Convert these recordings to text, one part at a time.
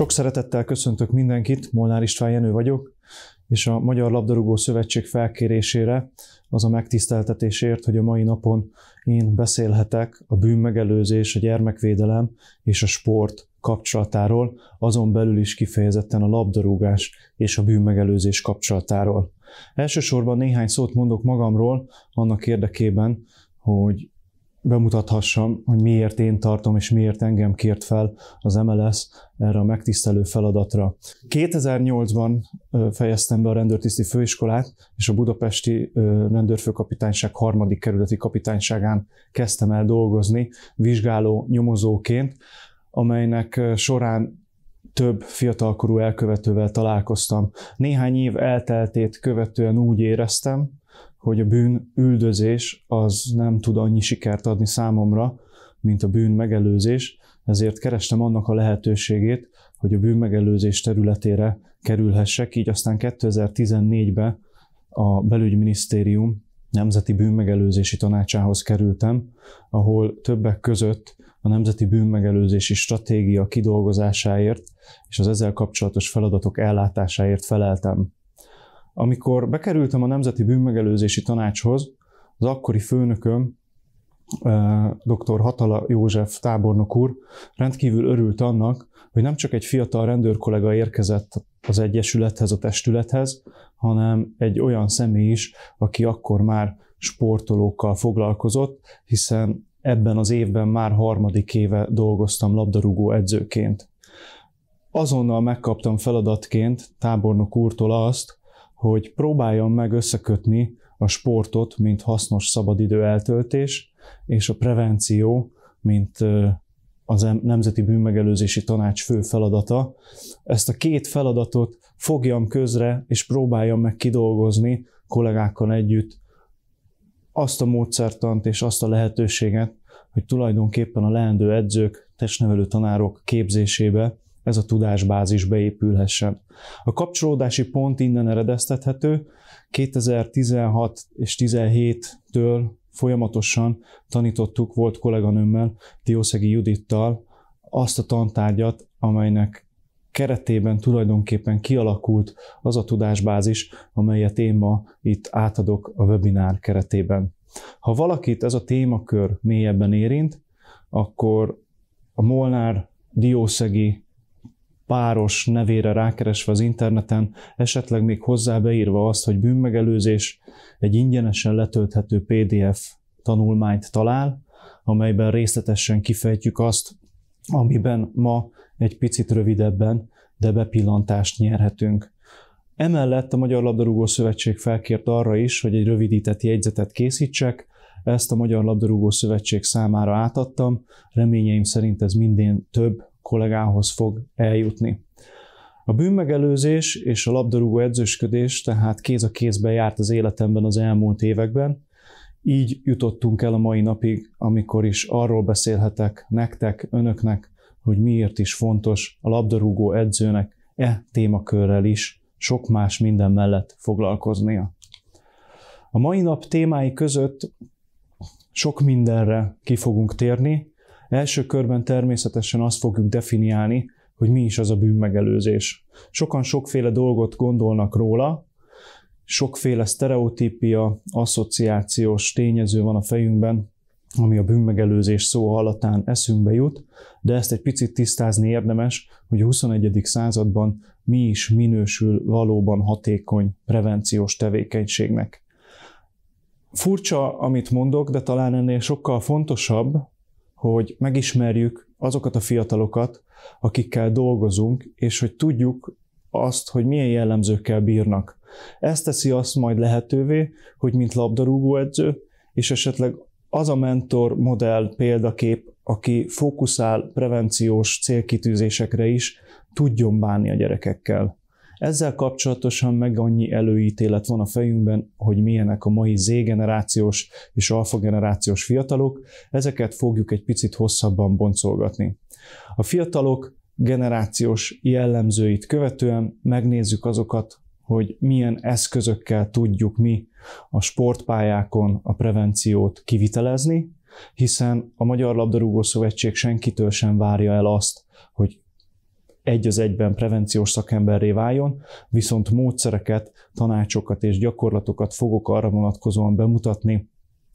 Sok szeretettel köszöntök mindenkit, Molnár István Jenő vagyok, és a Magyar Labdarúgó Szövetség felkérésére az a megtiszteltetésért, hogy a mai napon én beszélhetek a bűnmegelőzés, a gyermekvédelem és a sport kapcsolatáról, azon belül is kifejezetten a labdarúgás és a bűnmegelőzés kapcsolatáról. Elsősorban néhány szót mondok magamról annak érdekében, hogy bemutathassam, hogy miért én tartom, és miért engem kért fel az MLS erre a megtisztelő feladatra. 2008-ban fejeztem be a rendőrtiszti főiskolát, és a budapesti rendőrfőkapitányság harmadik kerületi kapitányságán kezdtem el dolgozni vizsgáló nyomozóként, amelynek során több fiatalkorú elkövetővel találkoztam. Néhány év elteltét követően úgy éreztem, hogy a bűn üldözés az nem tud annyi sikert adni számomra, mint a bűn megelőzés, ezért kerestem annak a lehetőségét, hogy a bűn megelőzés területére kerülhessek, így aztán 2014-ben a belügyminisztérium Nemzeti Bűnmegelőzési Tanácsához kerültem, ahol többek között a Nemzeti Bűnmegelőzési Stratégia kidolgozásáért és az ezzel kapcsolatos feladatok ellátásáért feleltem. Amikor bekerültem a Nemzeti Bűnmegelőzési Tanácshoz, az akkori főnököm, dr. Hatala József tábornok úr rendkívül örült annak, hogy nem csak egy fiatal rendőrkollega érkezett az Egyesülethez, a testülethez, hanem egy olyan személy is, aki akkor már sportolókkal foglalkozott, hiszen ebben az évben már harmadik éve dolgoztam labdarúgó edzőként. Azonnal megkaptam feladatként tábornok úrtól azt, hogy próbáljam meg összekötni a sportot, mint hasznos szabadidő eltöltés, és a prevenció, mint az Nemzeti Bűnmegelőzési Tanács fő feladata. Ezt a két feladatot fogjam közre, és próbáljam meg kidolgozni kollégákkal együtt azt a módszertant és azt a lehetőséget, hogy tulajdonképpen a leendő edzők, testnevelő tanárok képzésébe ez a tudásbázis beépülhessen. A kapcsolódási pont innen eredeztethető, 2016 és 17-től folyamatosan tanítottuk volt kolléganőmmel, Diószegi Judittal azt a tantárgyat, amelynek keretében tulajdonképpen kialakult az a tudásbázis, amelyet én ma itt átadok a webinár keretében. Ha valakit ez a témakör mélyebben érint, akkor a Molnár Diószegi páros nevére rákeresve az interneten, esetleg még hozzá beírva azt, hogy bűnmegelőzés, egy ingyenesen letölthető PDF tanulmányt talál, amelyben részletesen kifejtjük azt, amiben ma egy picit rövidebben, de bepillantást nyerhetünk. Emellett a Magyar Labdarúgó Szövetség felkért arra is, hogy egy rövidített jegyzetet készítsek, ezt a Magyar Labdarúgó Szövetség számára átadtam, reményeim szerint ez mindén több kollégához fog eljutni. A bűnmegelőzés és a labdarúgó edzősködés tehát kéz a kézben járt az életemben az elmúlt években, így jutottunk el a mai napig, amikor is arról beszélhetek nektek, önöknek, hogy miért is fontos a labdarúgó edzőnek e témakörrel is sok más minden mellett foglalkoznia. A mai nap témái között sok mindenre ki fogunk térni, Első körben természetesen azt fogjuk definiálni, hogy mi is az a bűnmegelőzés. Sokan sokféle dolgot gondolnak róla, sokféle sztereotípia, asszociációs tényező van a fejünkben, ami a bűnmegelőzés szó hallatán eszünkbe jut, de ezt egy picit tisztázni érdemes, hogy a 21. században mi is minősül valóban hatékony prevenciós tevékenységnek. Furcsa, amit mondok, de talán ennél sokkal fontosabb, hogy megismerjük azokat a fiatalokat, akikkel dolgozunk, és hogy tudjuk azt, hogy milyen jellemzőkkel bírnak. Ez teszi azt majd lehetővé, hogy mint labdarúgóedző, és esetleg az a mentor modell példakép, aki fókuszál prevenciós célkitűzésekre is, tudjon bánni a gyerekekkel. Ezzel kapcsolatosan meg annyi előítélet van a fejünkben, hogy milyenek a mai Z-generációs és alfa-generációs fiatalok, ezeket fogjuk egy picit hosszabban boncolgatni. A fiatalok generációs jellemzőit követően megnézzük azokat, hogy milyen eszközökkel tudjuk mi a sportpályákon a prevenciót kivitelezni, hiszen a Magyar Labdarúgó Szövetség senkitől sem várja el azt, hogy egy az egyben prevenciós szakemberré váljon, viszont módszereket, tanácsokat és gyakorlatokat fogok arra vonatkozóan bemutatni,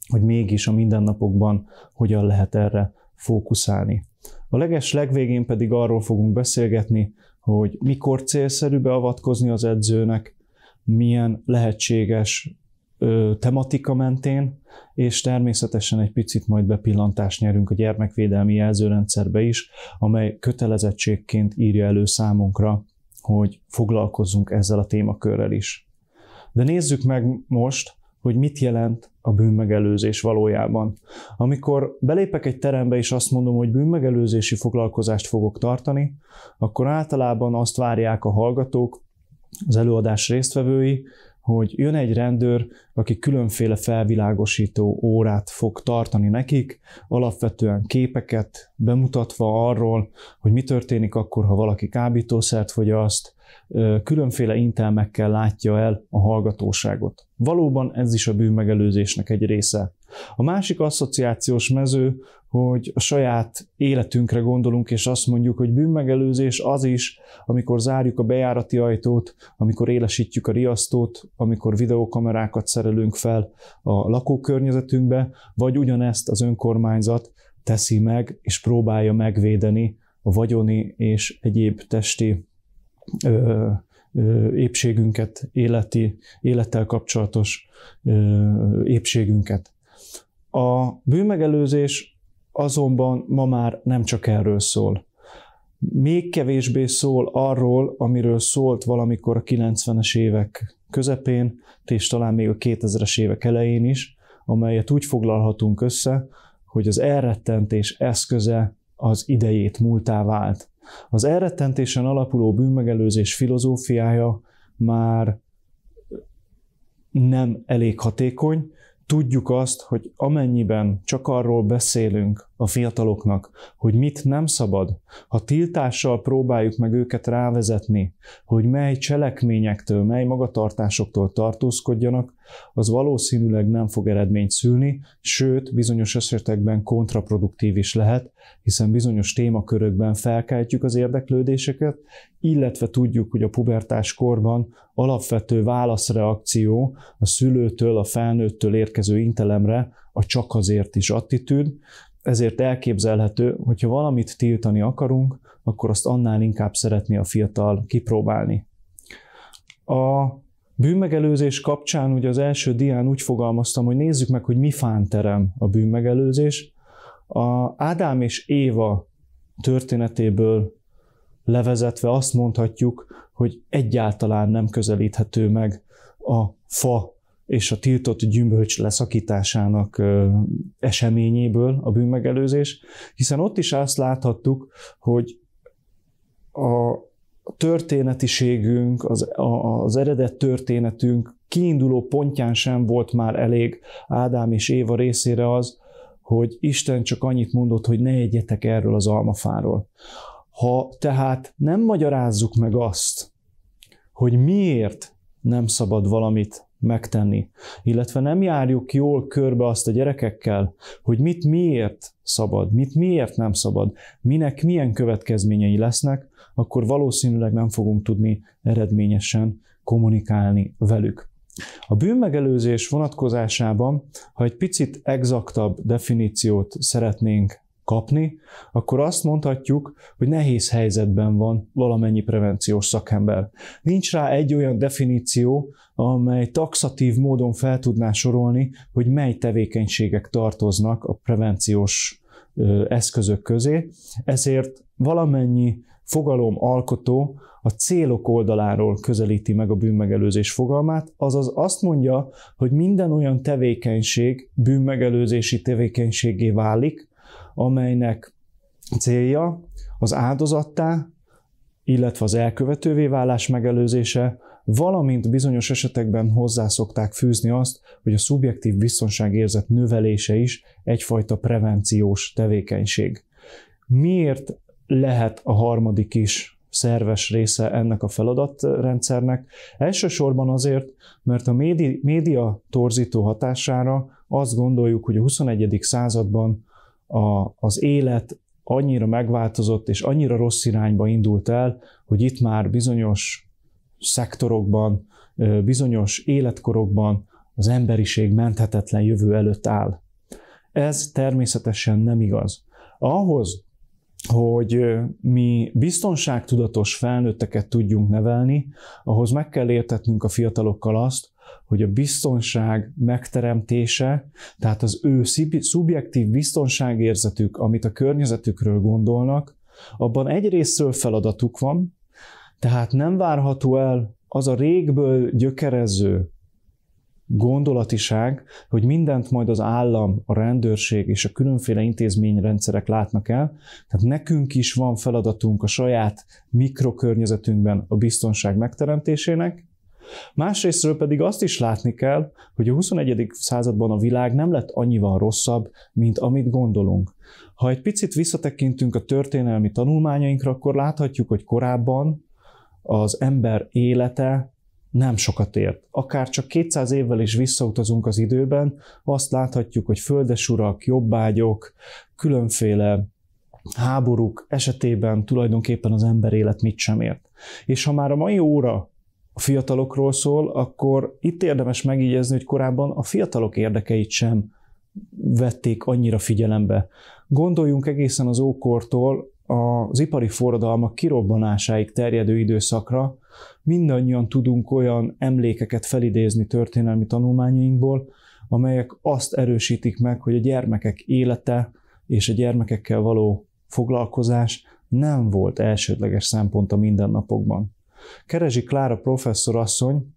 hogy mégis a mindennapokban hogyan lehet erre fókuszálni. A leges legvégén pedig arról fogunk beszélgetni, hogy mikor célszerű beavatkozni az edzőnek, milyen lehetséges ö, tematika mentén, és természetesen egy picit majd bepillantást nyerünk a gyermekvédelmi jelzőrendszerbe is, amely kötelezettségként írja elő számunkra, hogy foglalkozzunk ezzel a témakörrel is. De nézzük meg most, hogy mit jelent a bűnmegelőzés valójában. Amikor belépek egy terembe és azt mondom, hogy bűnmegelőzési foglalkozást fogok tartani, akkor általában azt várják a hallgatók, az előadás résztvevői, hogy jön egy rendőr, aki különféle felvilágosító órát fog tartani nekik, alapvetően képeket bemutatva arról, hogy mi történik akkor, ha valaki kábítószert fogyaszt, különféle intelmekkel látja el a hallgatóságot. Valóban ez is a bűnmegelőzésnek egy része. A másik asszociációs mező, hogy a saját életünkre gondolunk, és azt mondjuk, hogy bűnmegelőzés az is, amikor zárjuk a bejárati ajtót, amikor élesítjük a riasztót, amikor videókamerákat szerelünk fel a lakókörnyezetünkbe, vagy ugyanezt az önkormányzat teszi meg, és próbálja megvédeni a vagyoni és egyéb testi ö, épségünket, életi, élettel kapcsolatos épségünket. A bűnmegelőzés azonban ma már nem csak erről szól. Még kevésbé szól arról, amiről szólt valamikor a 90-es évek közepén, és talán még a 2000-es évek elején is, amelyet úgy foglalhatunk össze, hogy az elrettentés eszköze az idejét múltá vált. Az elrettentésen alapuló bűnmegelőzés filozófiája már nem elég hatékony, tudjuk azt, hogy amennyiben csak arról beszélünk, a fiataloknak, hogy mit nem szabad, ha tiltással próbáljuk meg őket rávezetni, hogy mely cselekményektől, mely magatartásoktól tartózkodjanak, az valószínűleg nem fog eredményt szülni, sőt, bizonyos esetekben kontraproduktív is lehet, hiszen bizonyos témakörökben felkeltjük az érdeklődéseket, illetve tudjuk, hogy a pubertás korban alapvető válaszreakció a szülőtől, a felnőttől érkező intelemre a csak azért is attitűd, ezért elképzelhető, hogyha valamit tiltani akarunk, akkor azt annál inkább szeretné a fiatal kipróbálni. A bűnmegelőzés kapcsán ugye az első dián úgy fogalmaztam, hogy nézzük meg, hogy mi fánterem a bűnmegelőzés. A Ádám és Éva történetéből levezetve azt mondhatjuk, hogy egyáltalán nem közelíthető meg a fa és a tiltott gyümölcs leszakításának eseményéből a bűnmegelőzés, hiszen ott is azt láthattuk, hogy a történetiségünk, az, az eredet történetünk kiinduló pontján sem volt már elég Ádám és Éva részére az, hogy Isten csak annyit mondott, hogy ne egyetek erről az almafáról. Ha tehát nem magyarázzuk meg azt, hogy miért nem szabad valamit megtenni. Illetve nem járjuk jól körbe azt a gyerekekkel, hogy mit miért szabad, mit miért nem szabad, minek milyen következményei lesznek, akkor valószínűleg nem fogunk tudni eredményesen kommunikálni velük. A bűnmegelőzés vonatkozásában, ha egy picit exaktabb definíciót szeretnénk kapni, akkor azt mondhatjuk, hogy nehéz helyzetben van valamennyi prevenciós szakember. Nincs rá egy olyan definíció, amely taxatív módon fel tudná sorolni, hogy mely tevékenységek tartoznak a prevenciós eszközök közé, ezért valamennyi fogalom alkotó a célok oldaláról közelíti meg a bűnmegelőzés fogalmát, azaz azt mondja, hogy minden olyan tevékenység bűnmegelőzési tevékenységé válik, amelynek célja az áldozattá, illetve az elkövetővé válás megelőzése, valamint bizonyos esetekben hozzá szokták fűzni azt, hogy a szubjektív biztonságérzet növelése is egyfajta prevenciós tevékenység. Miért lehet a harmadik is szerves része ennek a feladatrendszernek? Elsősorban azért, mert a média torzító hatására azt gondoljuk, hogy a 21. században a, az élet annyira megváltozott, és annyira rossz irányba indult el, hogy itt már bizonyos szektorokban, bizonyos életkorokban az emberiség menthetetlen jövő előtt áll. Ez természetesen nem igaz. Ahhoz, hogy mi biztonságtudatos felnőtteket tudjunk nevelni, ahhoz meg kell értetnünk a fiatalokkal azt, hogy a biztonság megteremtése, tehát az ő szubjektív biztonságérzetük, amit a környezetükről gondolnak, abban egyrésztről feladatuk van, tehát nem várható el az a régből gyökerező gondolatiság, hogy mindent majd az állam, a rendőrség és a különféle intézményrendszerek látnak el, tehát nekünk is van feladatunk a saját mikrokörnyezetünkben a biztonság megteremtésének, Másrésztről pedig azt is látni kell, hogy a 21. században a világ nem lett annyival rosszabb, mint amit gondolunk. Ha egy picit visszatekintünk a történelmi tanulmányainkra, akkor láthatjuk, hogy korábban az ember élete nem sokat ért. Akár csak 200 évvel is visszautazunk az időben, azt láthatjuk, hogy földesurak, jobbágyok, különféle háborúk esetében tulajdonképpen az ember élet mit sem ért. És ha már a mai óra a fiatalokról szól, akkor itt érdemes megígyezni, hogy korábban a fiatalok érdekeit sem vették annyira figyelembe. Gondoljunk egészen az ókortól az ipari forradalmak kirobbanásáig terjedő időszakra, mindannyian tudunk olyan emlékeket felidézni történelmi tanulmányainkból, amelyek azt erősítik meg, hogy a gyermekek élete és a gyermekekkel való foglalkozás nem volt elsődleges szempont a mindennapokban. Keresi Klára professzorasszony,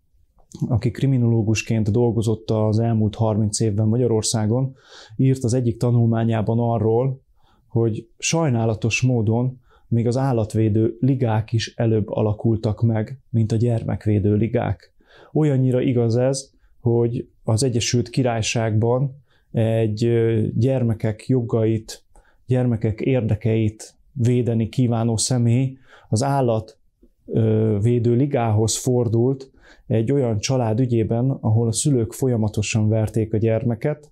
aki kriminológusként dolgozott az elmúlt 30 évben Magyarországon, írt az egyik tanulmányában arról, hogy sajnálatos módon még az állatvédő ligák is előbb alakultak meg, mint a gyermekvédő ligák. Olyannyira igaz ez, hogy az Egyesült Királyságban egy gyermekek jogait, gyermekek érdekeit védeni kívánó személy az állatvédő ligához fordult egy olyan család ügyében, ahol a szülők folyamatosan verték a gyermeket,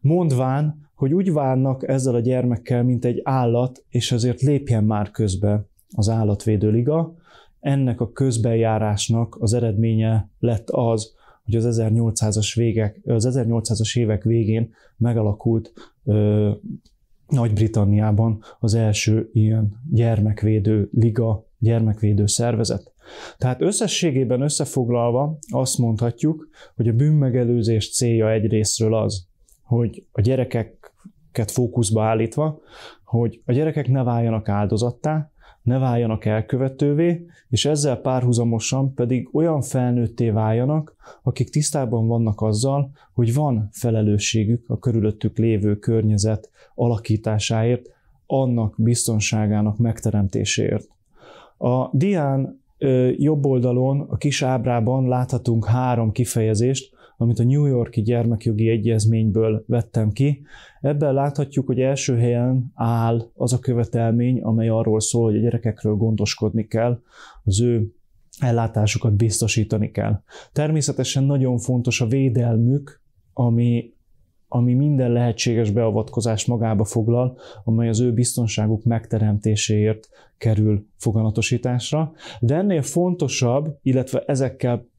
mondván, hogy úgy válnak ezzel a gyermekkel, mint egy állat, és azért lépjen már közbe az állatvédőliga. Ennek a közbejárásnak az eredménye lett az, hogy az 1800-as, végek, az 1800-as évek végén megalakult ö, Nagy-Britanniában az első ilyen gyermekvédő liga, gyermekvédő szervezet. Tehát összességében összefoglalva azt mondhatjuk, hogy a bűnmegelőzés célja egyrésztről az, hogy a gyerekek fókuszba állítva, hogy a gyerekek ne váljanak áldozattá, ne váljanak elkövetővé, és ezzel párhuzamosan pedig olyan felnőtté váljanak, akik tisztában vannak azzal, hogy van felelősségük a körülöttük lévő környezet alakításáért, annak biztonságának megteremtéséért. A dián jobb oldalon, a kis ábrában láthatunk három kifejezést, amit a New Yorki gyermekjogi egyezményből vettem ki. Ebben láthatjuk, hogy első helyen áll az a követelmény, amely arról szól, hogy a gyerekekről gondoskodni kell, az ő ellátásukat biztosítani kell. Természetesen nagyon fontos a védelmük, ami, ami minden lehetséges beavatkozás magába foglal, amely az ő biztonságuk megteremtéséért kerül foganatosításra. De ennél fontosabb, illetve ezekkel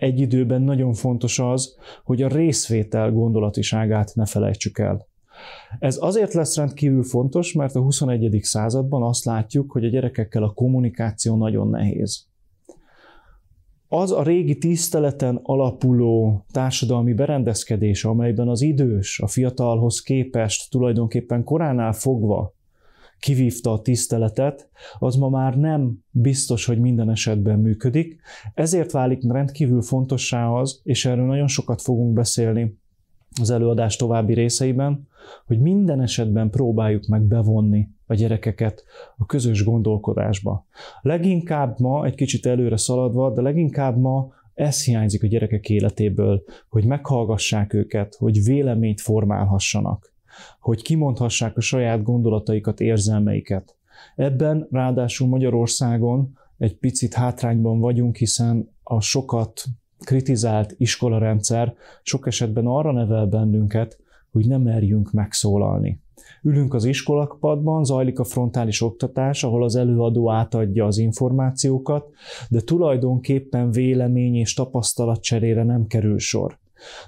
egy időben nagyon fontos az, hogy a részvétel gondolatiságát ne felejtsük el. Ez azért lesz rendkívül fontos, mert a 21. században azt látjuk, hogy a gyerekekkel a kommunikáció nagyon nehéz. Az a régi tiszteleten alapuló társadalmi berendezkedés, amelyben az idős, a fiatalhoz képest tulajdonképpen koránál fogva kivívta a tiszteletet, az ma már nem biztos, hogy minden esetben működik. Ezért válik rendkívül fontossá az, és erről nagyon sokat fogunk beszélni az előadás további részeiben, hogy minden esetben próbáljuk meg bevonni a gyerekeket a közös gondolkodásba. Leginkább ma, egy kicsit előre szaladva, de leginkább ma ez hiányzik a gyerekek életéből, hogy meghallgassák őket, hogy véleményt formálhassanak hogy kimondhassák a saját gondolataikat, érzelmeiket. Ebben ráadásul Magyarországon egy picit hátrányban vagyunk, hiszen a sokat kritizált iskolarendszer sok esetben arra nevel bennünket, hogy nem merjünk megszólalni. Ülünk az iskolapadban, zajlik a frontális oktatás, ahol az előadó átadja az információkat, de tulajdonképpen vélemény és tapasztalatcserére nem kerül sor.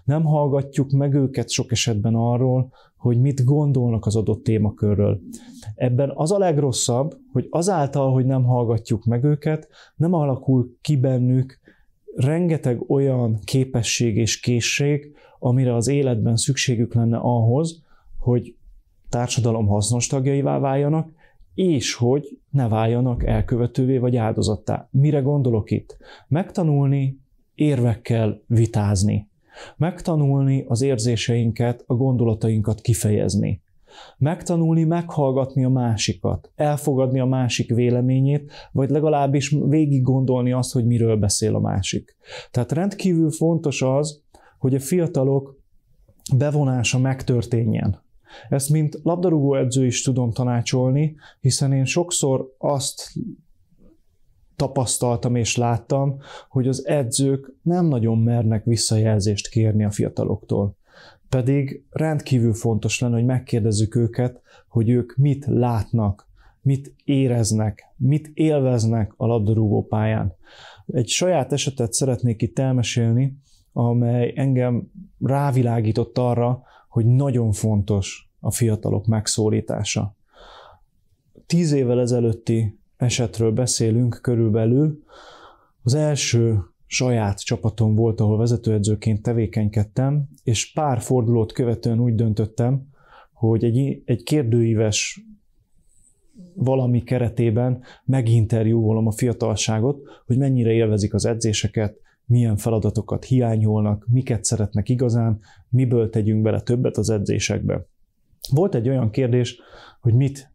Nem hallgatjuk meg őket sok esetben arról, hogy mit gondolnak az adott témakörről. Ebben az a legrosszabb, hogy azáltal, hogy nem hallgatjuk meg őket, nem alakul ki bennük rengeteg olyan képesség és készség, amire az életben szükségük lenne ahhoz, hogy társadalom hasznos tagjaivá váljanak, és hogy ne váljanak elkövetővé vagy áldozattá. Mire gondolok itt? Megtanulni érvekkel vitázni. Megtanulni az érzéseinket, a gondolatainkat kifejezni. Megtanulni meghallgatni a másikat, elfogadni a másik véleményét, vagy legalábbis végig gondolni azt, hogy miről beszél a másik. Tehát rendkívül fontos az, hogy a fiatalok bevonása megtörténjen. Ezt mint labdarúgóedző is tudom tanácsolni, hiszen én sokszor azt tapasztaltam és láttam, hogy az edzők nem nagyon mernek visszajelzést kérni a fiataloktól. Pedig rendkívül fontos lenne, hogy megkérdezzük őket, hogy ők mit látnak, mit éreznek, mit élveznek a labdarúgó pályán. Egy saját esetet szeretnék itt elmesélni, amely engem rávilágított arra, hogy nagyon fontos a fiatalok megszólítása. Tíz évvel ezelőtti esetről beszélünk körülbelül. Az első saját csapatom volt, ahol vezetőedzőként tevékenykedtem, és pár fordulót követően úgy döntöttem, hogy egy, egy kérdőíves valami keretében meginterjúvolom a fiatalságot, hogy mennyire élvezik az edzéseket, milyen feladatokat hiányolnak, miket szeretnek igazán, miből tegyünk bele többet az edzésekbe. Volt egy olyan kérdés, hogy mit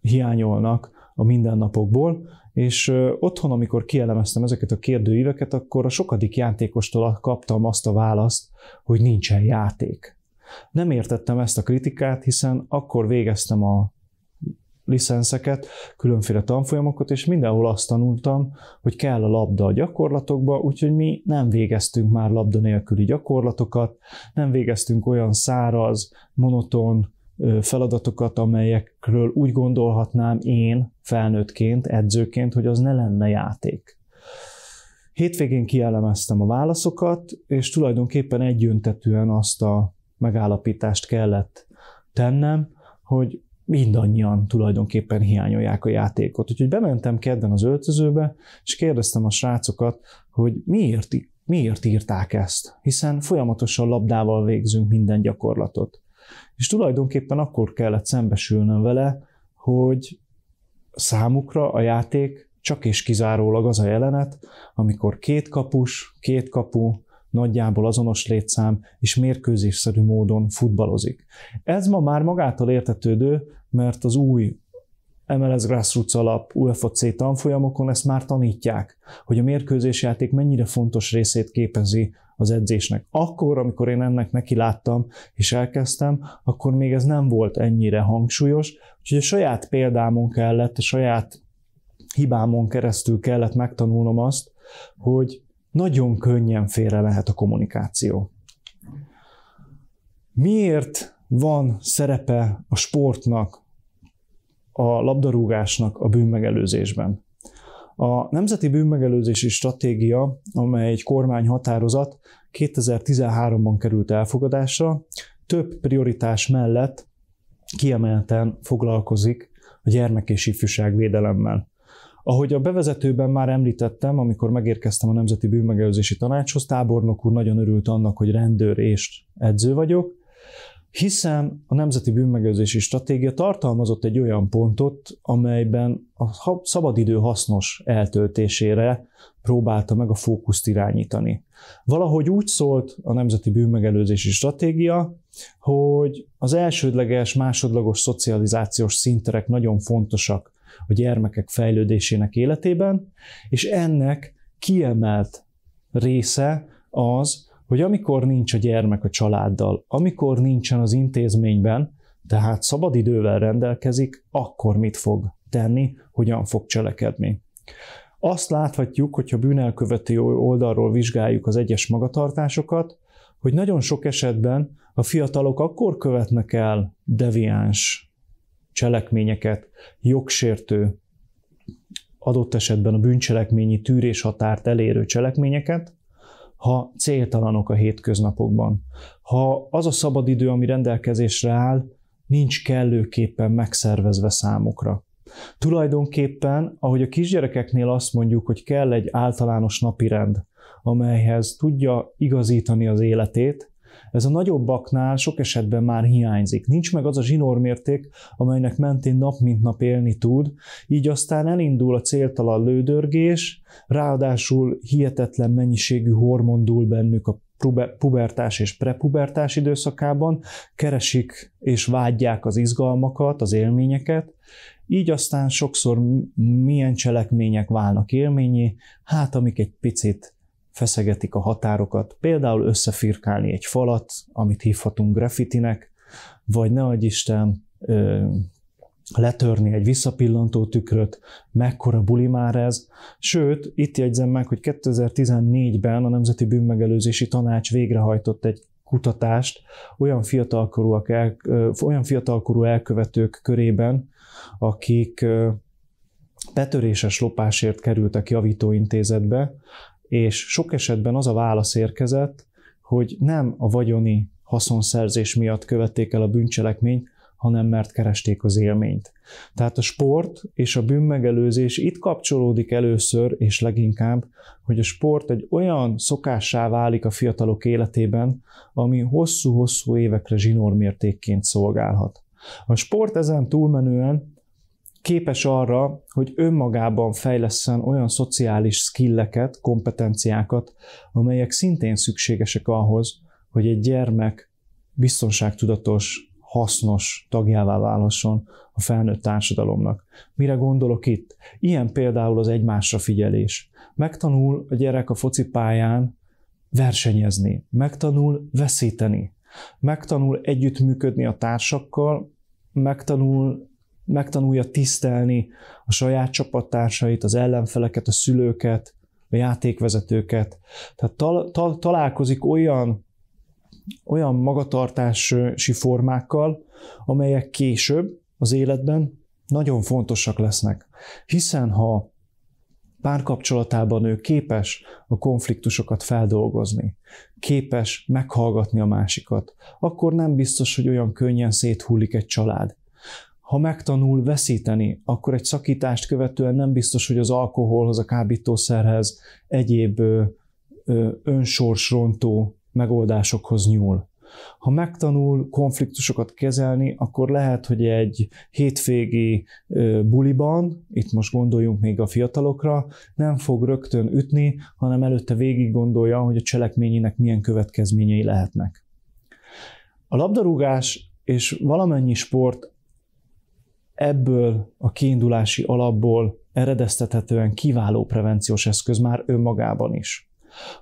hiányolnak a mindennapokból, és otthon, amikor kielemeztem ezeket a kérdőíveket, akkor a sokadik játékostól kaptam azt a választ, hogy nincsen játék. Nem értettem ezt a kritikát, hiszen akkor végeztem a licenszeket, különféle tanfolyamokat, és mindenhol azt tanultam, hogy kell a labda a gyakorlatokba, úgyhogy mi nem végeztünk már labda nélküli gyakorlatokat, nem végeztünk olyan száraz, monoton, feladatokat, amelyekről úgy gondolhatnám én felnőttként, edzőként, hogy az ne lenne játék. Hétvégén kielemeztem a válaszokat, és tulajdonképpen egyöntetűen azt a megállapítást kellett tennem, hogy mindannyian tulajdonképpen hiányolják a játékot. Úgyhogy bementem kedden az öltözőbe, és kérdeztem a srácokat, hogy miért, miért írták ezt, hiszen folyamatosan labdával végzünk minden gyakorlatot. És tulajdonképpen akkor kellett szembesülnöm vele, hogy számukra a játék csak és kizárólag az a jelenet, amikor két kapus, két kapu, nagyjából azonos létszám és mérkőzésszerű módon futballozik. Ez ma már magától értetődő, mert az új MLS Grassroots alap UFOC tanfolyamokon ezt már tanítják, hogy a mérkőzésjáték mennyire fontos részét képezi az edzésnek. Akkor, amikor én ennek neki láttam és elkezdtem, akkor még ez nem volt ennyire hangsúlyos, úgyhogy a saját példámon kellett, a saját hibámon keresztül kellett megtanulnom azt, hogy nagyon könnyen félre lehet a kommunikáció. Miért van szerepe a sportnak, a labdarúgásnak a bűnmegelőzésben? A Nemzeti Bűnmegelőzési Stratégia, amely egy kormányhatározat 2013-ban került elfogadásra, több prioritás mellett kiemelten foglalkozik a gyermek és ifjúság védelemmel. Ahogy a bevezetőben már említettem, amikor megérkeztem a Nemzeti Bűnmegelőzési Tanácshoz, tábornok úr nagyon örült annak, hogy rendőr és edző vagyok, hiszen a Nemzeti Bűnmegőrzési Stratégia tartalmazott egy olyan pontot, amelyben a szabadidő hasznos eltöltésére próbálta meg a fókuszt irányítani. Valahogy úgy szólt a Nemzeti Bűnmegelőzési Stratégia, hogy az elsődleges, másodlagos szocializációs szinterek nagyon fontosak a gyermekek fejlődésének életében, és ennek kiemelt része az, hogy amikor nincs a gyermek a családdal, amikor nincsen az intézményben, tehát szabadidővel rendelkezik, akkor mit fog tenni, hogyan fog cselekedni. Azt láthatjuk, hogyha bűnelkövető oldalról vizsgáljuk az egyes magatartásokat, hogy nagyon sok esetben a fiatalok akkor követnek el deviáns cselekményeket, jogsértő, adott esetben a bűncselekményi tűrés határt elérő cselekményeket, ha céltalanok a hétköznapokban, ha az a szabadidő, ami rendelkezésre áll, nincs kellőképpen megszervezve számukra. Tulajdonképpen, ahogy a kisgyerekeknél azt mondjuk, hogy kell egy általános napirend, amelyhez tudja igazítani az életét, ez a nagyobbaknál sok esetben már hiányzik. Nincs meg az a zsinórmérték, amelynek mentén nap mint nap élni tud, így aztán elindul a céltalan lődörgés, ráadásul hihetetlen mennyiségű hormon dúl bennük a pubertás és prepubertás időszakában, keresik és vágyják az izgalmakat, az élményeket, így aztán sokszor milyen cselekmények válnak élményé, hát amik egy picit feszegetik a határokat, például összefirkálni egy falat, amit hívhatunk graffitinek, vagy ne adj Isten, letörni egy visszapillantó tükröt, mekkora buli már ez. Sőt, itt jegyzem meg, hogy 2014-ben a Nemzeti Bűnmegelőzési Tanács végrehajtott egy kutatást olyan fiatalkorúak el, olyan fiatalkorú elkövetők körében, akik betöréses lopásért kerültek javítóintézetbe, és sok esetben az a válasz érkezett, hogy nem a vagyoni haszonszerzés miatt követték el a bűncselekményt, hanem mert keresték az élményt. Tehát a sport és a bűnmegelőzés itt kapcsolódik először és leginkább, hogy a sport egy olyan szokássá válik a fiatalok életében, ami hosszú-hosszú évekre zsinórmértékként szolgálhat. A sport ezen túlmenően képes arra, hogy önmagában fejleszen olyan szociális skilleket, kompetenciákat, amelyek szintén szükségesek ahhoz, hogy egy gyermek biztonságtudatos, hasznos tagjává válhasson a felnőtt társadalomnak. Mire gondolok itt? Ilyen például az egymásra figyelés. Megtanul a gyerek a focipályán versenyezni, megtanul veszíteni, megtanul együttműködni a társakkal, megtanul megtanulja tisztelni a saját csapattársait, az ellenfeleket, a szülőket, a játékvezetőket. Tehát tal- tal- találkozik olyan, olyan magatartási formákkal, amelyek később az életben nagyon fontosak lesznek. Hiszen ha párkapcsolatában ő képes a konfliktusokat feldolgozni, képes meghallgatni a másikat, akkor nem biztos, hogy olyan könnyen széthullik egy család ha megtanul veszíteni, akkor egy szakítást követően nem biztos, hogy az alkoholhoz, a kábítószerhez, egyéb önsorsrontó megoldásokhoz nyúl. Ha megtanul konfliktusokat kezelni, akkor lehet, hogy egy hétvégi buliban, itt most gondoljunk még a fiatalokra, nem fog rögtön ütni, hanem előtte végig gondolja, hogy a cselekményének milyen következményei lehetnek. A labdarúgás és valamennyi sport ebből a kiindulási alapból eredeztethetően kiváló prevenciós eszköz már önmagában is.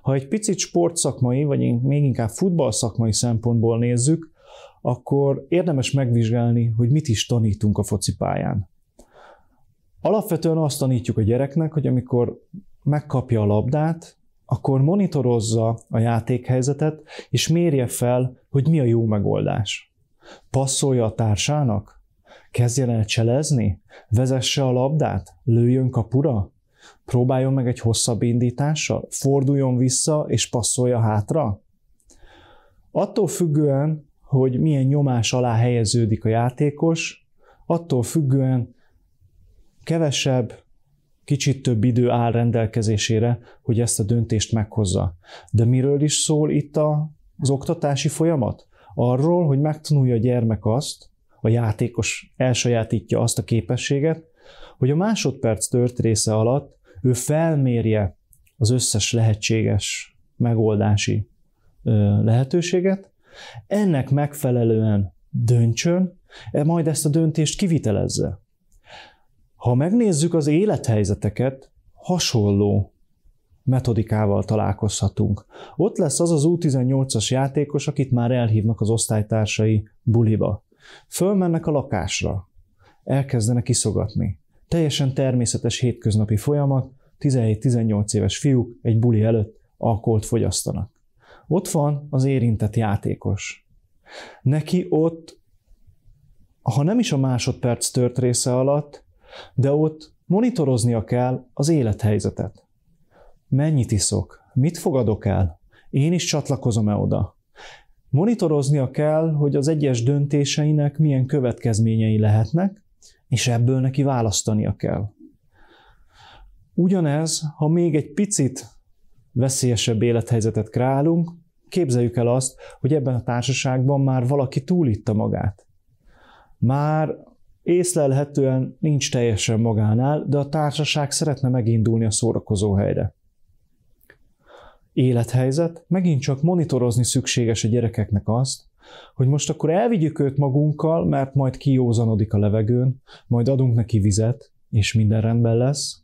Ha egy picit sportszakmai, vagy még inkább futballszakmai szempontból nézzük, akkor érdemes megvizsgálni, hogy mit is tanítunk a focipályán. Alapvetően azt tanítjuk a gyereknek, hogy amikor megkapja a labdát, akkor monitorozza a játékhelyzetet, és mérje fel, hogy mi a jó megoldás. Passzolja a társának? Kezdjen el cselezni, vezesse a labdát, lőjön kapura, próbáljon meg egy hosszabb indítással, forduljon vissza és passzolja hátra. Attól függően, hogy milyen nyomás alá helyeződik a játékos, attól függően kevesebb, kicsit több idő áll rendelkezésére, hogy ezt a döntést meghozza. De miről is szól itt az oktatási folyamat? Arról, hogy megtanulja a gyermek azt, a játékos elsajátítja azt a képességet, hogy a másodperc tört része alatt ő felmérje az összes lehetséges megoldási lehetőséget, ennek megfelelően döntsön, e majd ezt a döntést kivitelezze. Ha megnézzük az élethelyzeteket, hasonló metodikával találkozhatunk. Ott lesz az az U18-as játékos, akit már elhívnak az osztálytársai buliba. Fölmennek a lakásra, elkezdenek kiszogatni. Teljesen természetes hétköznapi folyamat, 17-18 éves fiúk egy buli előtt alkoholt fogyasztanak. Ott van az érintett játékos. Neki ott, ha nem is a másodperc tört része alatt, de ott monitoroznia kell az élethelyzetet. Mennyit iszok? Mit fogadok el? Én is csatlakozom-e oda? Monitoroznia kell, hogy az egyes döntéseinek milyen következményei lehetnek, és ebből neki választania kell. Ugyanez, ha még egy picit veszélyesebb élethelyzetet kreálunk, képzeljük el azt, hogy ebben a társaságban már valaki túlítta magát. Már észlelhetően nincs teljesen magánál, de a társaság szeretne megindulni a szórakozó helyre élethelyzet, megint csak monitorozni szükséges a gyerekeknek azt, hogy most akkor elvigyük őt magunkkal, mert majd kiózanodik a levegőn, majd adunk neki vizet, és minden rendben lesz,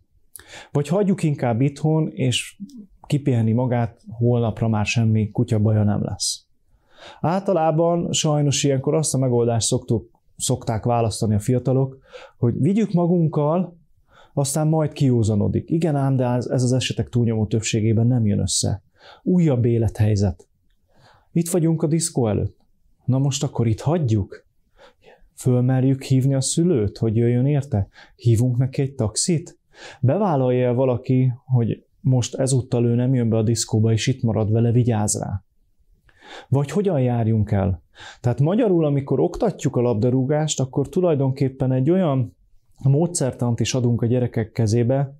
vagy hagyjuk inkább itthon, és kipihenni magát, holnapra már semmi kutya baja nem lesz. Általában sajnos ilyenkor azt a megoldást szoktuk, szokták választani a fiatalok, hogy vigyük magunkkal, aztán majd kiúzanodik. Igen ám, de ez az esetek túlnyomó többségében nem jön össze. Újabb élethelyzet. Itt vagyunk a diszkó előtt. Na most akkor itt hagyjuk? Fölmerjük hívni a szülőt, hogy jöjjön érte? Hívunk neki egy taxit? Bevállalja e valaki, hogy most ezúttal ő nem jön be a diszkóba, és itt marad vele, vigyáz rá? Vagy hogyan járjunk el? Tehát magyarul, amikor oktatjuk a labdarúgást, akkor tulajdonképpen egy olyan módszertant is adunk a gyerekek kezébe,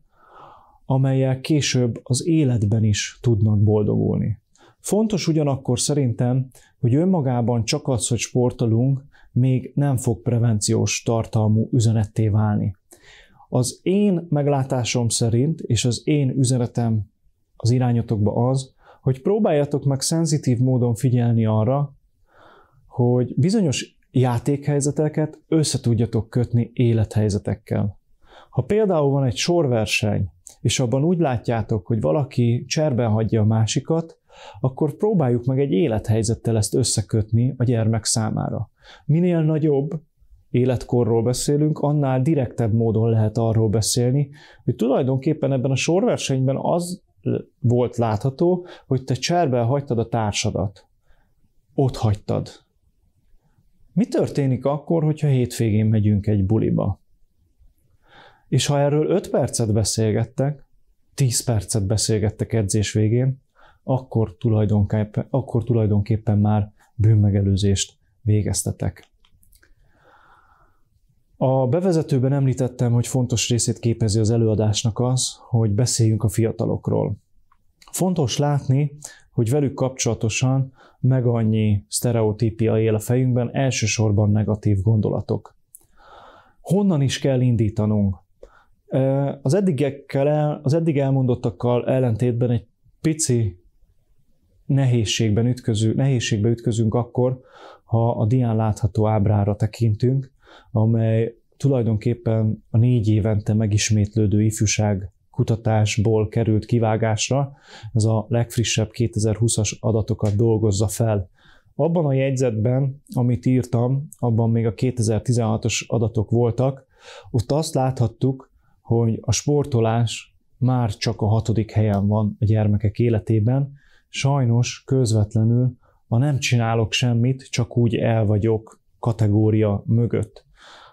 amelyel később az életben is tudnak boldogulni. Fontos ugyanakkor szerintem, hogy önmagában csak az, hogy sportolunk, még nem fog prevenciós tartalmú üzenetté válni. Az én meglátásom szerint, és az én üzenetem az irányotokba az, hogy próbáljatok meg szenzitív módon figyelni arra, hogy bizonyos játékhelyzeteket összetudjatok kötni élethelyzetekkel. Ha például van egy sorverseny, és abban úgy látjátok, hogy valaki cserben hagyja a másikat, akkor próbáljuk meg egy élethelyzettel ezt összekötni a gyermek számára. Minél nagyobb életkorról beszélünk, annál direktebb módon lehet arról beszélni, hogy tulajdonképpen ebben a sorversenyben az volt látható, hogy te cserben hagytad a társadat. Ott hagytad. Mi történik akkor, hogyha hétvégén megyünk egy buliba? És ha erről 5 percet beszélgettek, 10 percet beszélgettek edzés végén, akkor tulajdonképpen, akkor tulajdonképpen már bűnmegelőzést végeztetek. A bevezetőben említettem, hogy fontos részét képezi az előadásnak az, hogy beszéljünk a fiatalokról. Fontos látni, hogy velük kapcsolatosan meg annyi sztereotípia él a fejünkben, elsősorban negatív gondolatok. Honnan is kell indítanunk? Az eddigekkel, el, az eddig elmondottakkal ellentétben egy pici nehézségben ütköző, nehézségbe ütközünk akkor, ha a dián látható ábrára tekintünk, amely tulajdonképpen a négy évente megismétlődő ifjúság kutatásból került kivágásra, ez a legfrissebb 2020-as adatokat dolgozza fel. Abban a jegyzetben, amit írtam, abban még a 2016-os adatok voltak, ott azt láthattuk, hogy a sportolás már csak a hatodik helyen van a gyermekek életében, sajnos közvetlenül a nem csinálok semmit, csak úgy el vagyok kategória mögött.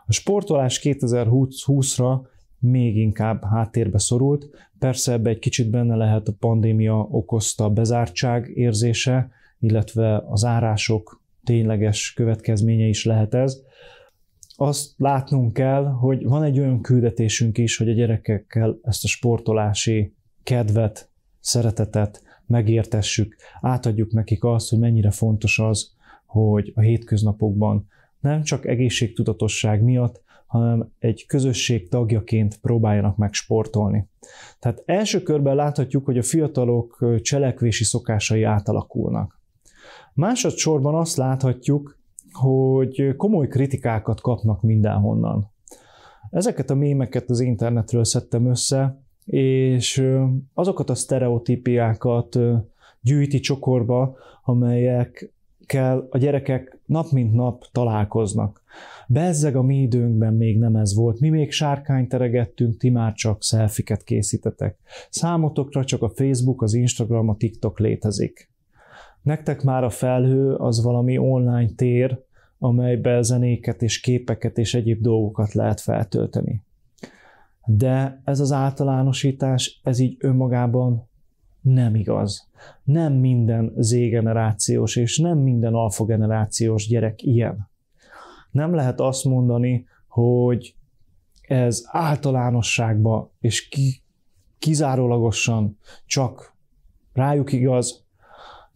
A sportolás 2020-ra még inkább háttérbe szorult, persze ebbe egy kicsit benne lehet a pandémia okozta bezártság érzése, illetve az árások tényleges következménye is lehet ez, azt látnunk kell, hogy van egy olyan küldetésünk is, hogy a gyerekekkel ezt a sportolási kedvet, szeretetet megértessük, átadjuk nekik azt, hogy mennyire fontos az, hogy a hétköznapokban nem csak egészségtudatosság miatt, hanem egy közösség tagjaként próbáljanak meg sportolni. Tehát első körben láthatjuk, hogy a fiatalok cselekvési szokásai átalakulnak. Másodszorban azt láthatjuk, hogy komoly kritikákat kapnak mindenhonnan. Ezeket a mémeket az internetről szedtem össze, és azokat a sztereotípiákat gyűjti csokorba, amelyekkel a gyerekek nap mint nap találkoznak. Bezzeg a mi időnkben még nem ez volt. Mi még sárkány teregettünk, ti már csak szelfiket készítetek. Számotokra csak a Facebook, az Instagram, a TikTok létezik. Nektek már a felhő az valami online tér, amelybe zenéket és képeket és egyéb dolgokat lehet feltölteni. De ez az általánosítás, ez így önmagában nem igaz. Nem minden Z-generációs és nem minden alfa-generációs gyerek ilyen. Nem lehet azt mondani, hogy ez általánosságban és ki, kizárólagosan csak rájuk igaz,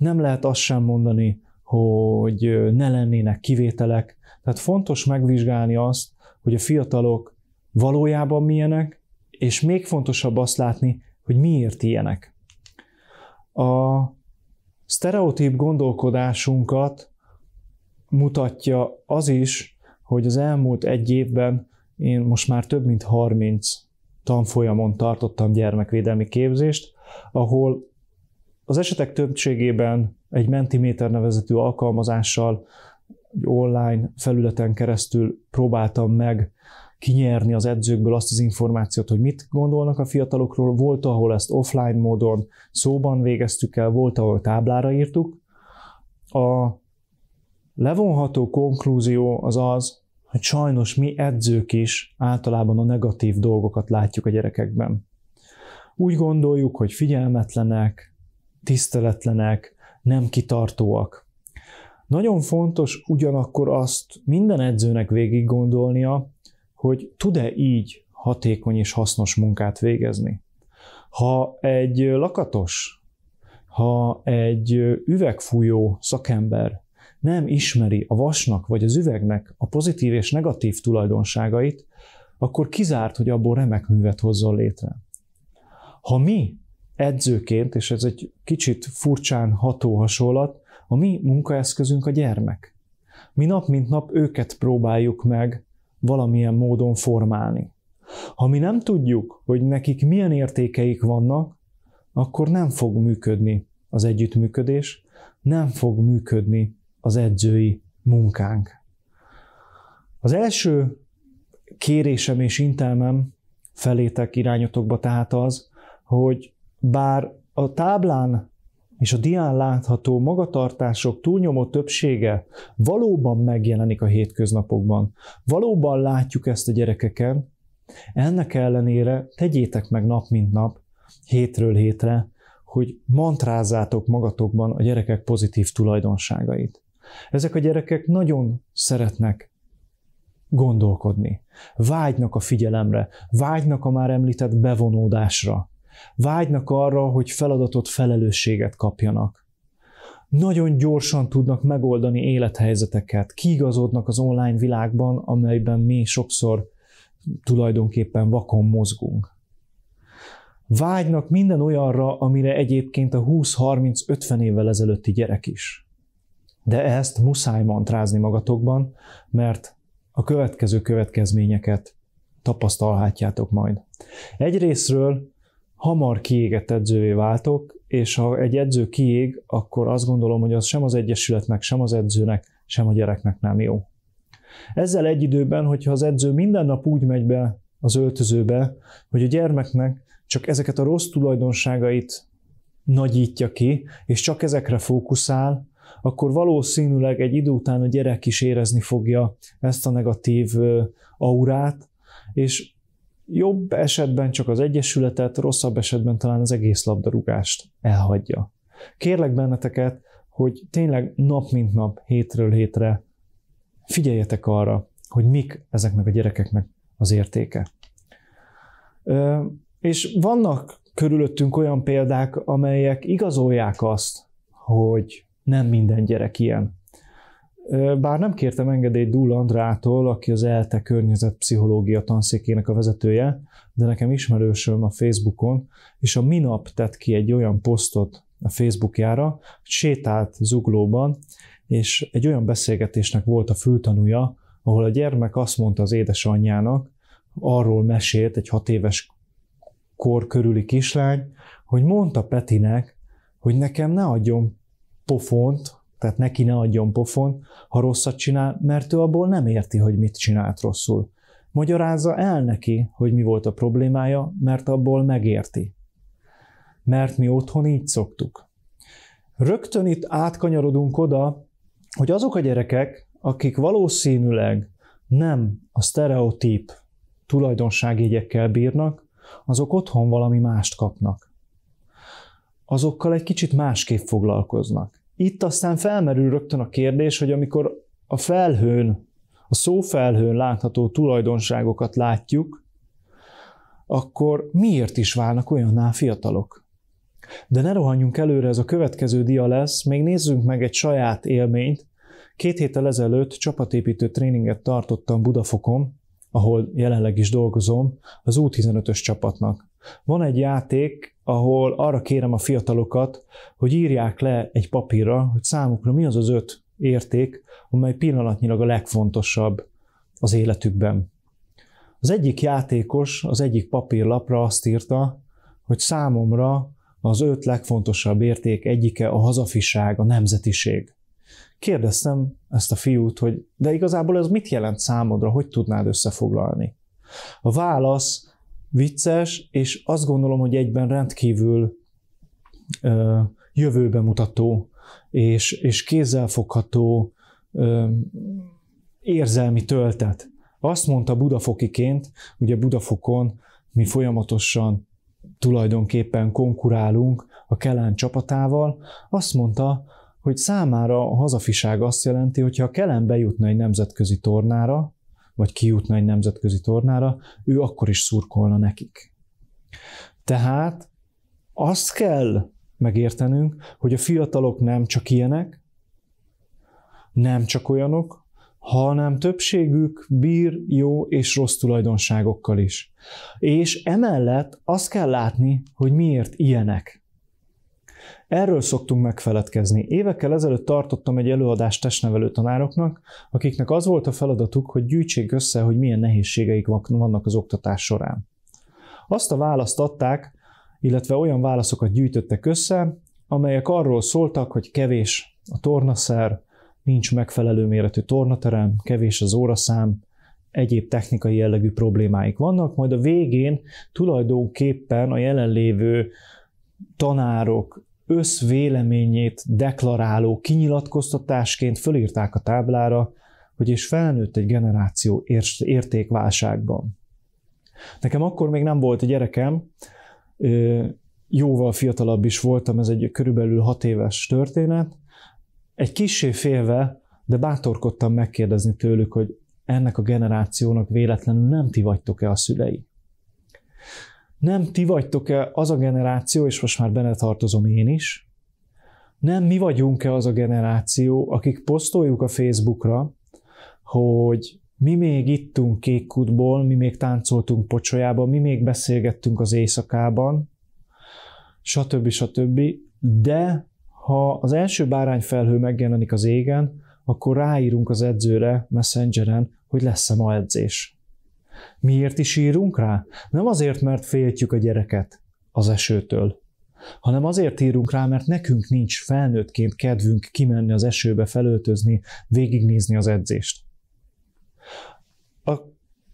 nem lehet azt sem mondani, hogy ne lennének kivételek. Tehát fontos megvizsgálni azt, hogy a fiatalok valójában milyenek, és még fontosabb azt látni, hogy miért ilyenek. A sztereotíp gondolkodásunkat mutatja az is, hogy az elmúlt egy évben én most már több mint 30 tanfolyamon tartottam gyermekvédelmi képzést, ahol az esetek többségében egy Mentimeter nevezetű alkalmazással egy online felületen keresztül próbáltam meg kinyerni az edzőkből azt az információt, hogy mit gondolnak a fiatalokról. Volt, ahol ezt offline módon szóban végeztük el, volt, ahol táblára írtuk. A levonható konklúzió az az, hogy sajnos mi edzők is általában a negatív dolgokat látjuk a gyerekekben. Úgy gondoljuk, hogy figyelmetlenek, tiszteletlenek, nem kitartóak. Nagyon fontos ugyanakkor azt minden edzőnek végig gondolnia, hogy tud-e így hatékony és hasznos munkát végezni. Ha egy lakatos, ha egy üvegfújó szakember nem ismeri a vasnak vagy az üvegnek a pozitív és negatív tulajdonságait, akkor kizárt, hogy abból remek művet hozzon létre. Ha mi edzőként, és ez egy kicsit furcsán ható hasonlat, a mi munkaeszközünk a gyermek. Mi nap mint nap őket próbáljuk meg valamilyen módon formálni. Ha mi nem tudjuk, hogy nekik milyen értékeik vannak, akkor nem fog működni az együttműködés, nem fog működni az edzői munkánk. Az első kérésem és intelmem felétek irányotokba tehát az, hogy bár a táblán és a dián látható magatartások túlnyomó többsége valóban megjelenik a hétköznapokban. Valóban látjuk ezt a gyerekeken. Ennek ellenére tegyétek meg nap mint nap, hétről hétre, hogy mantrázátok magatokban a gyerekek pozitív tulajdonságait. Ezek a gyerekek nagyon szeretnek gondolkodni. Vágynak a figyelemre, vágynak a már említett bevonódásra. Vágynak arra, hogy feladatot, felelősséget kapjanak. Nagyon gyorsan tudnak megoldani élethelyzeteket, kiigazodnak az online világban, amelyben mi sokszor tulajdonképpen vakon mozgunk. Vágynak minden olyanra, amire egyébként a 20-30-50 évvel ezelőtti gyerek is. De ezt muszáj mantrázni magatokban, mert a következő következményeket tapasztalhatjátok majd. Egyrésztről hamar kiégett edzővé váltok, és ha egy edző kiég, akkor azt gondolom, hogy az sem az egyesületnek, sem az edzőnek, sem a gyereknek nem jó. Ezzel egy időben, hogyha az edző minden nap úgy megy be az öltözőbe, hogy a gyermeknek csak ezeket a rossz tulajdonságait nagyítja ki, és csak ezekre fókuszál, akkor valószínűleg egy idő után a gyerek is érezni fogja ezt a negatív aurát, és Jobb esetben csak az egyesületet, rosszabb esetben talán az egész labdarúgást elhagyja. Kérlek benneteket, hogy tényleg nap mint nap, hétről hétre figyeljetek arra, hogy mik ezeknek a gyerekeknek az értéke. És vannak körülöttünk olyan példák, amelyek igazolják azt, hogy nem minden gyerek ilyen. Bár nem kértem engedélyt Dúl Andrától, aki az ELTE környezetpszichológia tanszékének a vezetője, de nekem ismerősöm a Facebookon, és a minap tett ki egy olyan posztot a Facebookjára, hogy sétált zuglóban, és egy olyan beszélgetésnek volt a fültanúja, ahol a gyermek azt mondta az édesanyjának, arról mesélt egy hat éves kor körüli kislány, hogy mondta Petinek, hogy nekem ne adjon pofont, tehát neki ne adjon pofon, ha rosszat csinál, mert ő abból nem érti, hogy mit csinált rosszul. Magyarázza el neki, hogy mi volt a problémája, mert abból megérti. Mert mi otthon így szoktuk. Rögtön itt átkanyarodunk oda, hogy azok a gyerekek, akik valószínűleg nem a sztereotíp tulajdonságjegyekkel bírnak, azok otthon valami mást kapnak. Azokkal egy kicsit másképp foglalkoznak. Itt aztán felmerül rögtön a kérdés, hogy amikor a felhőn, a szófelhőn látható tulajdonságokat látjuk, akkor miért is válnak olyanná fiatalok? De ne rohanjunk előre, ez a következő dia lesz, még nézzünk meg egy saját élményt. Két héttel ezelőtt csapatépítő tréninget tartottam Budafokon, ahol jelenleg is dolgozom, az U15-ös csapatnak. Van egy játék, ahol arra kérem a fiatalokat, hogy írják le egy papírra, hogy számukra mi az az öt érték, amely pillanatnyilag a legfontosabb az életükben. Az egyik játékos az egyik papírlapra azt írta, hogy számomra az öt legfontosabb érték egyike a hazafiság, a nemzetiség. Kérdeztem ezt a fiút, hogy de igazából ez mit jelent számodra, hogy tudnád összefoglalni? A válasz vicces, és azt gondolom, hogy egyben rendkívül ö, jövőbe mutató és, és kézzelfogható ö, érzelmi töltet. Azt mondta budafokiként, ugye Budafokon mi folyamatosan tulajdonképpen konkurálunk a Kelán csapatával, azt mondta, hogy számára a hazafiság azt jelenti, hogyha a Kelen bejutna egy nemzetközi tornára, vagy kijutna egy nemzetközi tornára, ő akkor is szurkolna nekik. Tehát azt kell megértenünk, hogy a fiatalok nem csak ilyenek, nem csak olyanok, hanem többségük bír jó és rossz tulajdonságokkal is. És emellett azt kell látni, hogy miért ilyenek. Erről szoktunk megfeledkezni. Évekkel ezelőtt tartottam egy előadást testnevelő tanároknak, akiknek az volt a feladatuk, hogy gyűjtsék össze, hogy milyen nehézségeik vannak az oktatás során. Azt a választ adták, illetve olyan válaszokat gyűjtöttek össze, amelyek arról szóltak, hogy kevés a tornaszer, nincs megfelelő méretű tornaterem, kevés az óraszám, egyéb technikai jellegű problémáik vannak, majd a végén tulajdonképpen a jelenlévő tanárok összvéleményét deklaráló kinyilatkoztatásként fölírták a táblára, hogy és felnőtt egy generáció értékválságban. Nekem akkor még nem volt a gyerekem, jóval fiatalabb is voltam, ez egy körülbelül hat éves történet. Egy kissé félve, de bátorkodtam megkérdezni tőlük, hogy ennek a generációnak véletlenül nem ti vagytok-e a szülei nem ti vagytok-e az a generáció, és most már benne tartozom én is, nem mi vagyunk-e az a generáció, akik posztoljuk a Facebookra, hogy mi még ittunk kékkutból, mi még táncoltunk pocsolyában, mi még beszélgettünk az éjszakában, stb. stb. De ha az első bárányfelhő megjelenik az égen, akkor ráírunk az edzőre, messengeren, hogy lesz-e ma edzés. Miért is írunk rá? Nem azért, mert féltjük a gyereket az esőtől, hanem azért írunk rá, mert nekünk nincs felnőttként kedvünk kimenni az esőbe felöltözni, végignézni az edzést. A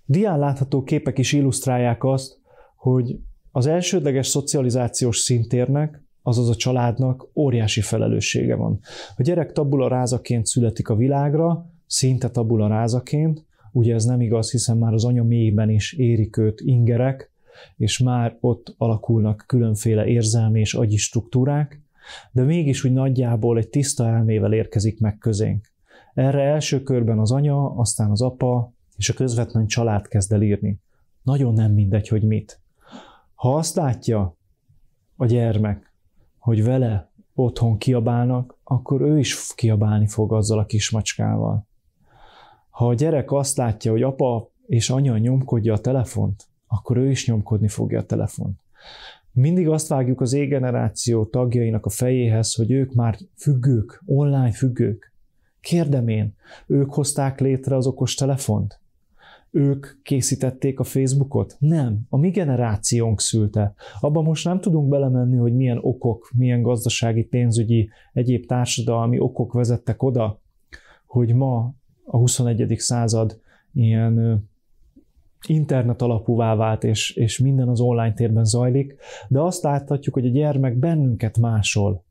dián látható képek is illusztrálják azt, hogy az elsődleges szocializációs szintérnek, azaz a családnak óriási felelőssége van. A gyerek tabula rázaként születik a világra, szinte tabula rázaként, Ugye ez nem igaz, hiszen már az anya mélyben is érik őt ingerek, és már ott alakulnak különféle érzelmi és agyi struktúrák, de mégis úgy nagyjából egy tiszta elmével érkezik meg közénk. Erre első körben az anya, aztán az apa és a közvetlen család kezd el írni. Nagyon nem mindegy, hogy mit. Ha azt látja a gyermek, hogy vele otthon kiabálnak, akkor ő is kiabálni fog azzal a kismacskával. Ha a gyerek azt látja, hogy apa és anya nyomkodja a telefont, akkor ő is nyomkodni fogja a telefont. Mindig azt vágjuk az égeneráció tagjainak a fejéhez, hogy ők már függők, online függők. Kérdem én, ők hozták létre az okos telefont? Ők készítették a Facebookot? Nem, a mi generációnk szülte. Abban most nem tudunk belemenni, hogy milyen okok, milyen gazdasági, pénzügyi, egyéb társadalmi okok vezettek oda, hogy ma a 21. század ilyen internet alapúvá vált, és, és minden az online térben zajlik, de azt láthatjuk, hogy a gyermek bennünket másol.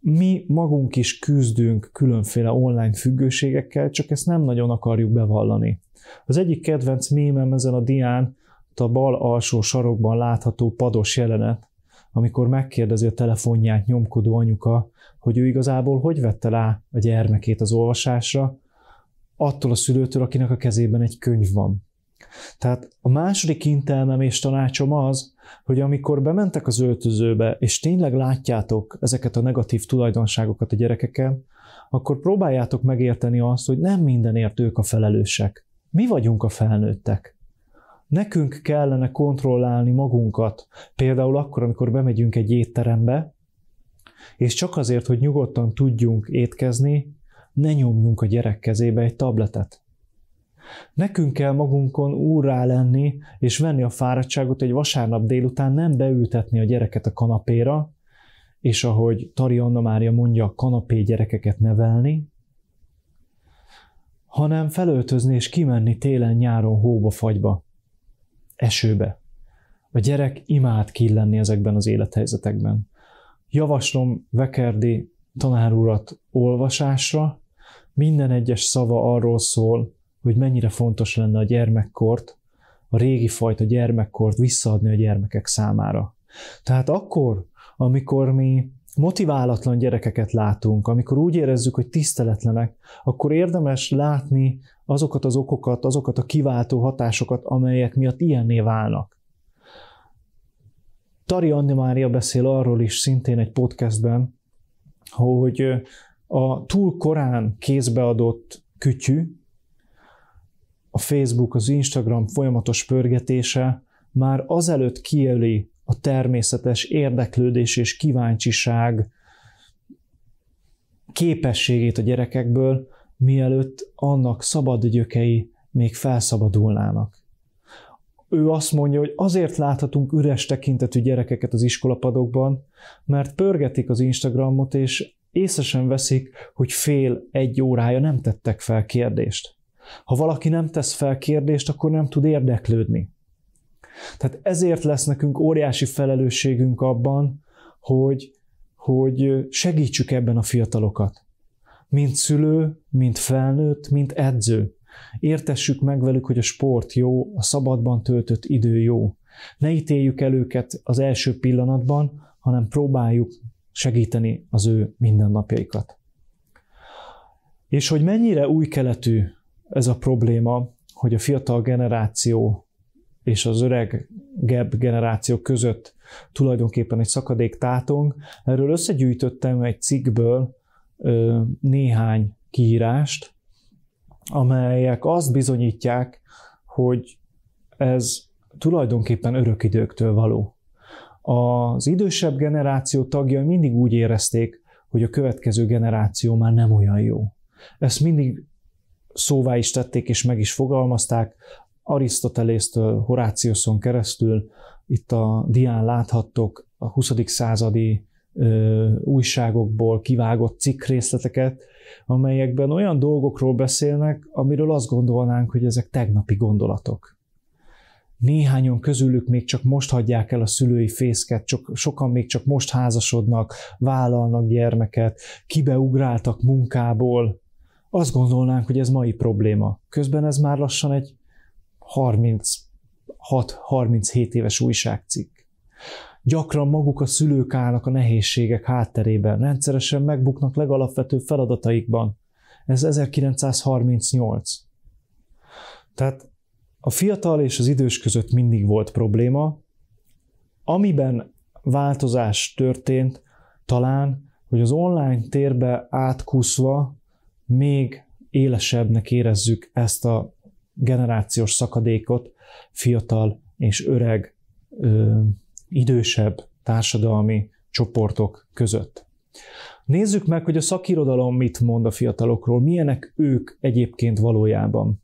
Mi magunk is küzdünk különféle online függőségekkel, csak ezt nem nagyon akarjuk bevallani. Az egyik kedvenc mémem ezen a dián, a bal alsó sarokban látható pados jelenet, amikor megkérdezi a telefonját nyomkodó anyuka, hogy ő igazából hogy vette rá a gyermekét az olvasásra, attól a szülőtől, akinek a kezében egy könyv van. Tehát a második intelmem és tanácsom az, hogy amikor bementek az öltözőbe, és tényleg látjátok ezeket a negatív tulajdonságokat a gyerekeken, akkor próbáljátok megérteni azt, hogy nem mindenért ők a felelősek. Mi vagyunk a felnőttek. Nekünk kellene kontrollálni magunkat. Például akkor, amikor bemegyünk egy étterembe, és csak azért, hogy nyugodtan tudjunk étkezni, ne nyomjunk a gyerek kezébe egy tabletet. Nekünk kell magunkon úrrá lenni, és venni a fáradtságot egy vasárnap délután nem beültetni a gyereket a kanapéra, és ahogy Tari Anna Mária mondja, a kanapé gyerekeket nevelni, hanem felöltözni és kimenni télen-nyáron hóba-fagyba, esőbe. A gyerek imád killenni ezekben az élethelyzetekben. Javaslom Vekerdi tanárurat olvasásra. Minden egyes szava arról szól, hogy mennyire fontos lenne a gyermekkort, a régi fajta gyermekkort visszaadni a gyermekek számára. Tehát akkor, amikor mi motiválatlan gyerekeket látunk, amikor úgy érezzük, hogy tiszteletlenek, akkor érdemes látni azokat az okokat, azokat a kiváltó hatásokat, amelyek miatt ilyenné válnak. Tari Anni Mária beszél arról is szintén egy podcastben, hogy a túl korán kézbeadott kütyű, a Facebook, az Instagram folyamatos pörgetése már azelőtt kijeli a természetes érdeklődés és kíváncsiság képességét a gyerekekből, mielőtt annak szabad gyökei még felszabadulnának ő azt mondja, hogy azért láthatunk üres tekintetű gyerekeket az iskolapadokban, mert pörgetik az Instagramot, és észre sem veszik, hogy fél egy órája nem tettek fel kérdést. Ha valaki nem tesz fel kérdést, akkor nem tud érdeklődni. Tehát ezért lesz nekünk óriási felelősségünk abban, hogy, hogy segítsük ebben a fiatalokat. Mint szülő, mint felnőtt, mint edző. Értessük meg velük, hogy a sport jó, a szabadban töltött idő jó. Ne ítéljük el őket az első pillanatban, hanem próbáljuk segíteni az ő mindennapjaikat. És hogy mennyire új keletű ez a probléma, hogy a fiatal generáció és az öreg gebb generáció között tulajdonképpen egy szakadék tátong. Erről összegyűjtöttem egy cikkből néhány kiírást, amelyek azt bizonyítják, hogy ez tulajdonképpen örök időktől való. Az idősebb generáció tagjai mindig úgy érezték, hogy a következő generáció már nem olyan jó. Ezt mindig szóvá is tették és meg is fogalmazták, Arisztotelésztől, Horáciuszon keresztül, itt a dián láthattok a 20. századi újságokból kivágott részleteket, amelyekben olyan dolgokról beszélnek, amiről azt gondolnánk, hogy ezek tegnapi gondolatok. Néhányon közülük még csak most hagyják el a szülői fészket, csak, sokan még csak most házasodnak, vállalnak gyermeket, kibeugráltak munkából. Azt gondolnánk, hogy ez mai probléma. Közben ez már lassan egy 36-37 éves újságcikk. Gyakran maguk a szülők állnak a nehézségek hátterében, rendszeresen megbuknak legalapvetőbb feladataikban. Ez 1938. Tehát a fiatal és az idős között mindig volt probléma, amiben változás történt, talán, hogy az online térbe átkúszva még élesebbnek érezzük ezt a generációs szakadékot, fiatal és öreg ö, idősebb társadalmi csoportok között. Nézzük meg, hogy a szakirodalom mit mond a fiatalokról, milyenek ők egyébként valójában.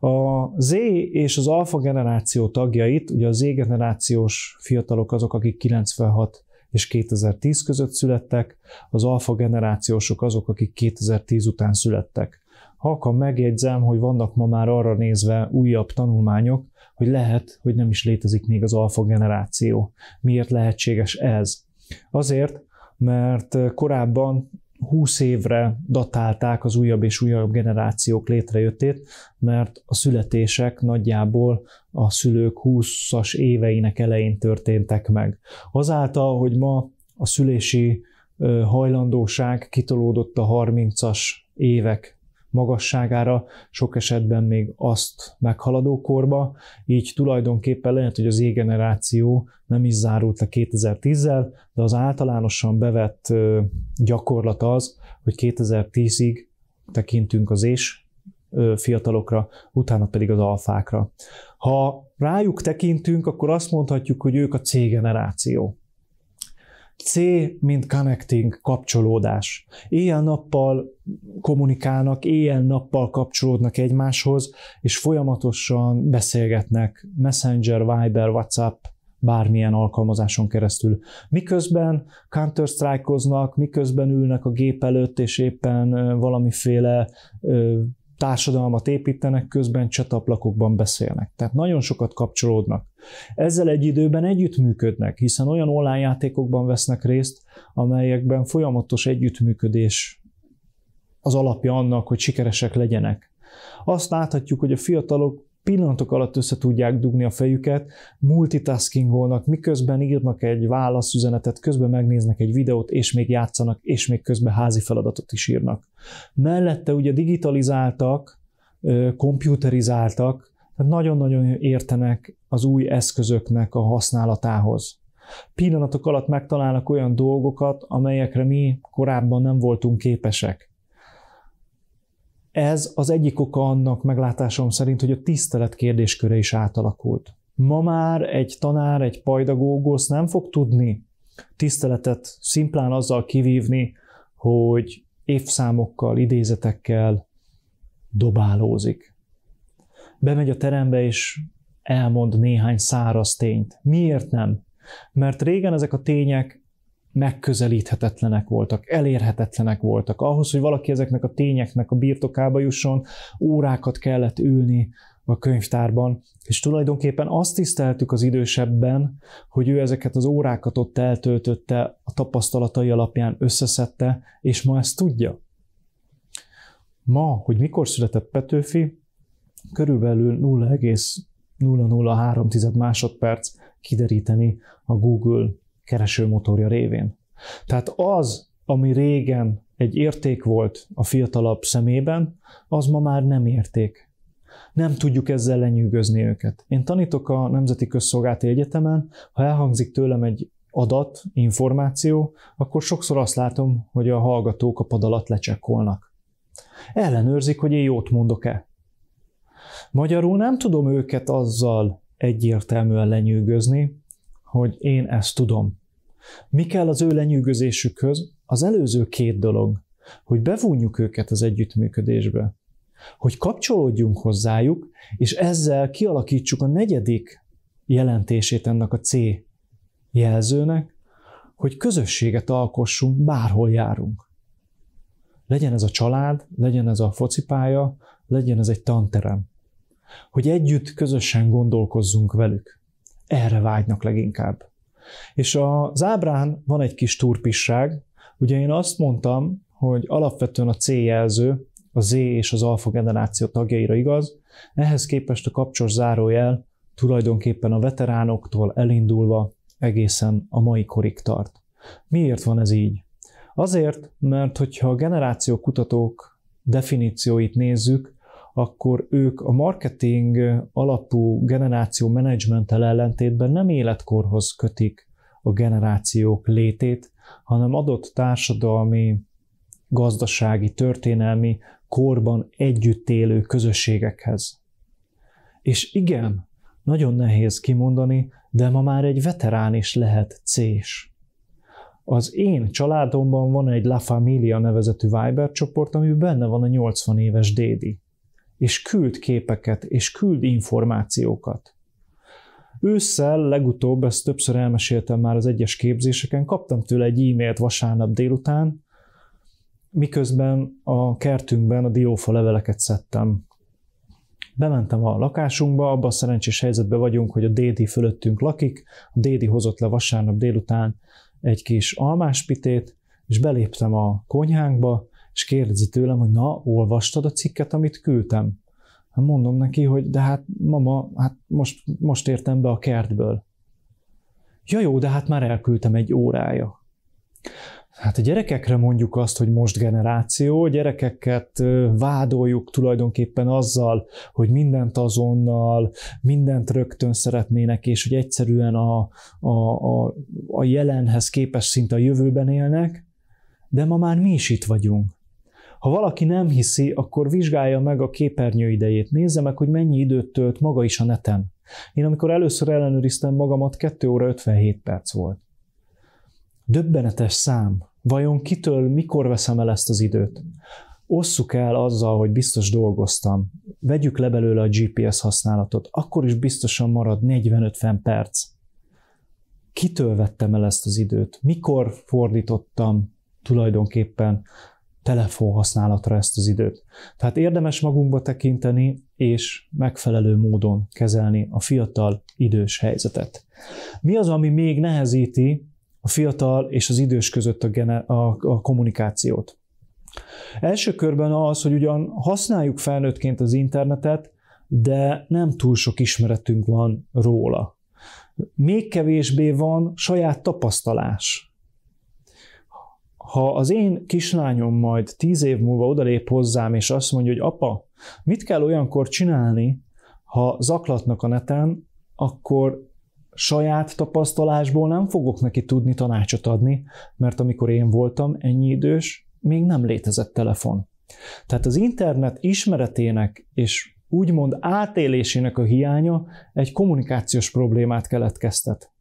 A Z és az alfa generáció tagjait, ugye a Z generációs fiatalok azok, akik 96 és 2010 között születtek, az alfa generációsok azok, akik 2010 után születtek. Halkan megjegyzem, hogy vannak ma már arra nézve újabb tanulmányok, hogy lehet, hogy nem is létezik még az alfa generáció. Miért lehetséges ez? Azért, mert korábban 20 évre datálták az újabb és újabb generációk létrejöttét, mert a születések nagyjából a szülők 20-as éveinek elején történtek meg. Azáltal, hogy ma a szülési hajlandóság kitolódott a 30-as évek magasságára, sok esetben még azt meghaladó korba, így tulajdonképpen lehet, hogy az égeneráció nem is zárult le 2010-zel, de az általánosan bevett gyakorlat az, hogy 2010-ig tekintünk az és fiatalokra, utána pedig az alfákra. Ha rájuk tekintünk, akkor azt mondhatjuk, hogy ők a C generáció. C, mint connecting, kapcsolódás. Éjjel-nappal kommunikálnak, éjjel-nappal kapcsolódnak egymáshoz, és folyamatosan beszélgetnek Messenger, Viber, WhatsApp, bármilyen alkalmazáson keresztül. Miközben counter strike miközben ülnek a gép előtt, és éppen valamiféle társadalmat építenek, közben csataplakokban beszélnek. Tehát nagyon sokat kapcsolódnak. Ezzel egy időben együttműködnek, hiszen olyan online játékokban vesznek részt, amelyekben folyamatos együttműködés az alapja annak, hogy sikeresek legyenek. Azt láthatjuk, hogy a fiatalok pillanatok alatt össze tudják dugni a fejüket, multitaskingolnak, miközben írnak egy válaszüzenetet, közben megnéznek egy videót, és még játszanak, és még közben házi feladatot is írnak. Mellette ugye digitalizáltak, komputerizáltak, tehát nagyon-nagyon értenek az új eszközöknek a használatához. Pillanatok alatt megtalálnak olyan dolgokat, amelyekre mi korábban nem voltunk képesek. Ez az egyik oka annak meglátásom szerint, hogy a tisztelet kérdésköre is átalakult. Ma már egy tanár, egy pajdagógos nem fog tudni tiszteletet szimplán azzal kivívni, hogy évszámokkal, idézetekkel dobálózik. Bemegy a terembe és elmond néhány száraz tényt. Miért nem? Mert régen ezek a tények megközelíthetetlenek voltak, elérhetetlenek voltak. Ahhoz, hogy valaki ezeknek a tényeknek a birtokába jusson, órákat kellett ülni a könyvtárban, és tulajdonképpen azt tiszteltük az idősebben, hogy ő ezeket az órákat ott eltöltötte, a tapasztalatai alapján összeszedte, és ma ezt tudja. Ma, hogy mikor született Petőfi, körülbelül 0,003 másodperc kideríteni a Google keresőmotorja révén. Tehát az, ami régen egy érték volt a fiatalabb szemében, az ma már nem érték. Nem tudjuk ezzel lenyűgözni őket. Én tanítok a Nemzeti Közszolgálati Egyetemen, ha elhangzik tőlem egy adat, információ, akkor sokszor azt látom, hogy a hallgatók a pad alatt lecsekkolnak. Ellenőrzik, hogy én jót mondok-e. Magyarul nem tudom őket azzal egyértelműen lenyűgözni, hogy én ezt tudom. Mi kell az ő lenyűgözésükhöz? Az előző két dolog, hogy bevonjuk őket az együttműködésbe, hogy kapcsolódjunk hozzájuk, és ezzel kialakítsuk a negyedik jelentését ennek a C jelzőnek, hogy közösséget alkossunk, bárhol járunk. Legyen ez a család, legyen ez a focipálya, legyen ez egy tanterem. Hogy együtt, közösen gondolkozzunk velük erre vágynak leginkább. És az ábrán van egy kis turpisság. Ugye én azt mondtam, hogy alapvetően a C jelző a Z és az alfa generáció tagjaira igaz, ehhez képest a kapcsos zárójel tulajdonképpen a veteránoktól elindulva egészen a mai korig tart. Miért van ez így? Azért, mert hogyha a generációkutatók definícióit nézzük, akkor ők a marketing alapú generáció menedzsmenttel ellentétben nem életkorhoz kötik a generációk létét, hanem adott társadalmi, gazdasági, történelmi korban együtt élő közösségekhez. És igen, nagyon nehéz kimondani, de ma már egy veterán is lehet cés. Az én családomban van egy La Familia nevezetű Viber csoport, amiben benne van a 80 éves Dédi és küld képeket, és küld információkat. Ősszel legutóbb, ezt többször elmeséltem már az egyes képzéseken, kaptam tőle egy e-mailt vasárnap délután, miközben a kertünkben a diófa leveleket szedtem. Bementem a lakásunkba, abban a szerencsés helyzetben vagyunk, hogy a Dédi fölöttünk lakik. A Dédi hozott le vasárnap délután egy kis almáspitét, és beléptem a konyhánkba, és kérdezi tőlem, hogy na, olvastad a cikket, amit küldtem? Hát mondom neki, hogy de hát mama, hát most, most értem be a kertből. Ja jó, de hát már elküldtem egy órája. Hát a gyerekekre mondjuk azt, hogy most generáció, a gyerekeket vádoljuk tulajdonképpen azzal, hogy mindent azonnal, mindent rögtön szeretnének, és hogy egyszerűen a, a, a, a jelenhez képes szinte a jövőben élnek, de ma már mi is itt vagyunk. Ha valaki nem hiszi, akkor vizsgálja meg a képernyő idejét, nézze meg, hogy mennyi időt tölt maga is a neten. Én amikor először ellenőriztem magamat, 2 óra 57 perc volt. Döbbenetes szám. Vajon kitől, mikor veszem el ezt az időt? Osszuk el azzal, hogy biztos dolgoztam. Vegyük le belőle a GPS használatot. Akkor is biztosan marad 40-50 perc. Kitől vettem el ezt az időt? Mikor fordítottam tulajdonképpen telefonhasználatra ezt az időt. Tehát érdemes magunkba tekinteni, és megfelelő módon kezelni a fiatal idős helyzetet. Mi az, ami még nehezíti a fiatal és az idős között a, gene- a, a kommunikációt? Első körben az, hogy ugyan használjuk felnőttként az internetet, de nem túl sok ismeretünk van róla. Még kevésbé van saját tapasztalás ha az én kislányom majd tíz év múlva odalép hozzám, és azt mondja, hogy apa, mit kell olyankor csinálni, ha zaklatnak a neten, akkor saját tapasztalásból nem fogok neki tudni tanácsot adni, mert amikor én voltam ennyi idős, még nem létezett telefon. Tehát az internet ismeretének és úgymond átélésének a hiánya egy kommunikációs problémát keletkeztet.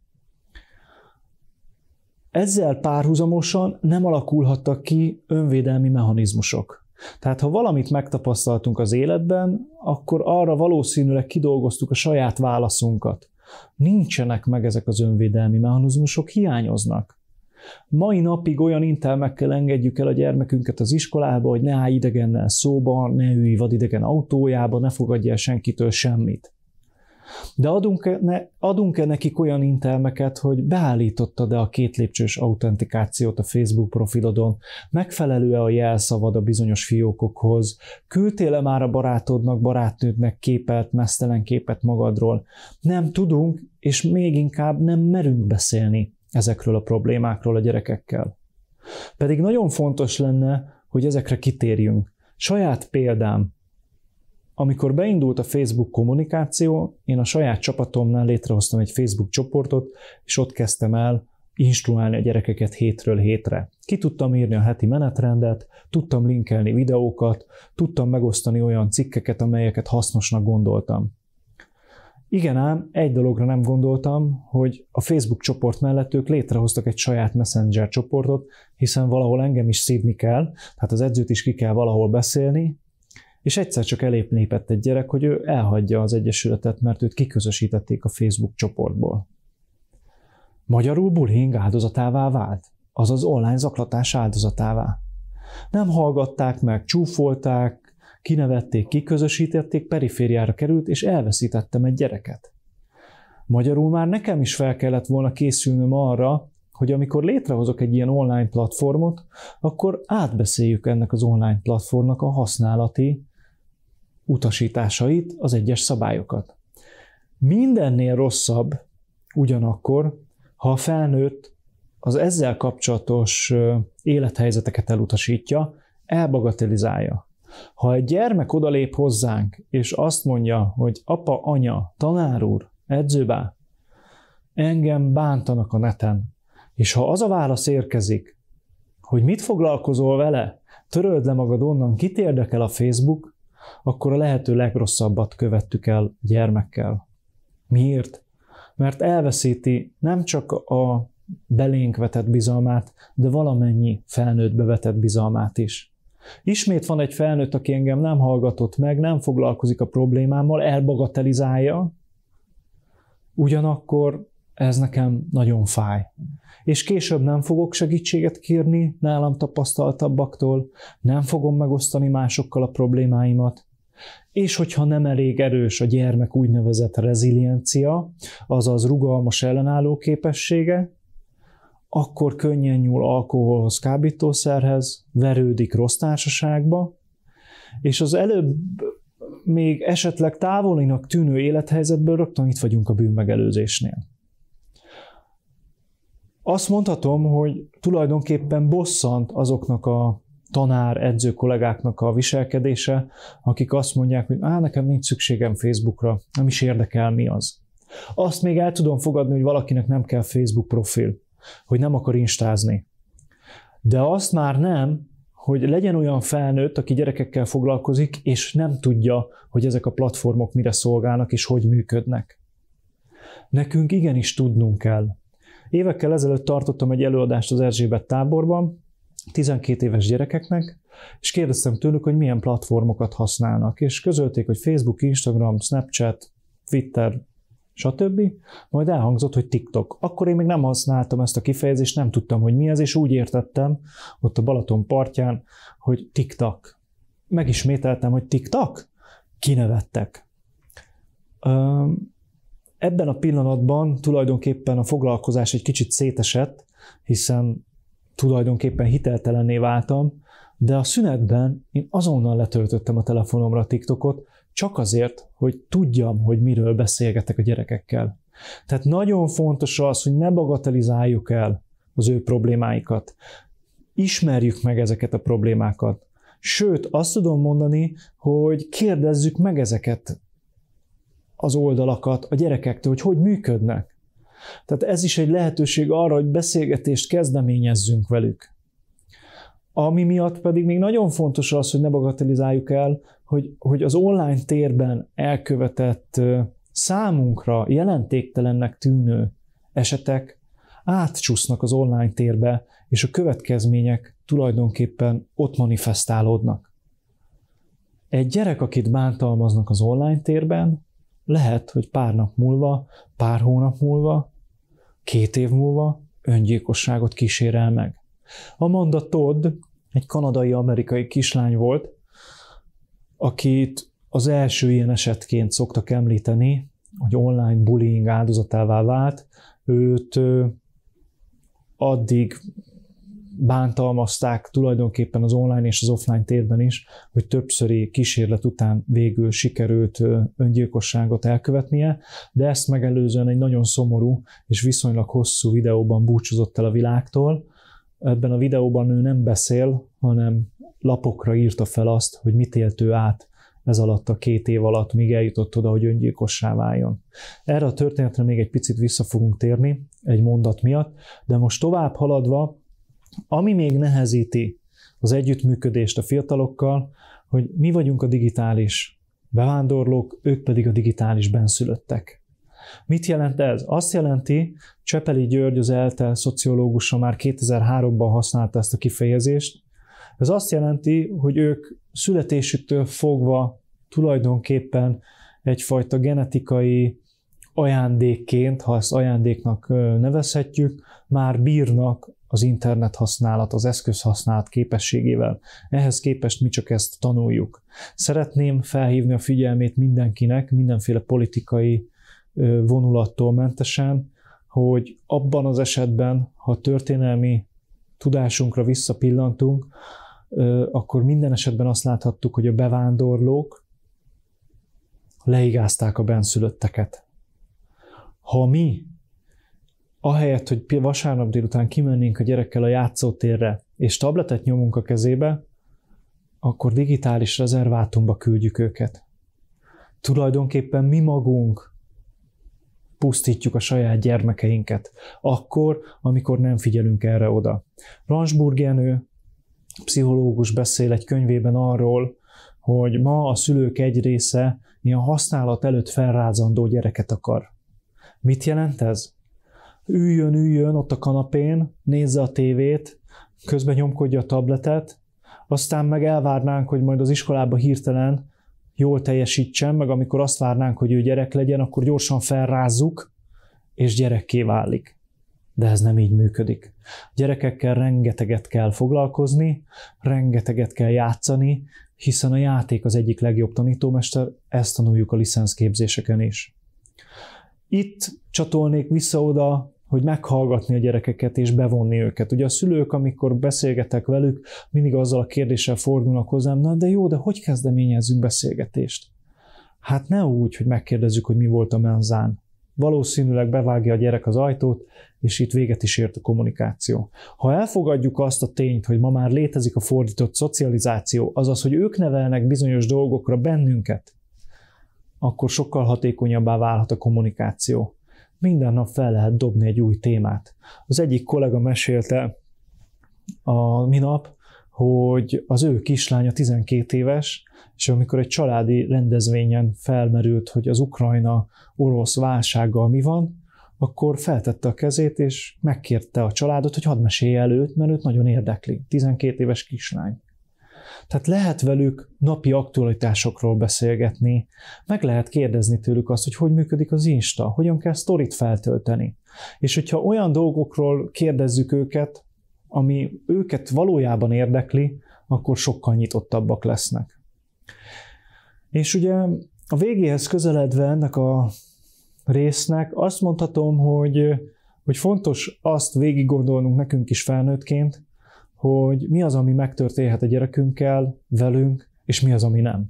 Ezzel párhuzamosan nem alakulhattak ki önvédelmi mechanizmusok. Tehát ha valamit megtapasztaltunk az életben, akkor arra valószínűleg kidolgoztuk a saját válaszunkat. Nincsenek meg ezek az önvédelmi mechanizmusok, hiányoznak. Mai napig olyan intelmekkel engedjük el a gyermekünket az iskolába, hogy ne állj idegennel szóba, ne ülj vadidegen autójába, ne fogadj el senkitől semmit. De adunk-e, ne, adunk-e nekik olyan intelmeket, hogy beállítottad-e a kétlépcsős autentikációt a Facebook profilodon, megfelelő-e a jelszavad a bizonyos fiókokhoz, küldtél-e már a barátodnak, barátnődnek képet, mesztelen képet magadról. Nem tudunk, és még inkább nem merünk beszélni ezekről a problémákról a gyerekekkel. Pedig nagyon fontos lenne, hogy ezekre kitérjünk. Saját példám, amikor beindult a Facebook kommunikáció, én a saját csapatomnál létrehoztam egy Facebook csoportot, és ott kezdtem el instruálni a gyerekeket hétről hétre. Ki tudtam írni a heti menetrendet, tudtam linkelni videókat, tudtam megosztani olyan cikkeket, amelyeket hasznosnak gondoltam. Igen ám, egy dologra nem gondoltam, hogy a Facebook csoport mellett ők létrehoztak egy saját Messenger csoportot, hiszen valahol engem is szívni kell, tehát az edzőt is ki kell valahol beszélni, és egyszer csak elép lépett egy gyerek, hogy ő elhagyja az Egyesületet, mert őt kiközösítették a Facebook csoportból. Magyarul bullying áldozatává vált, azaz online zaklatás áldozatává. Nem hallgatták meg, csúfolták, kinevették, kiközösítették, perifériára került, és elveszítettem egy gyereket. Magyarul már nekem is fel kellett volna készülnöm arra, hogy amikor létrehozok egy ilyen online platformot, akkor átbeszéljük ennek az online platformnak a használati utasításait, az egyes szabályokat. Mindennél rosszabb ugyanakkor, ha a felnőtt az ezzel kapcsolatos élethelyzeteket elutasítja, elbagatelizálja. Ha egy gyermek odalép hozzánk, és azt mondja, hogy apa, anya, tanár úr, edzőbá, engem bántanak a neten, és ha az a válasz érkezik, hogy mit foglalkozol vele, töröld le magad onnan, kit érdekel a Facebook, akkor a lehető legrosszabbat követtük el gyermekkel. Miért? Mert elveszíti nem csak a belénk vetett bizalmát, de valamennyi felnőttbe vetett bizalmát is. Ismét van egy felnőtt, aki engem nem hallgatott meg, nem foglalkozik a problémámmal, elbagatelizálja, ugyanakkor ez nekem nagyon fáj. És később nem fogok segítséget kérni nálam tapasztaltabbaktól, nem fogom megosztani másokkal a problémáimat, és hogyha nem elég erős a gyermek úgynevezett reziliencia, azaz rugalmas ellenálló képessége, akkor könnyen nyúl alkoholhoz, kábítószerhez, verődik rossz társaságba, és az előbb még esetleg távolinak tűnő élethelyzetből rögtön itt vagyunk a bűnmegelőzésnél. Azt mondhatom, hogy tulajdonképpen bosszant azoknak a tanár, edző kollégáknak a viselkedése, akik azt mondják, hogy á, nekem nincs szükségem Facebookra, nem is érdekel mi az. Azt még el tudom fogadni, hogy valakinek nem kell Facebook profil, hogy nem akar instázni. De azt már nem, hogy legyen olyan felnőtt, aki gyerekekkel foglalkozik, és nem tudja, hogy ezek a platformok mire szolgálnak és hogy működnek. Nekünk igenis tudnunk kell. Évekkel ezelőtt tartottam egy előadást az Erzsébet táborban, 12 éves gyerekeknek, és kérdeztem tőlük, hogy milyen platformokat használnak, és közölték, hogy Facebook, Instagram, Snapchat, Twitter, stb. Majd elhangzott, hogy TikTok. Akkor én még nem használtam ezt a kifejezést, nem tudtam, hogy mi ez, és úgy értettem ott a Balaton partján, hogy TikTok. Megismételtem, hogy TikTok? Kinevettek ebben a pillanatban tulajdonképpen a foglalkozás egy kicsit szétesett, hiszen tulajdonképpen hiteltelenné váltam, de a szünetben én azonnal letöltöttem a telefonomra a TikTokot, csak azért, hogy tudjam, hogy miről beszélgetek a gyerekekkel. Tehát nagyon fontos az, hogy ne bagatelizáljuk el az ő problémáikat. Ismerjük meg ezeket a problémákat. Sőt, azt tudom mondani, hogy kérdezzük meg ezeket az oldalakat a gyerekektől, hogy hogy működnek. Tehát ez is egy lehetőség arra, hogy beszélgetést kezdeményezzünk velük. Ami miatt pedig még nagyon fontos az, hogy ne bagatelizáljuk el, hogy, hogy az online térben elkövetett számunkra jelentéktelennek tűnő esetek átcsúsznak az online térbe, és a következmények tulajdonképpen ott manifestálódnak. Egy gyerek, akit bántalmaznak az online térben, lehet, hogy pár nap múlva, pár hónap múlva, két év múlva öngyilkosságot kísérel meg. Amanda Todd egy kanadai-amerikai kislány volt, akit az első ilyen esetként szoktak említeni, hogy online bullying áldozatává vált, őt addig bántalmazták tulajdonképpen az online és az offline térben is, hogy többszöri kísérlet után végül sikerült öngyilkosságot elkövetnie, de ezt megelőzően egy nagyon szomorú és viszonylag hosszú videóban búcsúzott el a világtól. Ebben a videóban ő nem beszél, hanem lapokra írta fel azt, hogy mit élt ő át ez alatt a két év alatt, míg eljutott oda, hogy öngyilkossá váljon. Erre a történetre még egy picit vissza fogunk térni egy mondat miatt, de most tovább haladva ami még nehezíti az együttműködést a fiatalokkal, hogy mi vagyunk a digitális bevándorlók, ők pedig a digitális benszülöttek. Mit jelent ez? Azt jelenti, Csepeli György, az ELTE szociológusa már 2003-ban használta ezt a kifejezést. Ez azt jelenti, hogy ők születésüktől fogva tulajdonképpen egyfajta genetikai ajándékként, ha ezt ajándéknak nevezhetjük, már bírnak az internet használat, az eszköz használat képességével. Ehhez képest mi csak ezt tanuljuk. Szeretném felhívni a figyelmét mindenkinek, mindenféle politikai vonulattól mentesen, hogy abban az esetben, ha történelmi tudásunkra visszapillantunk, akkor minden esetben azt láthattuk, hogy a bevándorlók leigázták a benszülötteket. Ha mi ahelyett, hogy vasárnap délután kimennénk a gyerekkel a játszótérre, és tabletet nyomunk a kezébe, akkor digitális rezervátumba küldjük őket. Tulajdonképpen mi magunk pusztítjuk a saját gyermekeinket, akkor, amikor nem figyelünk erre oda. Ransburg Jenő, pszichológus beszél egy könyvében arról, hogy ma a szülők egy része ilyen használat előtt felrázandó gyereket akar. Mit jelent ez? üljön, üljön ott a kanapén, nézze a tévét, közben nyomkodja a tabletet, aztán meg elvárnánk, hogy majd az iskolába hirtelen jól teljesítsen, meg amikor azt várnánk, hogy ő gyerek legyen, akkor gyorsan felrázzuk, és gyerekké válik. De ez nem így működik. A gyerekekkel rengeteget kell foglalkozni, rengeteget kell játszani, hiszen a játék az egyik legjobb tanítómester, ezt tanuljuk a licenszképzéseken is. Itt csatolnék vissza oda hogy meghallgatni a gyerekeket és bevonni őket. Ugye a szülők, amikor beszélgetek velük, mindig azzal a kérdéssel fordulnak hozzám, na de jó, de hogy kezdeményezzünk beszélgetést? Hát ne úgy, hogy megkérdezzük, hogy mi volt a menzán. Valószínűleg bevágja a gyerek az ajtót, és itt véget is ért a kommunikáció. Ha elfogadjuk azt a tényt, hogy ma már létezik a fordított szocializáció, azaz, hogy ők nevelnek bizonyos dolgokra bennünket, akkor sokkal hatékonyabbá válhat a kommunikáció minden nap fel lehet dobni egy új témát. Az egyik kollega mesélte a minap, hogy az ő kislánya 12 éves, és amikor egy családi rendezvényen felmerült, hogy az ukrajna-orosz válsággal mi van, akkor feltette a kezét, és megkérte a családot, hogy hadd mesélje előtt, mert őt nagyon érdekli. 12 éves kislány. Tehát lehet velük napi aktualitásokról beszélgetni, meg lehet kérdezni tőlük azt, hogy hogy működik az Insta, hogyan kell sztorit feltölteni. És hogyha olyan dolgokról kérdezzük őket, ami őket valójában érdekli, akkor sokkal nyitottabbak lesznek. És ugye a végéhez közeledve ennek a résznek azt mondhatom, hogy, hogy fontos azt végig gondolnunk nekünk is felnőttként, hogy mi az, ami megtörténhet a gyerekünkkel, velünk, és mi az, ami nem.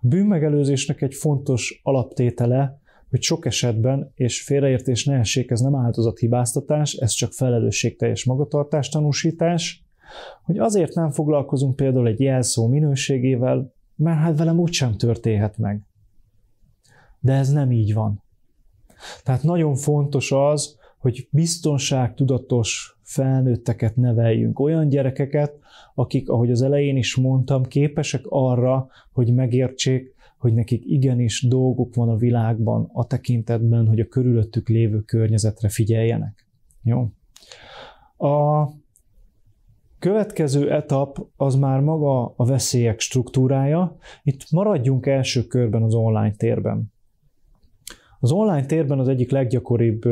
A bűnmegelőzésnek egy fontos alaptétele, hogy sok esetben, és félreértés ne essék, ez nem áldozathibáztatás, ez csak felelősségteljes magatartás tanúsítás, hogy azért nem foglalkozunk például egy jelszó minőségével, mert hát velem úgysem történhet meg. De ez nem így van. Tehát nagyon fontos az, hogy biztonságtudatos felnőtteket neveljünk, olyan gyerekeket, akik, ahogy az elején is mondtam, képesek arra, hogy megértsék, hogy nekik igenis dolguk van a világban, a tekintetben, hogy a körülöttük lévő környezetre figyeljenek. Jó? A következő etap az már maga a veszélyek struktúrája. Itt maradjunk első körben az online térben. Az online térben az egyik leggyakoribb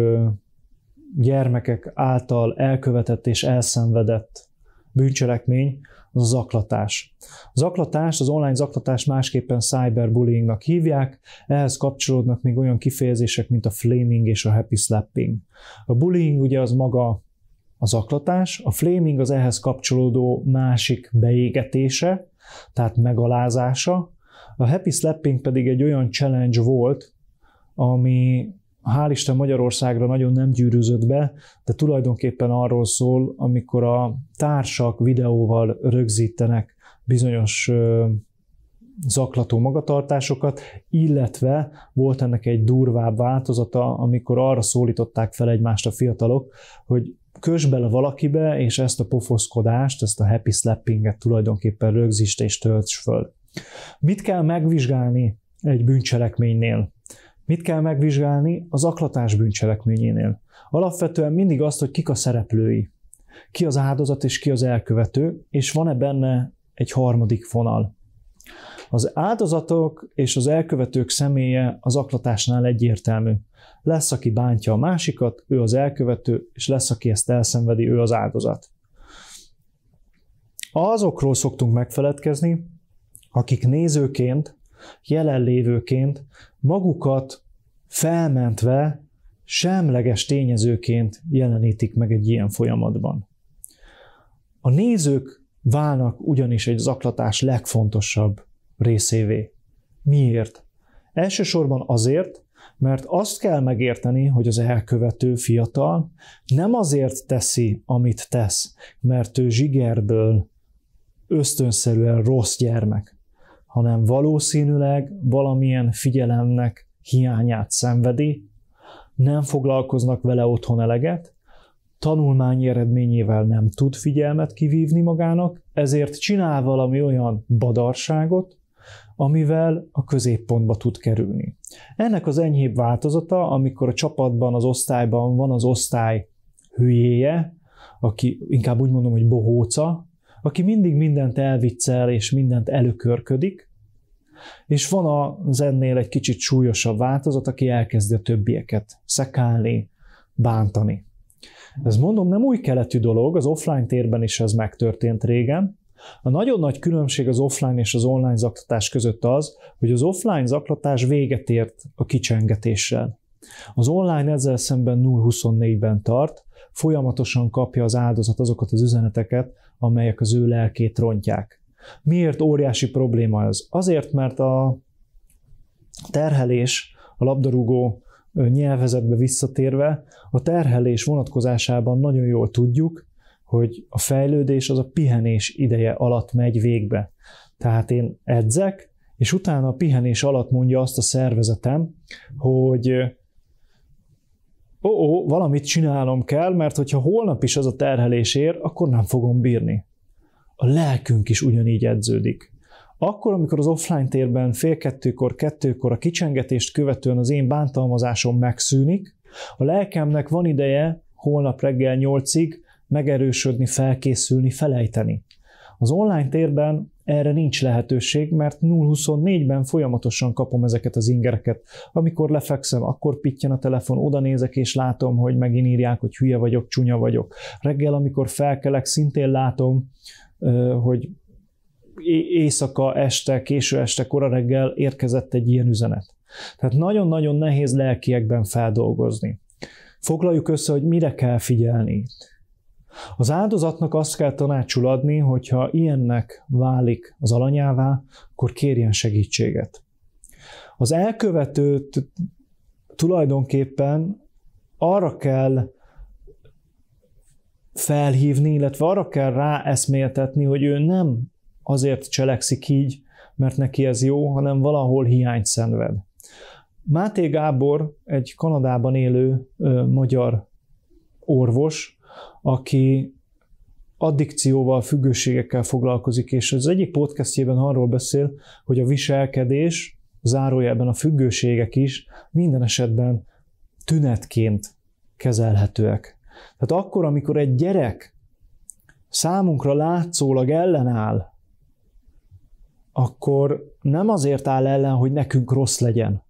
gyermekek által elkövetett és elszenvedett bűncselekmény, az a zaklatás. A zaklatás, az online zaklatás másképpen cyberbullyingnak hívják, ehhez kapcsolódnak még olyan kifejezések, mint a flaming és a happy slapping. A bullying ugye az maga a zaklatás, a flaming az ehhez kapcsolódó másik beégetése, tehát megalázása, a happy slapping pedig egy olyan challenge volt, ami hál' Isten Magyarországra nagyon nem gyűrűzött be, de tulajdonképpen arról szól, amikor a társak videóval rögzítenek bizonyos zaklató magatartásokat, illetve volt ennek egy durvább változata, amikor arra szólították fel egymást a fiatalok, hogy kös bele valakibe, és ezt a pofoszkodást, ezt a happy slappinget tulajdonképpen rögzítsd és tölts föl. Mit kell megvizsgálni egy bűncselekménynél? Mit kell megvizsgálni az aklatás bűncselekményénél? Alapvetően mindig azt, hogy kik a szereplői, ki az áldozat és ki az elkövető, és van-e benne egy harmadik fonal. Az áldozatok és az elkövetők személye az aklatásnál egyértelmű. Lesz, aki bántja a másikat, ő az elkövető, és lesz, aki ezt elszenvedi, ő az áldozat. Azokról szoktunk megfeledkezni, akik nézőként jelenlévőként magukat felmentve semleges tényezőként jelenítik meg egy ilyen folyamatban. A nézők válnak ugyanis egy zaklatás legfontosabb részévé. Miért? Elsősorban azért, mert azt kell megérteni, hogy az elkövető fiatal nem azért teszi, amit tesz, mert ő zsigerből ösztönszerűen rossz gyermek, hanem valószínűleg valamilyen figyelemnek hiányát szenvedi, nem foglalkoznak vele otthon eleget, tanulmányi eredményével nem tud figyelmet kivívni magának, ezért csinál valami olyan badarságot, amivel a középpontba tud kerülni. Ennek az enyhébb változata, amikor a csapatban, az osztályban van az osztály hülyéje, aki inkább úgy mondom, hogy bohóca, aki mindig mindent elviccel és mindent előkörködik, és van a zennél egy kicsit súlyosabb változat, aki elkezdi a többieket szekálni, bántani. Ez mondom, nem új keletű dolog, az offline térben is ez megtörtént régen. A nagyon nagy különbség az offline és az online zaklatás között az, hogy az offline zaklatás véget ért a kicsengetéssel. Az online ezzel szemben 0-24-ben tart, folyamatosan kapja az áldozat azokat az üzeneteket, amelyek az ő lelkét rontják. Miért óriási probléma ez? Azért, mert a terhelés, a labdarúgó nyelvezetbe visszatérve, a terhelés vonatkozásában nagyon jól tudjuk, hogy a fejlődés az a pihenés ideje alatt megy végbe. Tehát én edzek, és utána a pihenés alatt mondja azt a szervezetem, hogy ó, oh, oh, valamit csinálnom kell, mert hogyha holnap is az a terhelés ér, akkor nem fogom bírni. A lelkünk is ugyanígy edződik. Akkor, amikor az offline térben fél kettőkor, kettőkor a kicsengetést követően az én bántalmazásom megszűnik, a lelkemnek van ideje holnap reggel nyolcig megerősödni, felkészülni, felejteni. Az online térben erre nincs lehetőség, mert 0-24-ben folyamatosan kapom ezeket az ingereket. Amikor lefekszem, akkor pittyen a telefon, oda nézek és látom, hogy megint írják, hogy hülye vagyok, csúnya vagyok. Reggel, amikor felkelek, szintén látom, hogy éjszaka, este, késő este, kora reggel érkezett egy ilyen üzenet. Tehát nagyon-nagyon nehéz lelkiekben feldolgozni. Foglaljuk össze, hogy mire kell figyelni itt. Az áldozatnak azt kell tanácsul adni, hogyha ilyennek válik az alanyává, akkor kérjen segítséget. Az elkövetőt tulajdonképpen arra kell felhívni, illetve arra kell ráeszméltetni, hogy ő nem azért cselekszik így, mert neki ez jó, hanem valahol hiányt szenved. Máté Gábor egy Kanadában élő ö, magyar orvos, aki addikcióval, függőségekkel foglalkozik, és az egyik podcastjében arról beszél, hogy a viselkedés, zárójelben a függőségek is minden esetben tünetként kezelhetőek. Tehát akkor, amikor egy gyerek számunkra látszólag ellenáll, akkor nem azért áll ellen, hogy nekünk rossz legyen,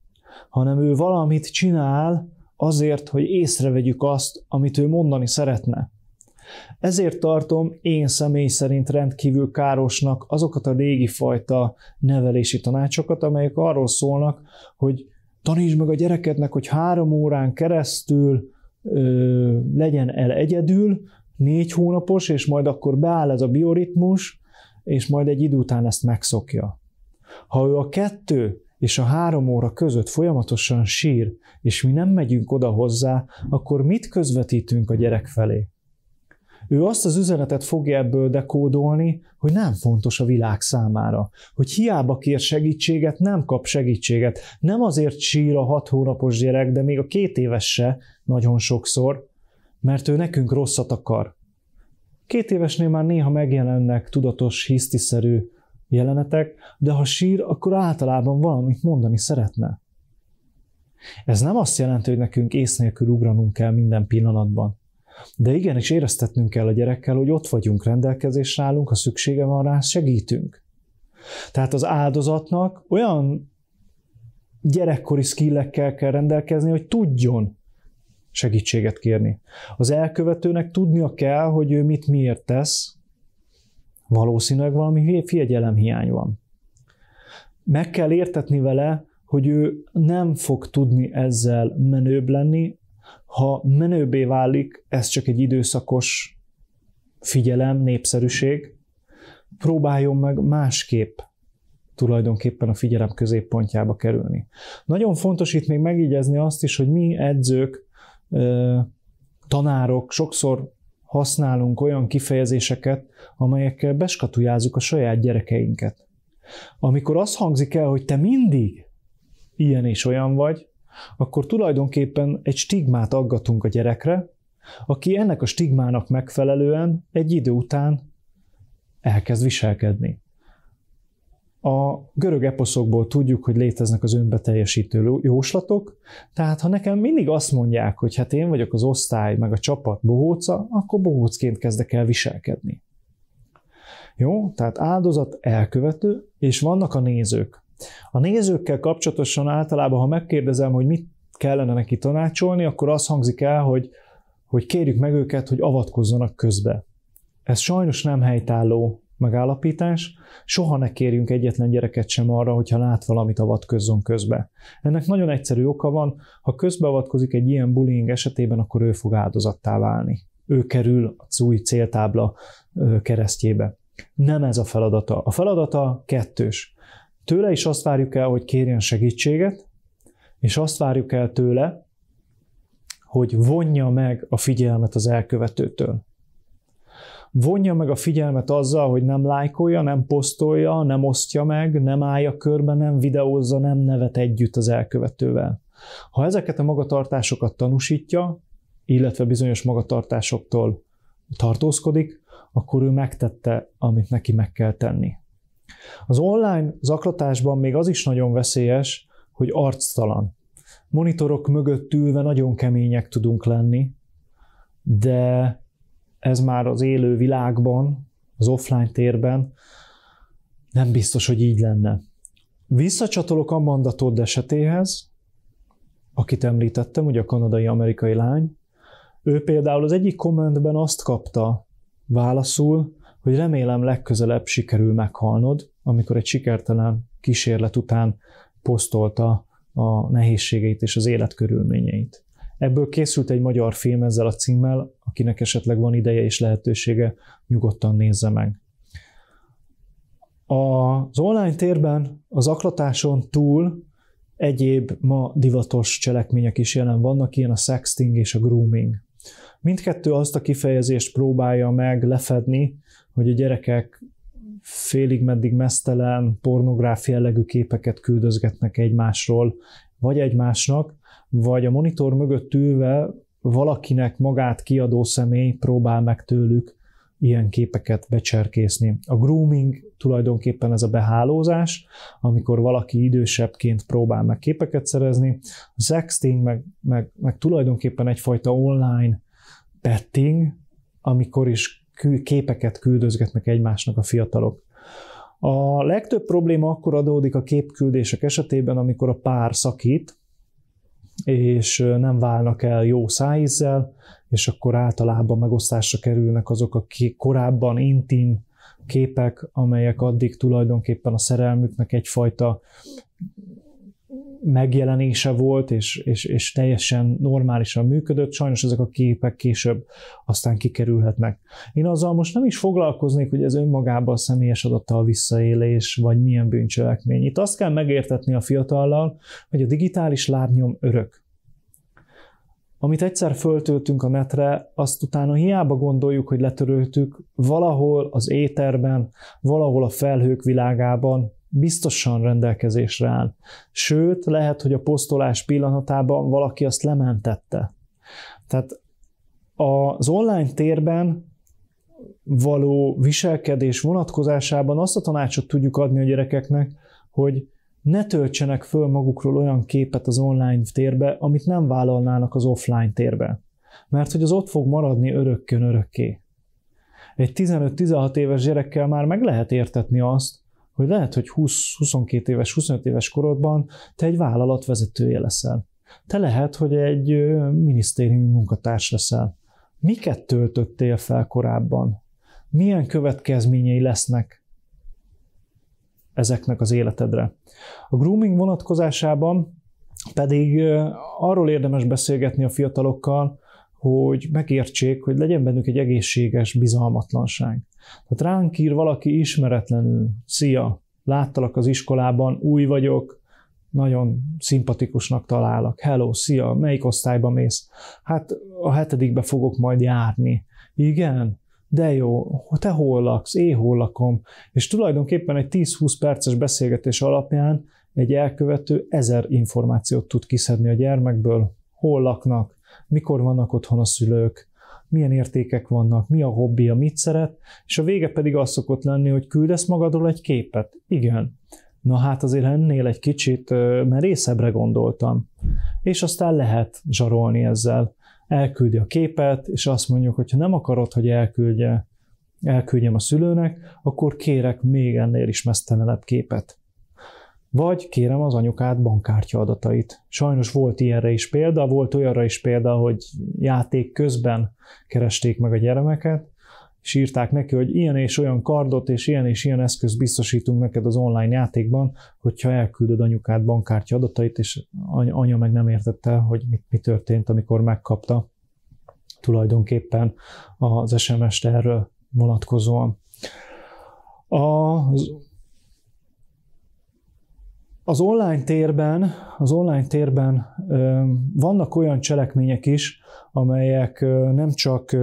hanem ő valamit csinál azért, hogy észrevegyük azt, amit ő mondani szeretne. Ezért tartom én személy szerint rendkívül károsnak azokat a régi fajta nevelési tanácsokat, amelyek arról szólnak, hogy tanítsd meg a gyerekednek, hogy három órán keresztül ö, legyen el egyedül, négy hónapos, és majd akkor beáll ez a bioritmus, és majd egy idő után ezt megszokja. Ha ő a kettő és a három óra között folyamatosan sír, és mi nem megyünk oda hozzá, akkor mit közvetítünk a gyerek felé? ő azt az üzenetet fogja ebből dekódolni, hogy nem fontos a világ számára. Hogy hiába kér segítséget, nem kap segítséget. Nem azért sír a hat hónapos gyerek, de még a két éves se nagyon sokszor, mert ő nekünk rosszat akar. Két évesnél már néha megjelennek tudatos, hisztiszerű jelenetek, de ha sír, akkor általában valamit mondani szeretne. Ez nem azt jelenti, hogy nekünk ész nélkül ugranunk kell minden pillanatban. De igenis éreztetnünk kell a gyerekkel, hogy ott vagyunk, rendelkezésre állunk, ha szüksége van rá, segítünk. Tehát az áldozatnak olyan gyerekkori skillekkel kell rendelkezni, hogy tudjon segítséget kérni. Az elkövetőnek tudnia kell, hogy ő mit miért tesz, valószínűleg valami hiány van. Meg kell értetni vele, hogy ő nem fog tudni ezzel menőbb lenni, ha menőbbé válik, ez csak egy időszakos figyelem, népszerűség, próbáljon meg másképp tulajdonképpen a figyelem középpontjába kerülni. Nagyon fontos itt még megígyezni azt is, hogy mi edzők, tanárok sokszor használunk olyan kifejezéseket, amelyekkel beskatujázzuk a saját gyerekeinket. Amikor azt hangzik el, hogy te mindig ilyen és olyan vagy, akkor tulajdonképpen egy stigmát aggatunk a gyerekre, aki ennek a stigmának megfelelően egy idő után elkezd viselkedni. A görög eposzokból tudjuk, hogy léteznek az önbeteljesítő jóslatok, tehát ha nekem mindig azt mondják, hogy hát én vagyok az osztály, meg a csapat bohóca, akkor bohócként kezdek el viselkedni. Jó, tehát áldozat, elkövető, és vannak a nézők, a nézőkkel kapcsolatosan általában, ha megkérdezem, hogy mit kellene neki tanácsolni, akkor az hangzik el, hogy, hogy kérjük meg őket, hogy avatkozzanak közbe. Ez sajnos nem helytálló megállapítás. Soha ne kérjünk egyetlen gyereket sem arra, hogyha lát valamit avatkozzon közbe. Ennek nagyon egyszerű oka van, ha közbeavatkozik egy ilyen bullying esetében, akkor ő fog áldozattá válni. Ő kerül az új céltábla keresztjébe. Nem ez a feladata. A feladata kettős. Tőle is azt várjuk el, hogy kérjen segítséget, és azt várjuk el tőle, hogy vonja meg a figyelmet az elkövetőtől. Vonja meg a figyelmet azzal, hogy nem lájkolja, nem posztolja, nem osztja meg, nem állja körbe, nem videózza, nem nevet együtt az elkövetővel. Ha ezeket a magatartásokat tanúsítja, illetve bizonyos magatartásoktól tartózkodik, akkor ő megtette, amit neki meg kell tenni. Az online zaklatásban még az is nagyon veszélyes, hogy arctalan. Monitorok mögött ülve nagyon kemények tudunk lenni, de ez már az élő világban, az offline térben nem biztos, hogy így lenne. Visszacsatolok a mandatod esetéhez, akit említettem, ugye a kanadai-amerikai lány. Ő például az egyik kommentben azt kapta válaszul, hogy remélem legközelebb sikerül meghalnod, amikor egy sikertelen kísérlet után posztolta a nehézségeit és az életkörülményeit. Ebből készült egy magyar film ezzel a címmel, akinek esetleg van ideje és lehetősége, nyugodtan nézze meg. Az online térben az aklatáson túl egyéb ma divatos cselekmények is jelen vannak, ilyen a sexting és a grooming. Mindkettő azt a kifejezést próbálja meg lefedni, hogy a gyerekek félig meddig mesztelen, pornográf jellegű képeket küldözgetnek egymásról, vagy egymásnak, vagy a monitor mögött ülve valakinek magát kiadó személy próbál meg tőlük ilyen képeket becserkészni. A grooming tulajdonképpen ez a behálózás, amikor valaki idősebbként próbál meg képeket szerezni. A sexting meg, meg, meg tulajdonképpen egyfajta online betting, amikor is képeket küldözgetnek egymásnak a fiatalok. A legtöbb probléma akkor adódik a képküldések esetében, amikor a pár szakít, és nem válnak el jó szájízzel, és akkor általában megosztásra kerülnek azok a korábban intim képek, amelyek addig tulajdonképpen a szerelmüknek egyfajta megjelenése volt, és, és, és teljesen normálisan működött. Sajnos ezek a képek később aztán kikerülhetnek. Én azzal most nem is foglalkoznék, hogy ez önmagában a személyes adattal visszaélés, vagy milyen bűncselekmény. Itt azt kell megértetni a fiatallal, hogy a digitális lábnyom örök. Amit egyszer föltöltünk a netre, azt utána hiába gondoljuk, hogy letöröltük, valahol az éterben, valahol a felhők világában biztosan rendelkezésre áll. Sőt, lehet, hogy a posztolás pillanatában valaki azt lementette. Tehát az online térben való viselkedés vonatkozásában azt a tanácsot tudjuk adni a gyerekeknek, hogy ne töltsenek föl magukról olyan képet az online térbe, amit nem vállalnának az offline térbe. Mert hogy az ott fog maradni örökkön örökké. Egy 15-16 éves gyerekkel már meg lehet értetni azt, hogy lehet, hogy 20-22 éves, 25 éves korodban te egy vállalat vezetője leszel. Te lehet, hogy egy minisztériumi munkatárs leszel. Miket töltöttél fel korábban? Milyen következményei lesznek ezeknek az életedre? A grooming vonatkozásában pedig arról érdemes beszélgetni a fiatalokkal, hogy megértsék, hogy legyen bennük egy egészséges bizalmatlanság. Tehát ránk ír valaki ismeretlenül, szia, láttalak az iskolában, új vagyok, nagyon szimpatikusnak találak, hello, szia, melyik osztályba mész? Hát a hetedikbe fogok majd járni. Igen, de jó, te hol laksz, én hol lakom. És tulajdonképpen egy 10-20 perces beszélgetés alapján egy elkövető ezer információt tud kiszedni a gyermekből, hol laknak, mikor vannak otthon a szülők, milyen értékek vannak, mi a hobbija, mit szeret, és a vége pedig az szokott lenni, hogy küldesz magadról egy képet. Igen. Na hát azért ennél egy kicsit merészebbre gondoltam. És aztán lehet zsarolni ezzel. Elküldi a képet, és azt mondjuk, hogy ha nem akarod, hogy elküldje, elküldjem a szülőnek, akkor kérek még ennél is mesztelenebb képet vagy kérem az anyukád bankkártya adatait. Sajnos volt ilyenre is példa, volt olyanra is példa, hogy játék közben keresték meg a gyermeket, és írták neki, hogy ilyen és olyan kardot és ilyen és ilyen eszköz biztosítunk neked az online játékban, hogyha elküldöd anyukád bankkártya adatait, és anya meg nem értette, hogy mit, mi történt, amikor megkapta tulajdonképpen az SMS-t erről vonatkozóan. Az az online térben, az online térben vannak olyan cselekmények is, amelyek nem csak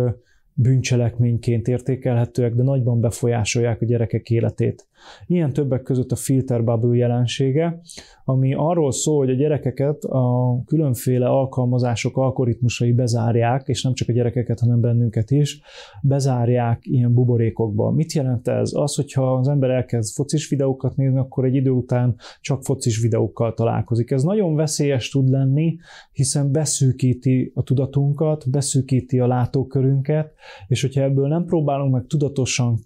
bűncselekményként értékelhetőek, de nagyban befolyásolják a gyerekek életét. Ilyen többek között a filter bubble jelensége, ami arról szól, hogy a gyerekeket a különféle alkalmazások algoritmusai bezárják, és nem csak a gyerekeket, hanem bennünket is, bezárják ilyen buborékokba. Mit jelent ez? Az, hogyha az ember elkezd focis videókat nézni, akkor egy idő után csak focis videókkal találkozik. Ez nagyon veszélyes tud lenni, hiszen beszűkíti a tudatunkat, beszűkíti a látókörünket, és hogyha ebből nem próbálunk meg tudatosan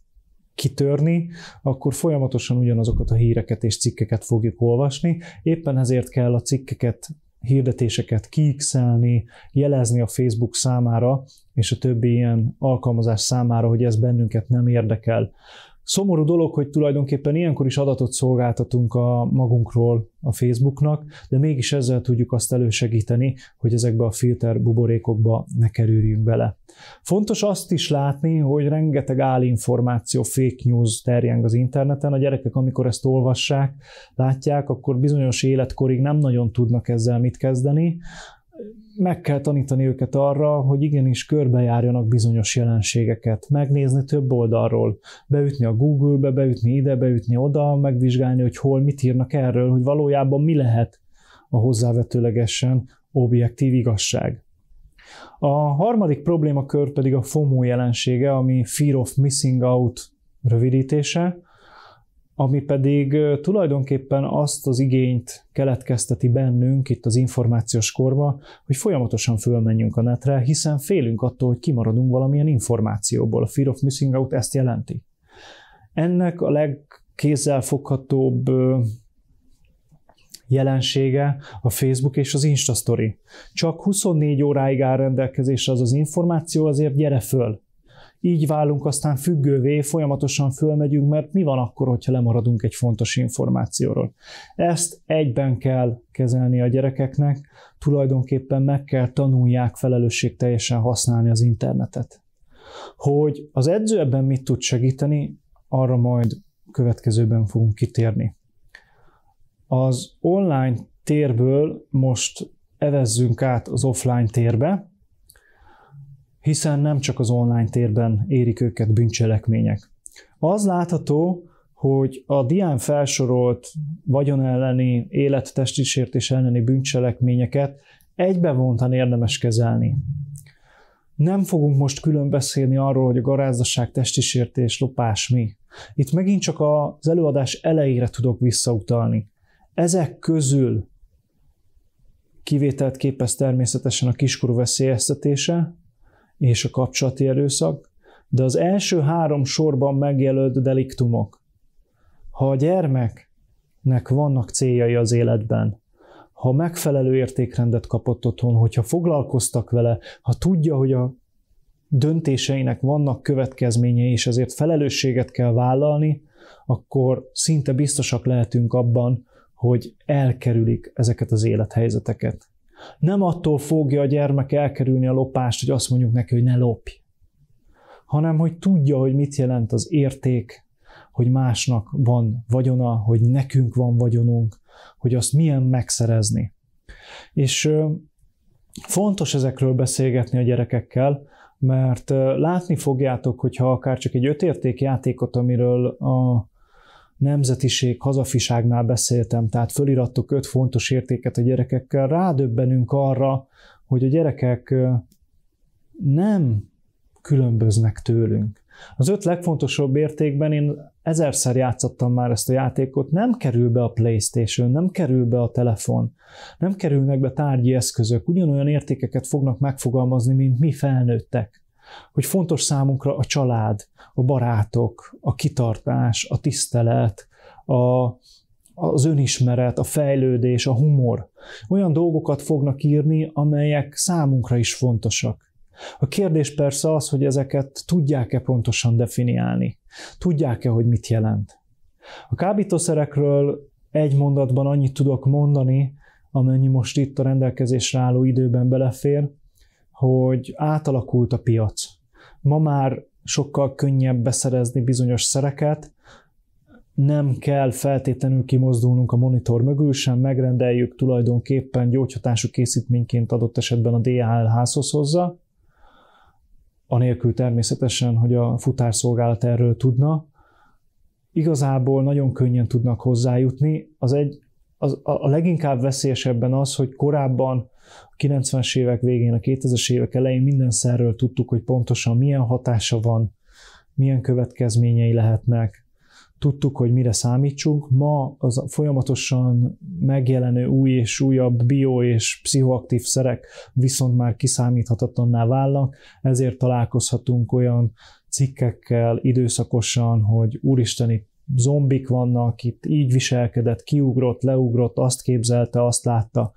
kitörni, akkor folyamatosan ugyanazokat a híreket és cikkeket fogjuk olvasni. Éppen ezért kell a cikkeket, hirdetéseket kiixelni, jelezni a Facebook számára, és a többi ilyen alkalmazás számára, hogy ez bennünket nem érdekel. Szomorú dolog, hogy tulajdonképpen ilyenkor is adatot szolgáltatunk a magunkról a Facebooknak, de mégis ezzel tudjuk azt elősegíteni, hogy ezekbe a filter buborékokba ne kerüljünk bele. Fontos azt is látni, hogy rengeteg álinformáció, fake news terjeng az interneten. A gyerekek, amikor ezt olvassák, látják, akkor bizonyos életkorig nem nagyon tudnak ezzel mit kezdeni meg kell tanítani őket arra, hogy igenis körbejárjanak bizonyos jelenségeket, megnézni több oldalról, beütni a Google-be, beütni ide, beütni oda, megvizsgálni, hogy hol mit írnak erről, hogy valójában mi lehet a hozzávetőlegesen objektív igazság. A harmadik problémakör pedig a FOMO jelensége, ami Fear of Missing Out rövidítése, ami pedig tulajdonképpen azt az igényt keletkezteti bennünk itt az információs korba, hogy folyamatosan fölmenjünk a netre, hiszen félünk attól, hogy kimaradunk valamilyen információból. A fear of missing out ezt jelenti. Ennek a legkézzelfoghatóbb jelensége a Facebook és az Insta Story. Csak 24 óráig áll rendelkezésre az az információ, azért gyere föl, így válunk aztán függővé, folyamatosan fölmegyünk, mert mi van akkor, hogyha lemaradunk egy fontos információról. Ezt egyben kell kezelni a gyerekeknek, tulajdonképpen meg kell tanulják teljesen használni az internetet. Hogy az edző ebben mit tud segíteni, arra majd következőben fogunk kitérni. Az online térből most evezzünk át az offline térbe, hiszen nem csak az online térben érik őket bűncselekmények. Az látható, hogy a dián felsorolt vagyon elleni, élettesti sértés elleni bűncselekményeket egybevontan érdemes kezelni. Nem fogunk most külön beszélni arról, hogy a garázdaság, testisértés, lopás mi. Itt megint csak az előadás elejére tudok visszautalni. Ezek közül kivételt képez természetesen a kiskorú veszélyeztetése, és a kapcsolati erőszak, de az első három sorban megjelölt deliktumok. Ha a gyermeknek vannak céljai az életben, ha megfelelő értékrendet kapott otthon, hogyha foglalkoztak vele, ha tudja, hogy a döntéseinek vannak következményei, és ezért felelősséget kell vállalni, akkor szinte biztosak lehetünk abban, hogy elkerülik ezeket az élethelyzeteket. Nem attól fogja a gyermek elkerülni a lopást, hogy azt mondjuk neki, hogy ne lopj, hanem hogy tudja, hogy mit jelent az érték, hogy másnak van vagyona, hogy nekünk van vagyonunk, hogy azt milyen megszerezni. És fontos ezekről beszélgetni a gyerekekkel, mert látni fogjátok, hogyha akár csak egy ötérték játékot, amiről a nemzetiség, hazafiságnál beszéltem, tehát fölirattok öt fontos értéket a gyerekekkel, rádöbbenünk arra, hogy a gyerekek nem különböznek tőlünk. Az öt legfontosabb értékben én ezerszer játszottam már ezt a játékot, nem kerül be a Playstation, nem kerül be a telefon, nem kerülnek be tárgyi eszközök, ugyanolyan értékeket fognak megfogalmazni, mint mi felnőttek hogy fontos számunkra a család, a barátok, a kitartás, a tisztelet, a, az önismeret, a fejlődés, a humor. Olyan dolgokat fognak írni, amelyek számunkra is fontosak. A kérdés persze az, hogy ezeket tudják-e pontosan definiálni. Tudják-e, hogy mit jelent. A kábítószerekről egy mondatban annyit tudok mondani, amennyi most itt a rendelkezésre álló időben belefér, hogy átalakult a piac. Ma már sokkal könnyebb beszerezni bizonyos szereket, nem kell feltétlenül kimozdulnunk a monitor mögül sem, megrendeljük tulajdonképpen gyógyhatású készítményként adott esetben a DHL házhoz hozza, anélkül természetesen, hogy a futárszolgálat erről tudna. Igazából nagyon könnyen tudnak hozzájutni. Az egy, az, a leginkább veszélyesebben az, hogy korábban a 90-es évek végén, a 2000-es évek elején minden szerről tudtuk, hogy pontosan milyen hatása van, milyen következményei lehetnek, tudtuk, hogy mire számítsunk. Ma az folyamatosan megjelenő új és újabb bio és pszichoaktív szerek viszont már kiszámíthatatlanná válnak, ezért találkozhatunk olyan cikkekkel időszakosan, hogy úristen, itt zombik vannak, itt így viselkedett, kiugrott, leugrott, azt képzelte, azt látta.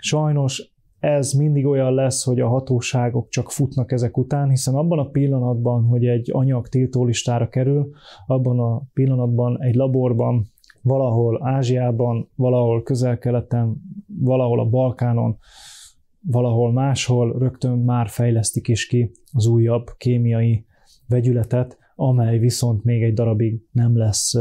Sajnos ez mindig olyan lesz, hogy a hatóságok csak futnak ezek után, hiszen abban a pillanatban, hogy egy anyag tiltólistára kerül, abban a pillanatban egy laborban, valahol Ázsiában, valahol közel-keleten, valahol a Balkánon, valahol máshol rögtön már fejlesztik is ki az újabb kémiai vegyületet, amely viszont még egy darabig nem lesz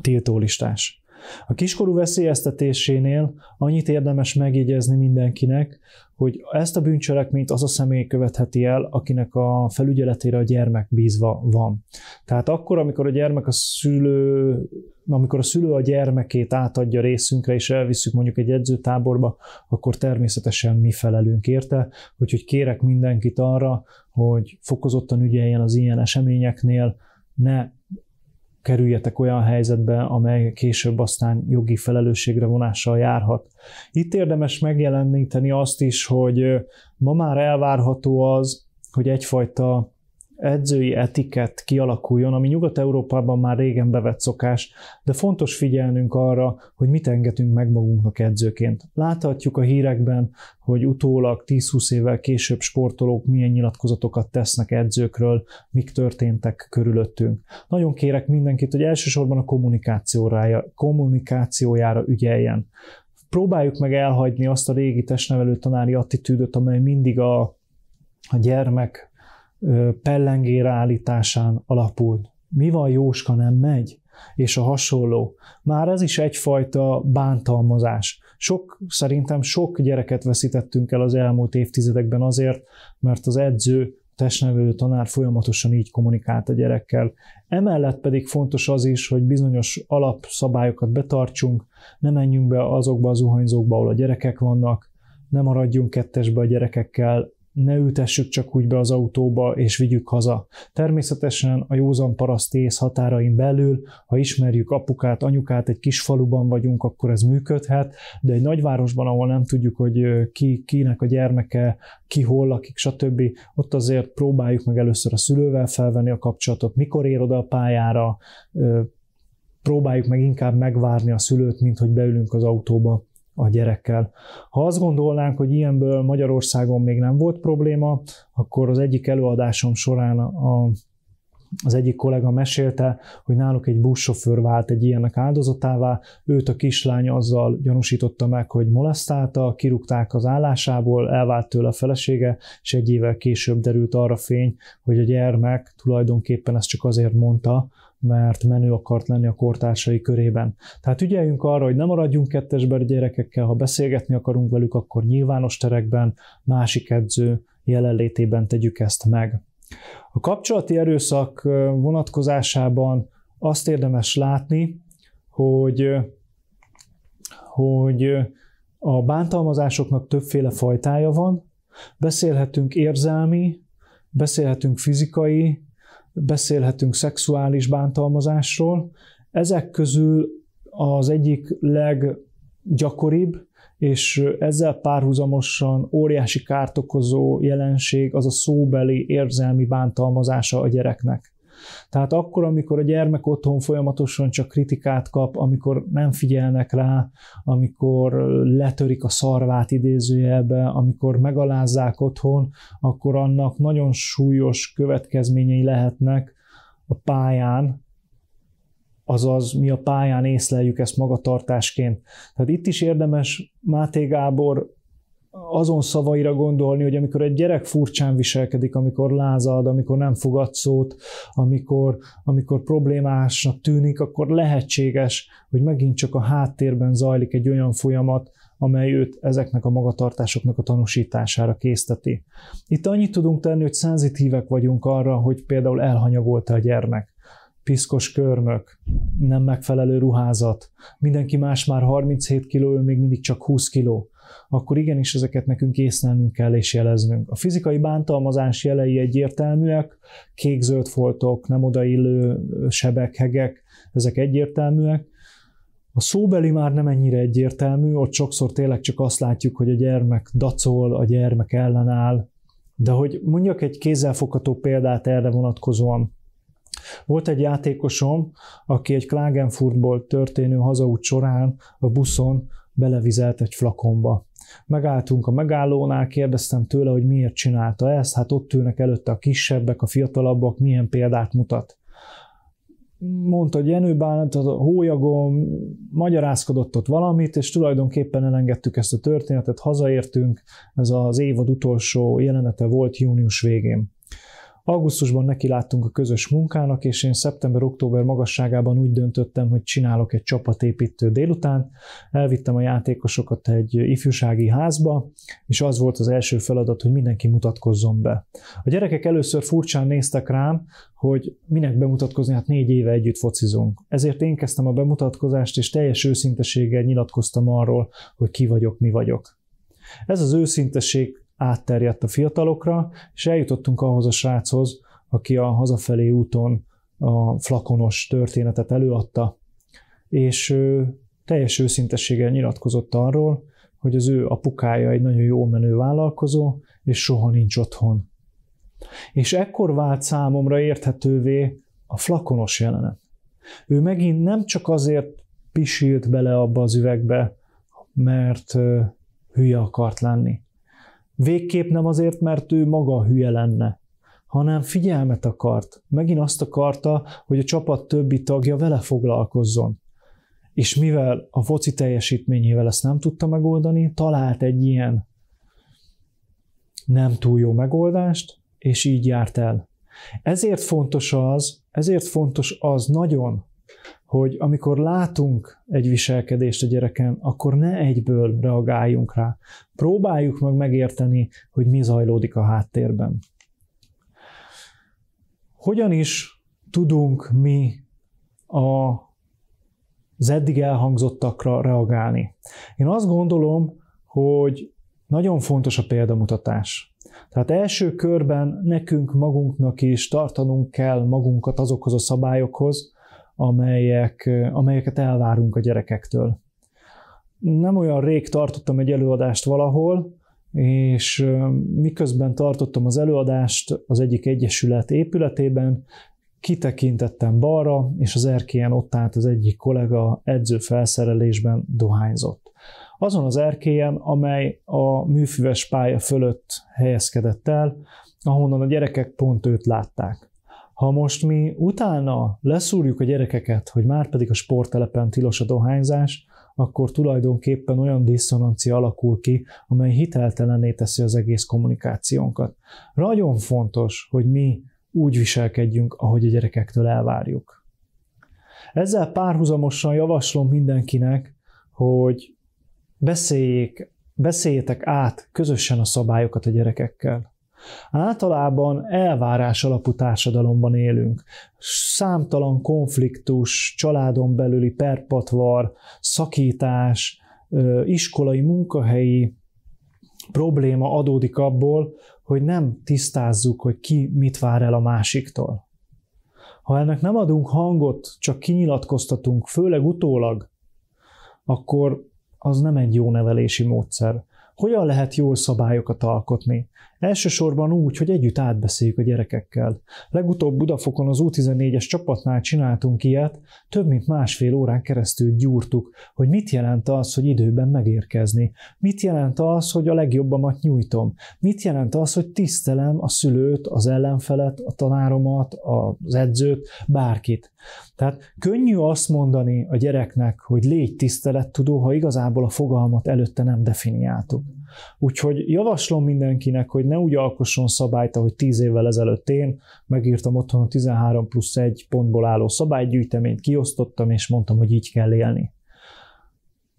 tiltólistás. A kiskorú veszélyeztetésénél annyit érdemes megjegyezni mindenkinek, hogy ezt a bűncselekményt az a személy követheti el, akinek a felügyeletére a gyermek bízva van. Tehát akkor, amikor a gyermek a szülő, amikor a szülő a gyermekét átadja részünkre, és elviszük mondjuk egy edzőtáborba, akkor természetesen mi felelünk érte, úgyhogy kérek mindenkit arra, hogy fokozottan ügyeljen az ilyen eseményeknél, ne kerüljetek olyan helyzetbe, amely később aztán jogi felelősségre vonással járhat. Itt érdemes megjeleníteni azt is, hogy ma már elvárható az, hogy egyfajta edzői etikett kialakuljon, ami Nyugat-Európában már régen bevett szokás, de fontos figyelnünk arra, hogy mit engedünk meg magunknak edzőként. Láthatjuk a hírekben, hogy utólag 10-20 évvel később sportolók milyen nyilatkozatokat tesznek edzőkről, mik történtek körülöttünk. Nagyon kérek mindenkit, hogy elsősorban a kommunikációjára, kommunikációjára ügyeljen. Próbáljuk meg elhagyni azt a régi testnevelő tanári attitűdöt, amely mindig a a gyermek pellengére állításán alapul. Mi van, Jóska nem megy? És a hasonló. Már ez is egyfajta bántalmazás. Sok, szerintem sok gyereket veszítettünk el az elmúlt évtizedekben azért, mert az edző, testnevelő tanár folyamatosan így kommunikált a gyerekkel. Emellett pedig fontos az is, hogy bizonyos alapszabályokat betartsunk, ne menjünk be azokba az zuhanyzókba, ahol a gyerekek vannak, ne maradjunk kettesbe a gyerekekkel, ne ültessük csak úgy be az autóba és vigyük haza. Természetesen a józan paraszt ész határain belül, ha ismerjük apukát, anyukát, egy kis faluban vagyunk, akkor ez működhet, de egy nagyvárosban, ahol nem tudjuk, hogy ki, kinek a gyermeke, ki hol lakik, stb., ott azért próbáljuk meg először a szülővel felvenni a kapcsolatot, mikor ér oda a pályára, próbáljuk meg inkább megvárni a szülőt, mint hogy beülünk az autóba a gyerekkel. Ha azt gondolnánk, hogy ilyenből Magyarországon még nem volt probléma, akkor az egyik előadásom során a az egyik kollega mesélte, hogy náluk egy buszsofőr vált egy ilyennek áldozatává, őt a kislány azzal gyanúsította meg, hogy molesztálta, kirúgták az állásából, elvált tőle a felesége, és egy évvel később derült arra fény, hogy a gyermek tulajdonképpen ezt csak azért mondta, mert menő akart lenni a kortársai körében. Tehát ügyeljünk arra, hogy ne maradjunk kettesben gyerekekkel, ha beszélgetni akarunk velük, akkor nyilvános terekben, másik edző jelenlétében tegyük ezt meg. A kapcsolati erőszak vonatkozásában azt érdemes látni, hogy, hogy a bántalmazásoknak többféle fajtája van. Beszélhetünk érzelmi, beszélhetünk fizikai, beszélhetünk szexuális bántalmazásról. Ezek közül az egyik leggyakoribb, és ezzel párhuzamosan óriási kárt okozó jelenség az a szóbeli érzelmi bántalmazása a gyereknek. Tehát akkor, amikor a gyermek otthon folyamatosan csak kritikát kap, amikor nem figyelnek rá, amikor letörik a szarvát idézőjelbe, amikor megalázzák otthon, akkor annak nagyon súlyos következményei lehetnek a pályán, azaz mi a pályán észleljük ezt magatartásként. Tehát itt is érdemes Máté Gábor azon szavaira gondolni, hogy amikor egy gyerek furcsán viselkedik, amikor lázad, amikor nem fogad szót, amikor, amikor problémásnak tűnik, akkor lehetséges, hogy megint csak a háttérben zajlik egy olyan folyamat, amely őt ezeknek a magatartásoknak a tanúsítására készteti. Itt annyit tudunk tenni, hogy szenzitívek vagyunk arra, hogy például elhanyagolta a gyermek piszkos körmök, nem megfelelő ruházat, mindenki más már 37 kiló, ő még mindig csak 20 kiló akkor igenis ezeket nekünk észlelnünk kell és jeleznünk. A fizikai bántalmazás jelei egyértelműek, kék-zöld foltok, nem odaillő sebek, hegek, ezek egyértelműek, a szóbeli már nem ennyire egyértelmű, ott sokszor tényleg csak azt látjuk, hogy a gyermek dacol, a gyermek ellenáll. De hogy mondjak egy kézzelfogható példát erre vonatkozóan. Volt egy játékosom, aki egy Klagenfurtból történő hazaút során a buszon belevizelt egy flakonba. Megálltunk a megállónál, kérdeztem tőle, hogy miért csinálta ezt, hát ott ülnek előtte a kisebbek, a fiatalabbak, milyen példát mutat. Mondta, hogy Jenő bánat, a hólyagom, magyarázkodott ott valamit, és tulajdonképpen elengedtük ezt a történetet, hazaértünk, ez az évad utolsó jelenete volt június végén. Augusztusban neki láttunk a közös munkának, és én szeptember-október magasságában úgy döntöttem, hogy csinálok egy csapatépítő délután. Elvittem a játékosokat egy ifjúsági házba, és az volt az első feladat, hogy mindenki mutatkozzon be. A gyerekek először furcsán néztek rám, hogy minek bemutatkozni, hát négy éve együtt focizunk. Ezért én kezdtem a bemutatkozást, és teljes őszinteséggel nyilatkoztam arról, hogy ki vagyok, mi vagyok. Ez az őszinteség átterjedt a fiatalokra, és eljutottunk ahhoz a sráchoz, aki a hazafelé úton a flakonos történetet előadta, és ő teljes őszintességgel nyilatkozott arról, hogy az ő apukája egy nagyon jó menő vállalkozó, és soha nincs otthon. És ekkor vált számomra érthetővé a flakonos jelenet. Ő megint nem csak azért pisilt bele abba az üvegbe, mert hülye akart lenni, Végképp nem azért, mert ő maga hülye lenne, hanem figyelmet akart. Megint azt akarta, hogy a csapat többi tagja vele foglalkozzon. És mivel a foci teljesítményével ezt nem tudta megoldani, talált egy ilyen nem túl jó megoldást, és így járt el. Ezért fontos az, ezért fontos az nagyon, hogy amikor látunk egy viselkedést a gyereken, akkor ne egyből reagáljunk rá. Próbáljuk meg megérteni, hogy mi zajlódik a háttérben. Hogyan is tudunk mi a az eddig elhangzottakra reagálni. Én azt gondolom, hogy nagyon fontos a példamutatás. Tehát első körben nekünk magunknak is tartanunk kell magunkat azokhoz a szabályokhoz, amelyek, amelyeket elvárunk a gyerekektől. Nem olyan rég tartottam egy előadást valahol, és miközben tartottam az előadást az egyik egyesület épületében, kitekintettem balra, és az erkélyen ott állt az egyik kollega edzőfelszerelésben dohányzott. Azon az erkélyen, amely a műfüves pálya fölött helyezkedett el, ahonnan a gyerekek pont őt látták. Ha most mi utána leszúrjuk a gyerekeket, hogy már pedig a sporttelepen tilos a dohányzás, akkor tulajdonképpen olyan diszonancia alakul ki, amely hiteltelenné teszi az egész kommunikációnkat. Nagyon fontos, hogy mi úgy viselkedjünk, ahogy a gyerekektől elvárjuk. Ezzel párhuzamosan javaslom mindenkinek, hogy beszéljék, beszéljetek át közösen a szabályokat a gyerekekkel. Általában elvárás alapú társadalomban élünk. Számtalan konfliktus, családon belüli perpatvar, szakítás, iskolai, munkahelyi probléma adódik abból, hogy nem tisztázzuk, hogy ki mit vár el a másiktól. Ha ennek nem adunk hangot, csak kinyilatkoztatunk, főleg utólag, akkor az nem egy jó nevelési módszer. Hogyan lehet jól szabályokat alkotni? Elsősorban úgy, hogy együtt átbeszéljük a gyerekekkel. Legutóbb Budafokon az U14-es csapatnál csináltunk ilyet, több mint másfél órán keresztül gyúrtuk, hogy mit jelent az, hogy időben megérkezni, mit jelent az, hogy a legjobbamat nyújtom, mit jelent az, hogy tisztelem a szülőt, az ellenfelet, a tanáromat, az edzőt, bárkit. Tehát könnyű azt mondani a gyereknek, hogy légy tisztelettudó, ha igazából a fogalmat előtte nem definiáltuk. Úgyhogy javaslom mindenkinek, hogy ne úgy alkosson szabályt, ahogy 10 évvel ezelőtt én megírtam otthon a 13 plusz 1 pontból álló szabálygyűjteményt, kiosztottam és mondtam, hogy így kell élni.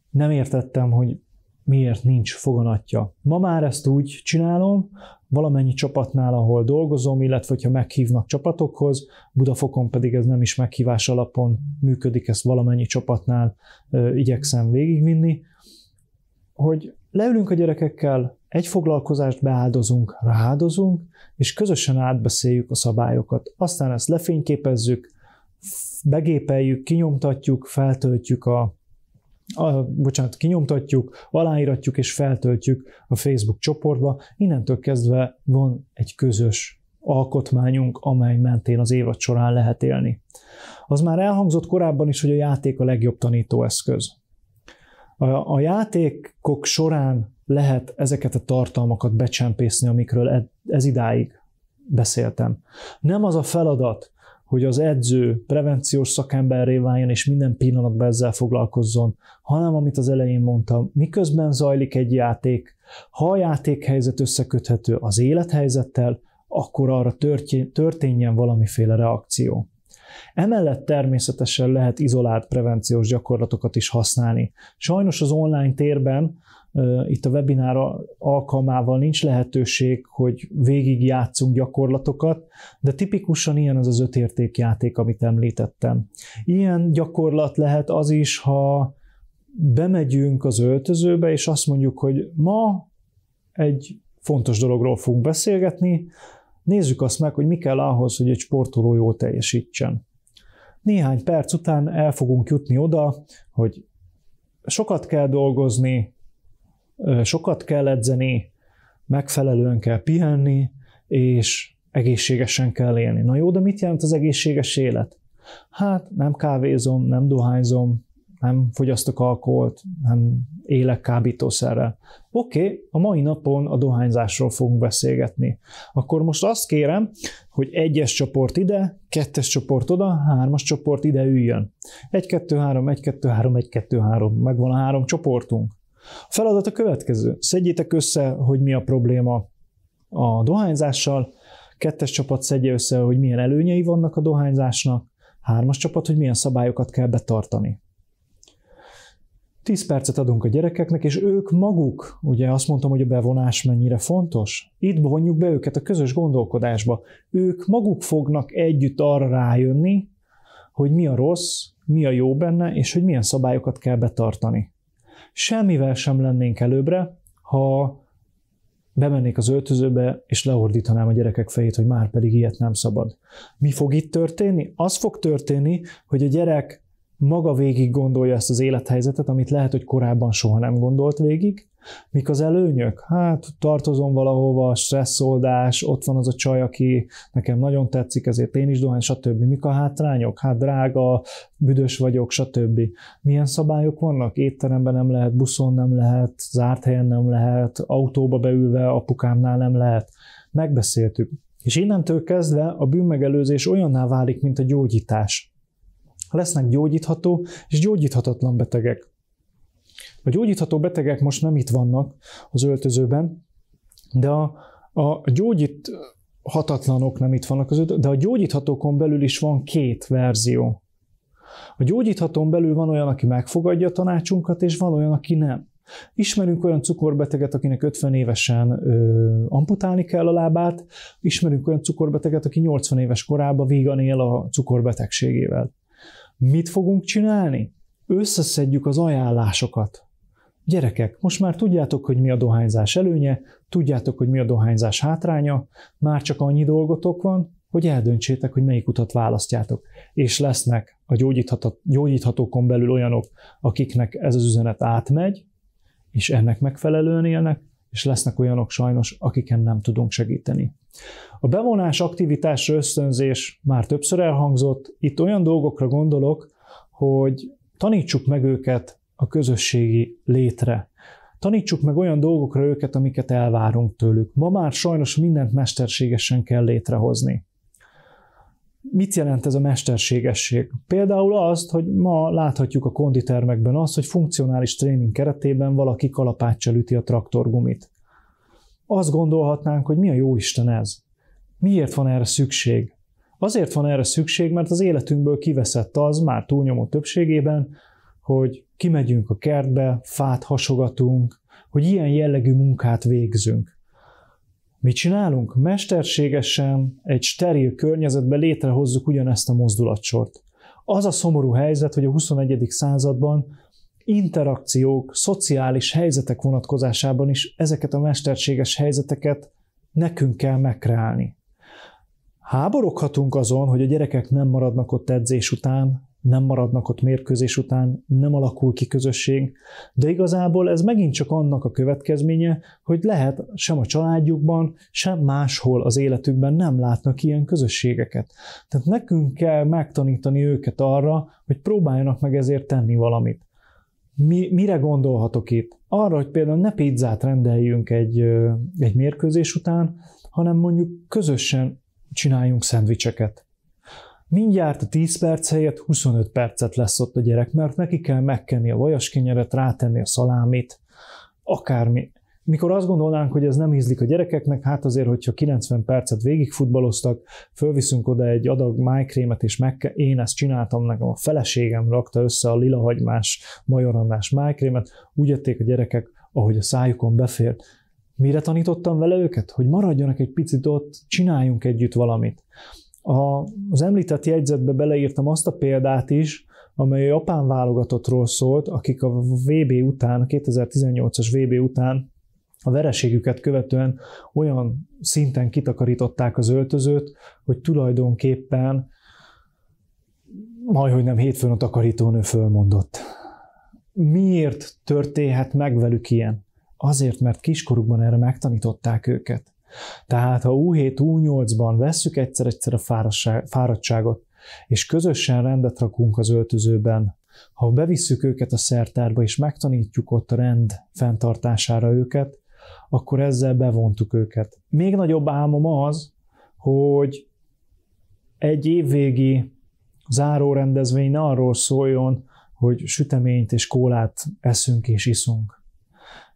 Nem értettem, hogy miért nincs foganatja. Ma már ezt úgy csinálom, valamennyi csapatnál, ahol dolgozom, illetve hogyha meghívnak csapatokhoz, Budafokon pedig ez nem is meghívás alapon működik, ezt valamennyi csapatnál ö, igyekszem végigvinni, hogy leülünk a gyerekekkel, egy foglalkozást beáldozunk, rááldozunk, és közösen átbeszéljük a szabályokat. Aztán ezt lefényképezzük, begépeljük, kinyomtatjuk, feltöltjük a, a bocsánat, kinyomtatjuk, aláíratjuk és feltöltjük a Facebook csoportba. Innentől kezdve van egy közös alkotmányunk, amely mentén az évad során lehet élni. Az már elhangzott korábban is, hogy a játék a legjobb tanítóeszköz. A, a játékok során lehet ezeket a tartalmakat becsempészni, amikről ez idáig beszéltem. Nem az a feladat, hogy az edző prevenciós szakemberré váljon, és minden pillanatban ezzel foglalkozzon, hanem amit az elején mondtam, miközben zajlik egy játék, ha a játékhelyzet összeköthető az élethelyzettel, akkor arra történjen valamiféle reakció. Emellett természetesen lehet izolált prevenciós gyakorlatokat is használni. Sajnos az online térben itt a webinár alkalmával nincs lehetőség, hogy végig játszunk gyakorlatokat, de tipikusan ilyen az az ötértékjáték, amit említettem. Ilyen gyakorlat lehet az is, ha bemegyünk az öltözőbe, és azt mondjuk, hogy ma egy fontos dologról fogunk beszélgetni, Nézzük azt meg, hogy mi kell ahhoz, hogy egy sportoló jól teljesítsen. Néhány perc után el fogunk jutni oda, hogy sokat kell dolgozni, sokat kell edzeni, megfelelően kell pihenni, és egészségesen kell élni. Na jó, de mit jelent az egészséges élet? Hát nem kávézom, nem dohányzom, nem fogyasztok alkoholt, nem élek kábítószerrel. Oké, okay, a mai napon a dohányzásról fogunk beszélgetni. Akkor most azt kérem, hogy egyes csoport ide, kettes csoport oda, hármas csoport ide üljön. 1, 2, 3, 1, 2, 3, 1, 2, 3. Megvan a három csoportunk. A feladat a következő. Szedjétek össze, hogy mi a probléma a dohányzással, kettes csapat szedje össze, hogy milyen előnyei vannak a dohányzásnak, hármas csapat, hogy milyen szabályokat kell betartani. 10 percet adunk a gyerekeknek, és ők maguk, ugye azt mondtam, hogy a bevonás mennyire fontos, itt vonjuk be őket a közös gondolkodásba. Ők maguk fognak együtt arra rájönni, hogy mi a rossz, mi a jó benne, és hogy milyen szabályokat kell betartani. Semmivel sem lennénk előbbre, ha bemennék az öltözőbe, és leordítanám a gyerekek fejét, hogy már pedig ilyet nem szabad. Mi fog itt történni? Az fog történni, hogy a gyerek maga végig gondolja ezt az élethelyzetet, amit lehet, hogy korábban soha nem gondolt végig. Mik az előnyök? Hát tartozom valahova, stresszoldás, ott van az a csaj, aki nekem nagyon tetszik, ezért én is dohány, stb. Mik a hátrányok? Hát drága, büdös vagyok, stb. Milyen szabályok vannak? Étteremben nem lehet, buszon nem lehet, zárt helyen nem lehet, autóba beülve apukámnál nem lehet. Megbeszéltük. És innentől kezdve a bűnmegelőzés olyanná válik, mint a gyógyítás lesznek gyógyítható és gyógyíthatatlan betegek. A gyógyítható betegek most nem itt vannak az öltözőben, de a, a gyógyíthatatlanok nem itt vannak az öltözőben, de a gyógyíthatókon belül is van két verzió. A gyógyíthatón belül van olyan, aki megfogadja a tanácsunkat, és van olyan, aki nem. Ismerünk olyan cukorbeteget, akinek 50 évesen ö, amputálni kell a lábát, ismerünk olyan cukorbeteget, aki 80 éves korában vígan él a cukorbetegségével. Mit fogunk csinálni? Összeszedjük az ajánlásokat. Gyerekek, most már tudjátok, hogy mi a dohányzás előnye, tudjátok, hogy mi a dohányzás hátránya, már csak annyi dolgotok van, hogy eldöntsétek, hogy melyik utat választjátok. És lesznek a gyógyíthatókon belül olyanok, akiknek ez az üzenet átmegy, és ennek megfelelően élnek, és lesznek olyanok sajnos, akiken nem tudunk segíteni. A bevonás, aktivitásra ösztönzés már többször elhangzott. Itt olyan dolgokra gondolok, hogy tanítsuk meg őket a közösségi létre. Tanítsuk meg olyan dolgokra őket, amiket elvárunk tőlük. Ma már sajnos mindent mesterségesen kell létrehozni. Mit jelent ez a mesterségesség? Például azt, hogy ma láthatjuk a konditermekben azt, hogy funkcionális tréning keretében valaki kalapáccsal üti a traktorgumit. Azt gondolhatnánk, hogy mi a jó Isten ez? Miért van erre szükség? Azért van erre szükség, mert az életünkből kiveszett az már túlnyomó többségében, hogy kimegyünk a kertbe, fát hasogatunk, hogy ilyen jellegű munkát végzünk. Mi csinálunk? Mesterségesen egy steril környezetben létrehozzuk ugyanezt a mozdulatsort. Az a szomorú helyzet, hogy a 21. században interakciók, szociális helyzetek vonatkozásában is ezeket a mesterséges helyzeteket nekünk kell megkreálni. Háboroghatunk azon, hogy a gyerekek nem maradnak ott edzés után, nem maradnak ott mérkőzés után, nem alakul ki közösség, de igazából ez megint csak annak a következménye, hogy lehet sem a családjukban, sem máshol az életükben nem látnak ilyen közösségeket. Tehát nekünk kell megtanítani őket arra, hogy próbáljanak meg ezért tenni valamit. Mi, mire gondolhatok itt? Arra, hogy például ne pizzát rendeljünk egy, egy mérkőzés után, hanem mondjuk közösen csináljunk szendvicseket Mindjárt a 10 perc helyett 25 percet lesz ott a gyerek, mert neki kell megkenni a vajas kenyeret, rátenni a szalámit, akármi. Mikor azt gondolnánk, hogy ez nem ízlik a gyerekeknek, hát azért, hogyha 90 percet végigfutbaloztak, fölviszünk oda egy adag májkrémet, és meg én ezt csináltam, nekem a feleségem rakta össze a lilahagymás, majorannás májkrémet, úgy ették a gyerekek, ahogy a szájukon befért. Mire tanítottam vele őket? Hogy maradjanak egy picit ott, csináljunk együtt valamit. A, az említett jegyzetbe beleírtam azt a példát is, amely a japán válogatottról szólt, akik a VB után, a 2018-as VB után a vereségüket követően olyan szinten kitakarították az öltözőt, hogy tulajdonképpen majd hogy nem hétfőn a takarítónő fölmondott. Miért történhet meg velük ilyen? Azért, mert kiskorukban erre megtanították őket. Tehát ha U7, U8-ban vesszük egyszer-egyszer a fáradtságot, és közösen rendet rakunk az öltözőben, ha bevisszük őket a szertárba, és megtanítjuk ott a rend fenntartására őket, akkor ezzel bevontuk őket. Még nagyobb álmom az, hogy egy évvégi zárórendezvény ne arról szóljon, hogy süteményt és kólát eszünk és iszunk,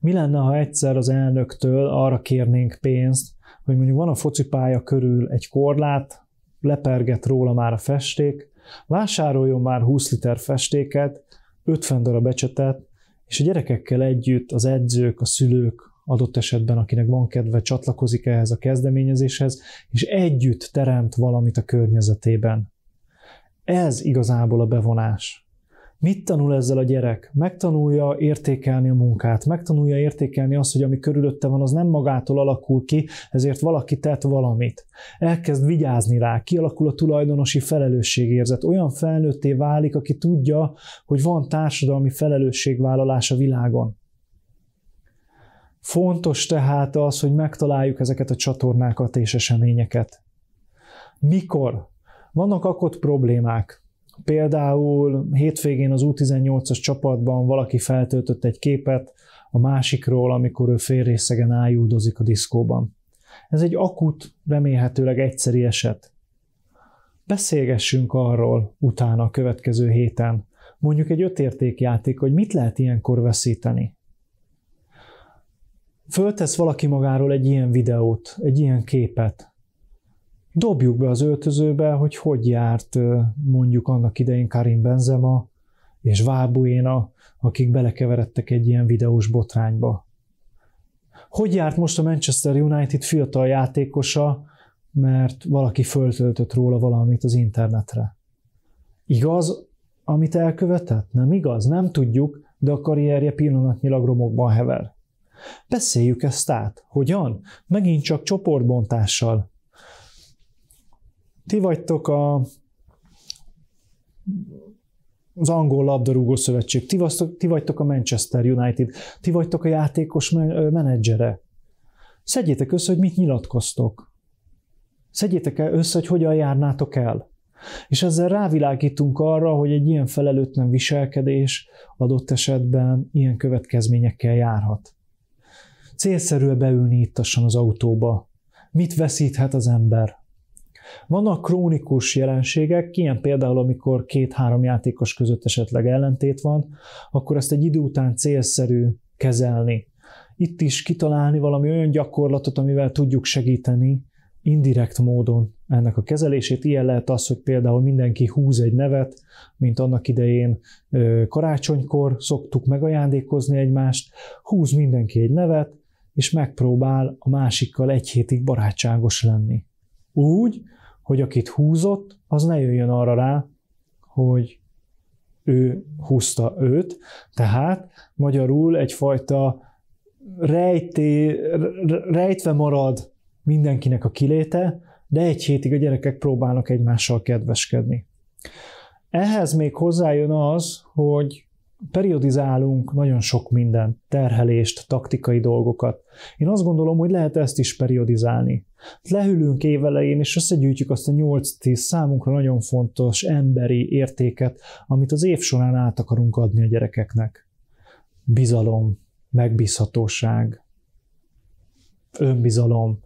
mi lenne, ha egyszer az elnöktől arra kérnénk pénzt, hogy mondjuk van a focipálya körül egy korlát, leperget róla már a festék, vásároljon már 20 liter festéket, 50 darab becsetet, és a gyerekekkel együtt az edzők, a szülők, adott esetben, akinek van kedve, csatlakozik ehhez a kezdeményezéshez, és együtt teremt valamit a környezetében. Ez igazából a bevonás. Mit tanul ezzel a gyerek? Megtanulja értékelni a munkát, megtanulja értékelni azt, hogy ami körülötte van, az nem magától alakul ki, ezért valaki tett valamit. Elkezd vigyázni rá, kialakul a tulajdonosi felelősségérzet. Olyan felnőtté válik, aki tudja, hogy van társadalmi felelősségvállalás a világon. Fontos tehát az, hogy megtaláljuk ezeket a csatornákat és eseményeket. Mikor? Vannak akott problémák, Például hétvégén az U18-as csapatban valaki feltöltött egy képet a másikról, amikor ő félrészegen ájúdozik a diszkóban. Ez egy akut, remélhetőleg egyszeri eset. Beszélgessünk arról utána a következő héten. Mondjuk egy ötértékjáték, hogy mit lehet ilyenkor veszíteni. Föltesz valaki magáról egy ilyen videót, egy ilyen képet, dobjuk be az öltözőbe, hogy hogy járt mondjuk annak idején Karim Benzema és Vábuéna, akik belekeveredtek egy ilyen videós botrányba. Hogy járt most a Manchester United fiatal játékosa, mert valaki föltöltött róla valamit az internetre? Igaz, amit elkövetett? Nem igaz? Nem tudjuk, de a karrierje pillanatnyilag romokban hever. Beszéljük ezt át. Hogyan? Megint csak csoportbontással ti vagytok a az angol labdarúgó szövetség, ti, vasztok, ti vagytok a Manchester United, ti vagytok a játékos menedzsere. Szedjétek össze, hogy mit nyilatkoztok. Szedjétek el össze, hogy hogyan járnátok el. És ezzel rávilágítunk arra, hogy egy ilyen felelőtlen viselkedés adott esetben ilyen következményekkel járhat. Célszerű beülni ittasson az autóba. Mit veszíthet az ember? Vannak krónikus jelenségek, ilyen például, amikor két-három játékos között esetleg ellentét van, akkor ezt egy idő után célszerű kezelni. Itt is kitalálni valami olyan gyakorlatot, amivel tudjuk segíteni indirekt módon ennek a kezelését. Ilyen lehet az, hogy például mindenki húz egy nevet, mint annak idején karácsonykor szoktuk megajándékozni egymást, húz mindenki egy nevet, és megpróbál a másikkal egy hétig barátságos lenni. Úgy, hogy akit húzott, az ne jöjjön arra rá, hogy ő húzta őt, tehát magyarul egyfajta rejté, rejtve marad mindenkinek a kiléte, de egy hétig a gyerekek próbálnak egymással kedveskedni. Ehhez még hozzájön az, hogy periodizálunk nagyon sok minden, terhelést, taktikai dolgokat. Én azt gondolom, hogy lehet ezt is periodizálni. Lehűlünk évelején, és összegyűjtjük azt a 8-10 számunkra nagyon fontos emberi értéket, amit az év során át akarunk adni a gyerekeknek. Bizalom, megbízhatóság, önbizalom,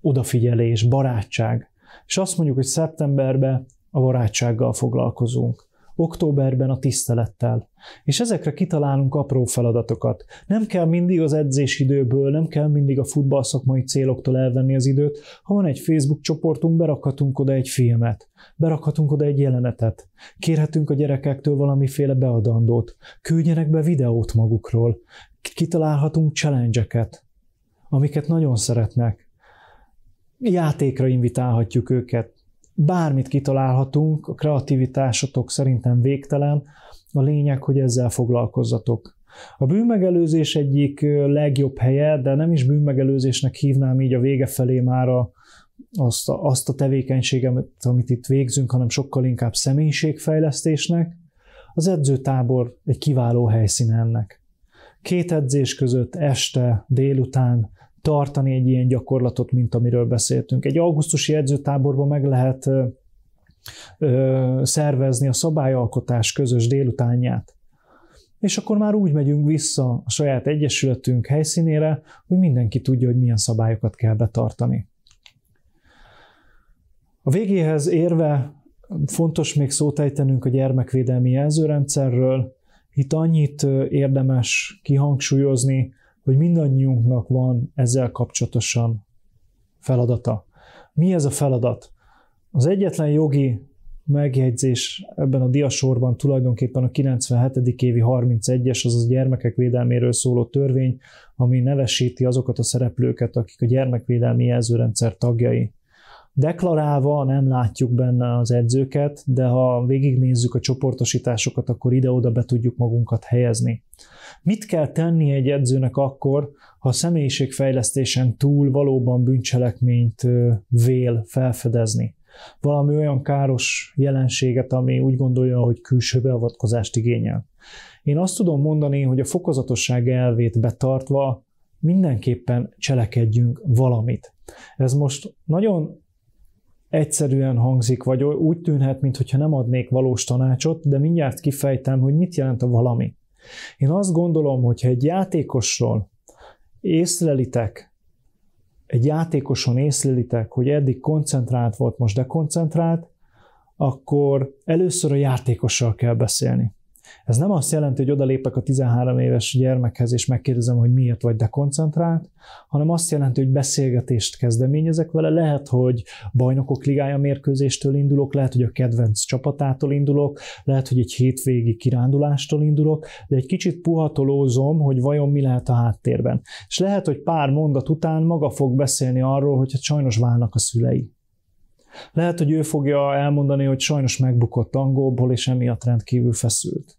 odafigyelés, barátság. És azt mondjuk, hogy szeptemberben a barátsággal foglalkozunk októberben a tisztelettel. És ezekre kitalálunk apró feladatokat. Nem kell mindig az edzésidőből, nem kell mindig a futballszakmai céloktól elvenni az időt. Ha van egy Facebook csoportunk, berakhatunk oda egy filmet, berakhatunk oda egy jelenetet, kérhetünk a gyerekektől valamiféle beadandót, küldjenek be videót magukról, kitalálhatunk challenge amiket nagyon szeretnek játékra invitálhatjuk őket bármit kitalálhatunk, a kreativitásotok szerintem végtelen, a lényeg, hogy ezzel foglalkozzatok. A bűnmegelőzés egyik legjobb helye, de nem is bűnmegelőzésnek hívnám így a vége felé már a, azt, a, azt a tevékenységet, amit itt végzünk, hanem sokkal inkább személyiségfejlesztésnek. Az edzőtábor egy kiváló helyszín ennek. Két edzés között, este, délután tartani egy ilyen gyakorlatot, mint amiről beszéltünk. Egy augusztusi edzőtáborban meg lehet ö, szervezni a szabályalkotás közös délutánját. És akkor már úgy megyünk vissza a saját egyesületünk helyszínére, hogy mindenki tudja, hogy milyen szabályokat kell betartani. A végéhez érve fontos még szót ejtenünk a gyermekvédelmi jelzőrendszerről. Itt annyit érdemes kihangsúlyozni, hogy mindannyiunknak van ezzel kapcsolatosan feladata. Mi ez a feladat? Az egyetlen jogi megjegyzés ebben a diasorban tulajdonképpen a 97. évi 31-es, azaz a gyermekek védelméről szóló törvény, ami nevesíti azokat a szereplőket, akik a gyermekvédelmi jelzőrendszer tagjai. Deklarálva nem látjuk benne az edzőket, de ha végignézzük a csoportosításokat, akkor ide-oda be tudjuk magunkat helyezni. Mit kell tenni egy edzőnek akkor, ha a személyiségfejlesztésen túl valóban bűncselekményt vél felfedezni? Valami olyan káros jelenséget, ami úgy gondolja, hogy külső beavatkozást igényel. Én azt tudom mondani, hogy a fokozatosság elvét betartva mindenképpen cselekedjünk valamit. Ez most nagyon egyszerűen hangzik, vagy úgy tűnhet, mintha nem adnék valós tanácsot, de mindjárt kifejtem, hogy mit jelent a valami. Én azt gondolom, hogy egy játékosról észlelitek, egy játékoson észlelitek, hogy eddig koncentrált volt, most dekoncentrált, akkor először a játékossal kell beszélni. Ez nem azt jelenti, hogy odalépek a 13 éves gyermekhez, és megkérdezem, hogy miért vagy dekoncentrált, hanem azt jelenti, hogy beszélgetést kezdeményezek vele. Lehet, hogy bajnokok ligája mérkőzéstől indulok, lehet, hogy a kedvenc csapatától indulok, lehet, hogy egy hétvégi kirándulástól indulok, de egy kicsit puhatolózom, hogy vajon mi lehet a háttérben. És lehet, hogy pár mondat után maga fog beszélni arról, hogy hát sajnos válnak a szülei. Lehet, hogy ő fogja elmondani, hogy sajnos megbukott angolból, és emiatt rendkívül feszült.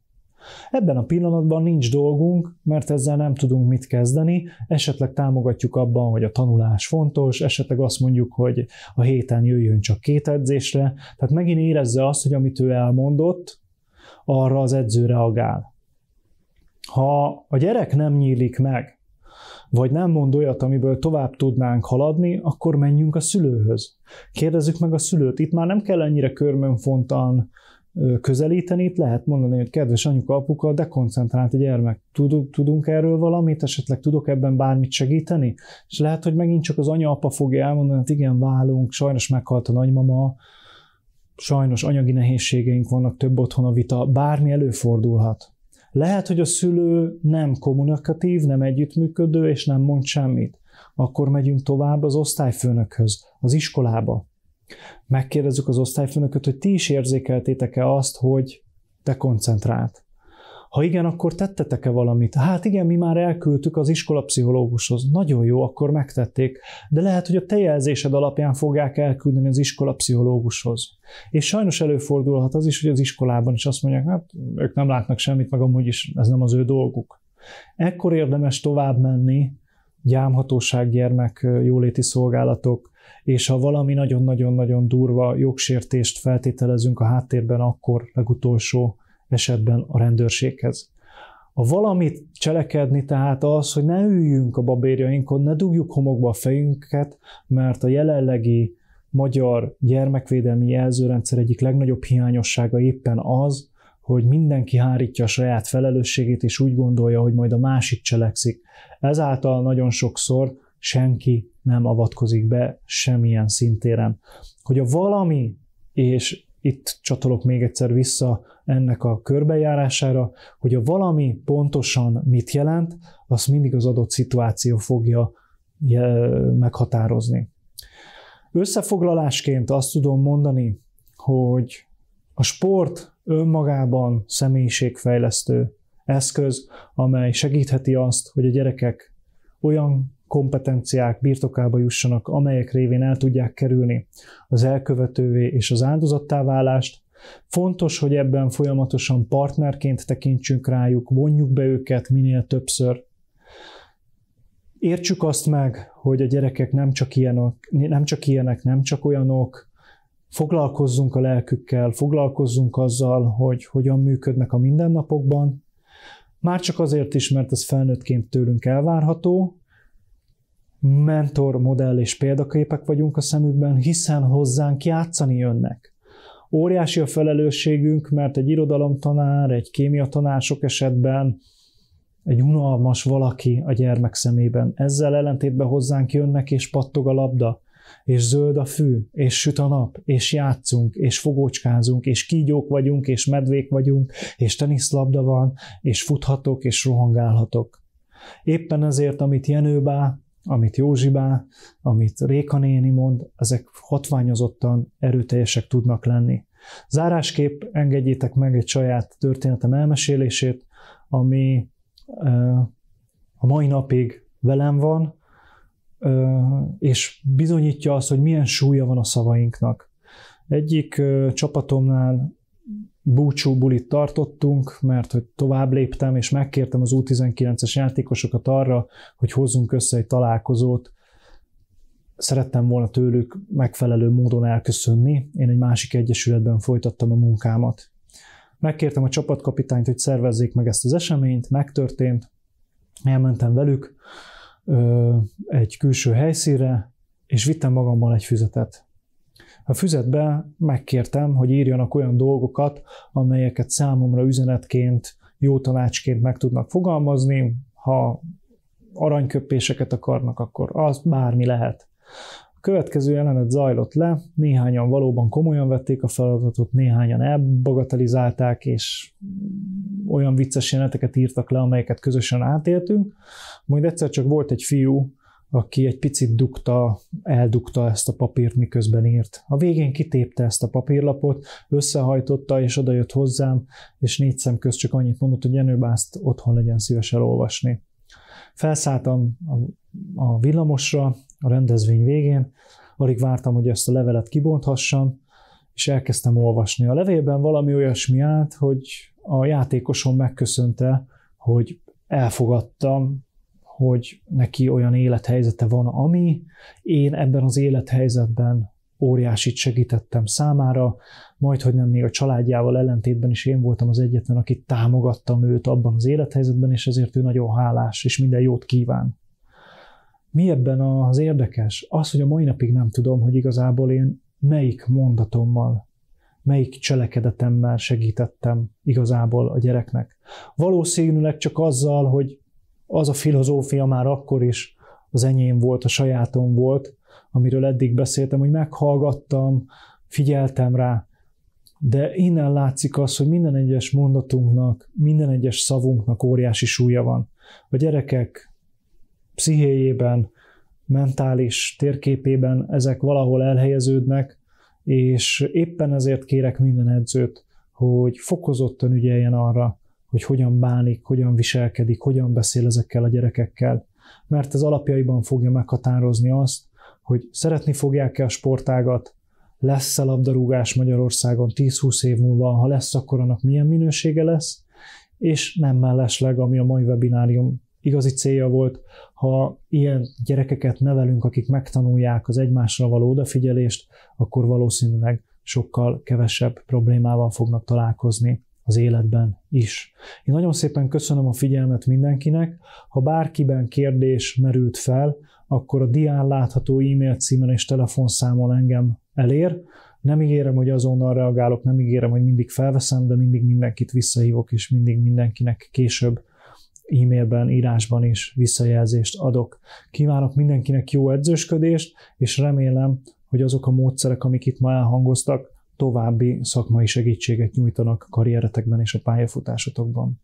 Ebben a pillanatban nincs dolgunk, mert ezzel nem tudunk mit kezdeni, esetleg támogatjuk abban, hogy a tanulás fontos, esetleg azt mondjuk, hogy a héten jöjjön csak két edzésre, tehát megint érezze azt, hogy amit ő elmondott, arra az edző reagál. Ha a gyerek nem nyílik meg, vagy nem mond olyat, amiből tovább tudnánk haladni, akkor menjünk a szülőhöz. Kérdezzük meg a szülőt. Itt már nem kell ennyire körmönfontan közelíteni, itt lehet mondani, hogy kedves anyuka, apuka, de koncentrált a gyermek, tudunk, tudunk erről valamit, esetleg tudok ebben bármit segíteni? És lehet, hogy megint csak az anya, apa fogja elmondani, hogy hát igen, válunk, sajnos meghalt a nagymama, sajnos anyagi nehézségeink vannak, több otthon a vita, bármi előfordulhat. Lehet, hogy a szülő nem kommunikatív, nem együttműködő, és nem mond semmit. Akkor megyünk tovább az osztályfőnökhöz, az iskolába. Megkérdezzük az osztályfőnököt, hogy ti is érzékeltétek-e azt, hogy te koncentrált. Ha igen, akkor tettetek-e valamit? Hát igen, mi már elküldtük az iskolapszichológushoz. Nagyon jó, akkor megtették, de lehet, hogy a te jelzésed alapján fogják elküldeni az iskolapszichológushoz. És sajnos előfordulhat az is, hogy az iskolában is azt mondják, hát ők nem látnak semmit, meg amúgy is ez nem az ő dolguk. Ekkor érdemes tovább menni, gyámhatóság, gyermek, jóléti szolgálatok, és ha valami nagyon-nagyon-nagyon durva jogsértést feltételezünk a háttérben, akkor legutolsó esetben a rendőrséghez. A valamit cselekedni tehát az, hogy ne üljünk a babérjainkon, ne dugjuk homokba a fejünket, mert a jelenlegi magyar gyermekvédelmi jelzőrendszer egyik legnagyobb hiányossága éppen az, hogy mindenki hárítja a saját felelősségét, és úgy gondolja, hogy majd a másik cselekszik. Ezáltal nagyon sokszor senki nem avatkozik be semmilyen szintéren. Hogy a valami, és itt csatolok még egyszer vissza ennek a körbejárására, hogy a valami pontosan mit jelent, az mindig az adott szituáció fogja meghatározni. Összefoglalásként azt tudom mondani, hogy a sport önmagában személyiségfejlesztő eszköz, amely segítheti azt, hogy a gyerekek olyan kompetenciák birtokába jussanak, amelyek révén el tudják kerülni az elkövetővé és az áldozattá válást. Fontos, hogy ebben folyamatosan partnerként tekintsünk rájuk, vonjuk be őket minél többször. Értsük azt meg, hogy a gyerekek nem csak ilyenek, nem csak, ilyenek, nem csak olyanok, foglalkozzunk a lelkükkel, foglalkozzunk azzal, hogy hogyan működnek a mindennapokban, már csak azért is, mert ez felnőttként tőlünk elvárható, mentor, modell és példaképek vagyunk a szemükben, hiszen hozzánk játszani jönnek. Óriási a felelősségünk, mert egy irodalomtanár, egy kémia tanár, sok esetben egy unalmas valaki a gyermek szemében. Ezzel ellentétben hozzánk jönnek, és pattog a labda, és zöld a fű, és süt a nap, és játszunk, és fogócskázunk, és kígyók vagyunk, és medvék vagyunk, és teniszlabda van, és futhatok, és rohangálhatok. Éppen ezért, amit Jenőbá amit Józsibá, amit Réka néni mond, ezek hatványozottan erőteljesek tudnak lenni. Zárásképp engedjétek meg egy saját történetem elmesélését, ami a mai napig velem van, és bizonyítja azt, hogy milyen súlya van a szavainknak. Egyik csapatomnál búcsú bulit tartottunk, mert hogy tovább léptem, és megkértem az U19-es játékosokat arra, hogy hozzunk össze egy találkozót. Szerettem volna tőlük megfelelő módon elköszönni, én egy másik egyesületben folytattam a munkámat. Megkértem a csapatkapitányt, hogy szervezzék meg ezt az eseményt, megtörtént, elmentem velük egy külső helyszínre, és vittem magammal egy füzetet. A füzetbe megkértem, hogy írjanak olyan dolgokat, amelyeket számomra üzenetként, jó tanácsként meg tudnak fogalmazni, ha aranyköpéseket akarnak, akkor az bármi lehet. A következő jelenet zajlott le, néhányan valóban komolyan vették a feladatot, néhányan elbagatelizálták, és olyan vicces jeleneteket írtak le, amelyeket közösen átéltünk. Majd egyszer csak volt egy fiú, aki egy picit dugta, eldugta ezt a papírt, miközben írt. A végén kitépte ezt a papírlapot, összehajtotta, és odajött hozzám, és négy szem közt csak annyit mondott, hogy Jenő Bászt otthon legyen szíves elolvasni. Felszálltam a villamosra a rendezvény végén, alig vártam, hogy ezt a levelet kibonthassam, és elkezdtem olvasni. A levélben valami olyasmi állt, hogy a játékosom megköszönte, hogy elfogadtam hogy neki olyan élethelyzete van, ami én ebben az élethelyzetben óriásit segítettem számára, majd hogy nem még a családjával ellentétben is én voltam az egyetlen, aki támogattam őt abban az élethelyzetben, és ezért ő nagyon hálás, és minden jót kíván. Mi ebben az érdekes? Az, hogy a mai napig nem tudom, hogy igazából én melyik mondatommal, melyik cselekedetemmel segítettem igazából a gyereknek. Valószínűleg csak azzal, hogy az a filozófia már akkor is az enyém volt, a sajátom volt, amiről eddig beszéltem, hogy meghallgattam, figyeltem rá, de innen látszik az, hogy minden egyes mondatunknak, minden egyes szavunknak óriási súlya van. A gyerekek pszichéjében, mentális térképében ezek valahol elhelyeződnek, és éppen ezért kérek minden edzőt, hogy fokozottan ügyeljen arra, hogy hogyan bánik, hogyan viselkedik, hogyan beszél ezekkel a gyerekekkel. Mert ez alapjaiban fogja meghatározni azt, hogy szeretni fogják-e a sportágat, lesz-e labdarúgás Magyarországon 10-20 év múlva, ha lesz, akkor annak milyen minősége lesz, és nem mellesleg, ami a mai webinárium igazi célja volt, ha ilyen gyerekeket nevelünk, akik megtanulják az egymásra való odafigyelést, akkor valószínűleg sokkal kevesebb problémával fognak találkozni az életben is. Én nagyon szépen köszönöm a figyelmet mindenkinek. Ha bárkiben kérdés merült fel, akkor a dián látható e-mail címen és telefonszámon engem elér. Nem ígérem, hogy azonnal reagálok, nem ígérem, hogy mindig felveszem, de mindig mindenkit visszahívok, és mindig mindenkinek később e-mailben, írásban is visszajelzést adok. Kívánok mindenkinek jó edzősködést, és remélem, hogy azok a módszerek, amik itt ma elhangoztak, további szakmai segítséget nyújtanak karrieretekben és a pályafutásotokban.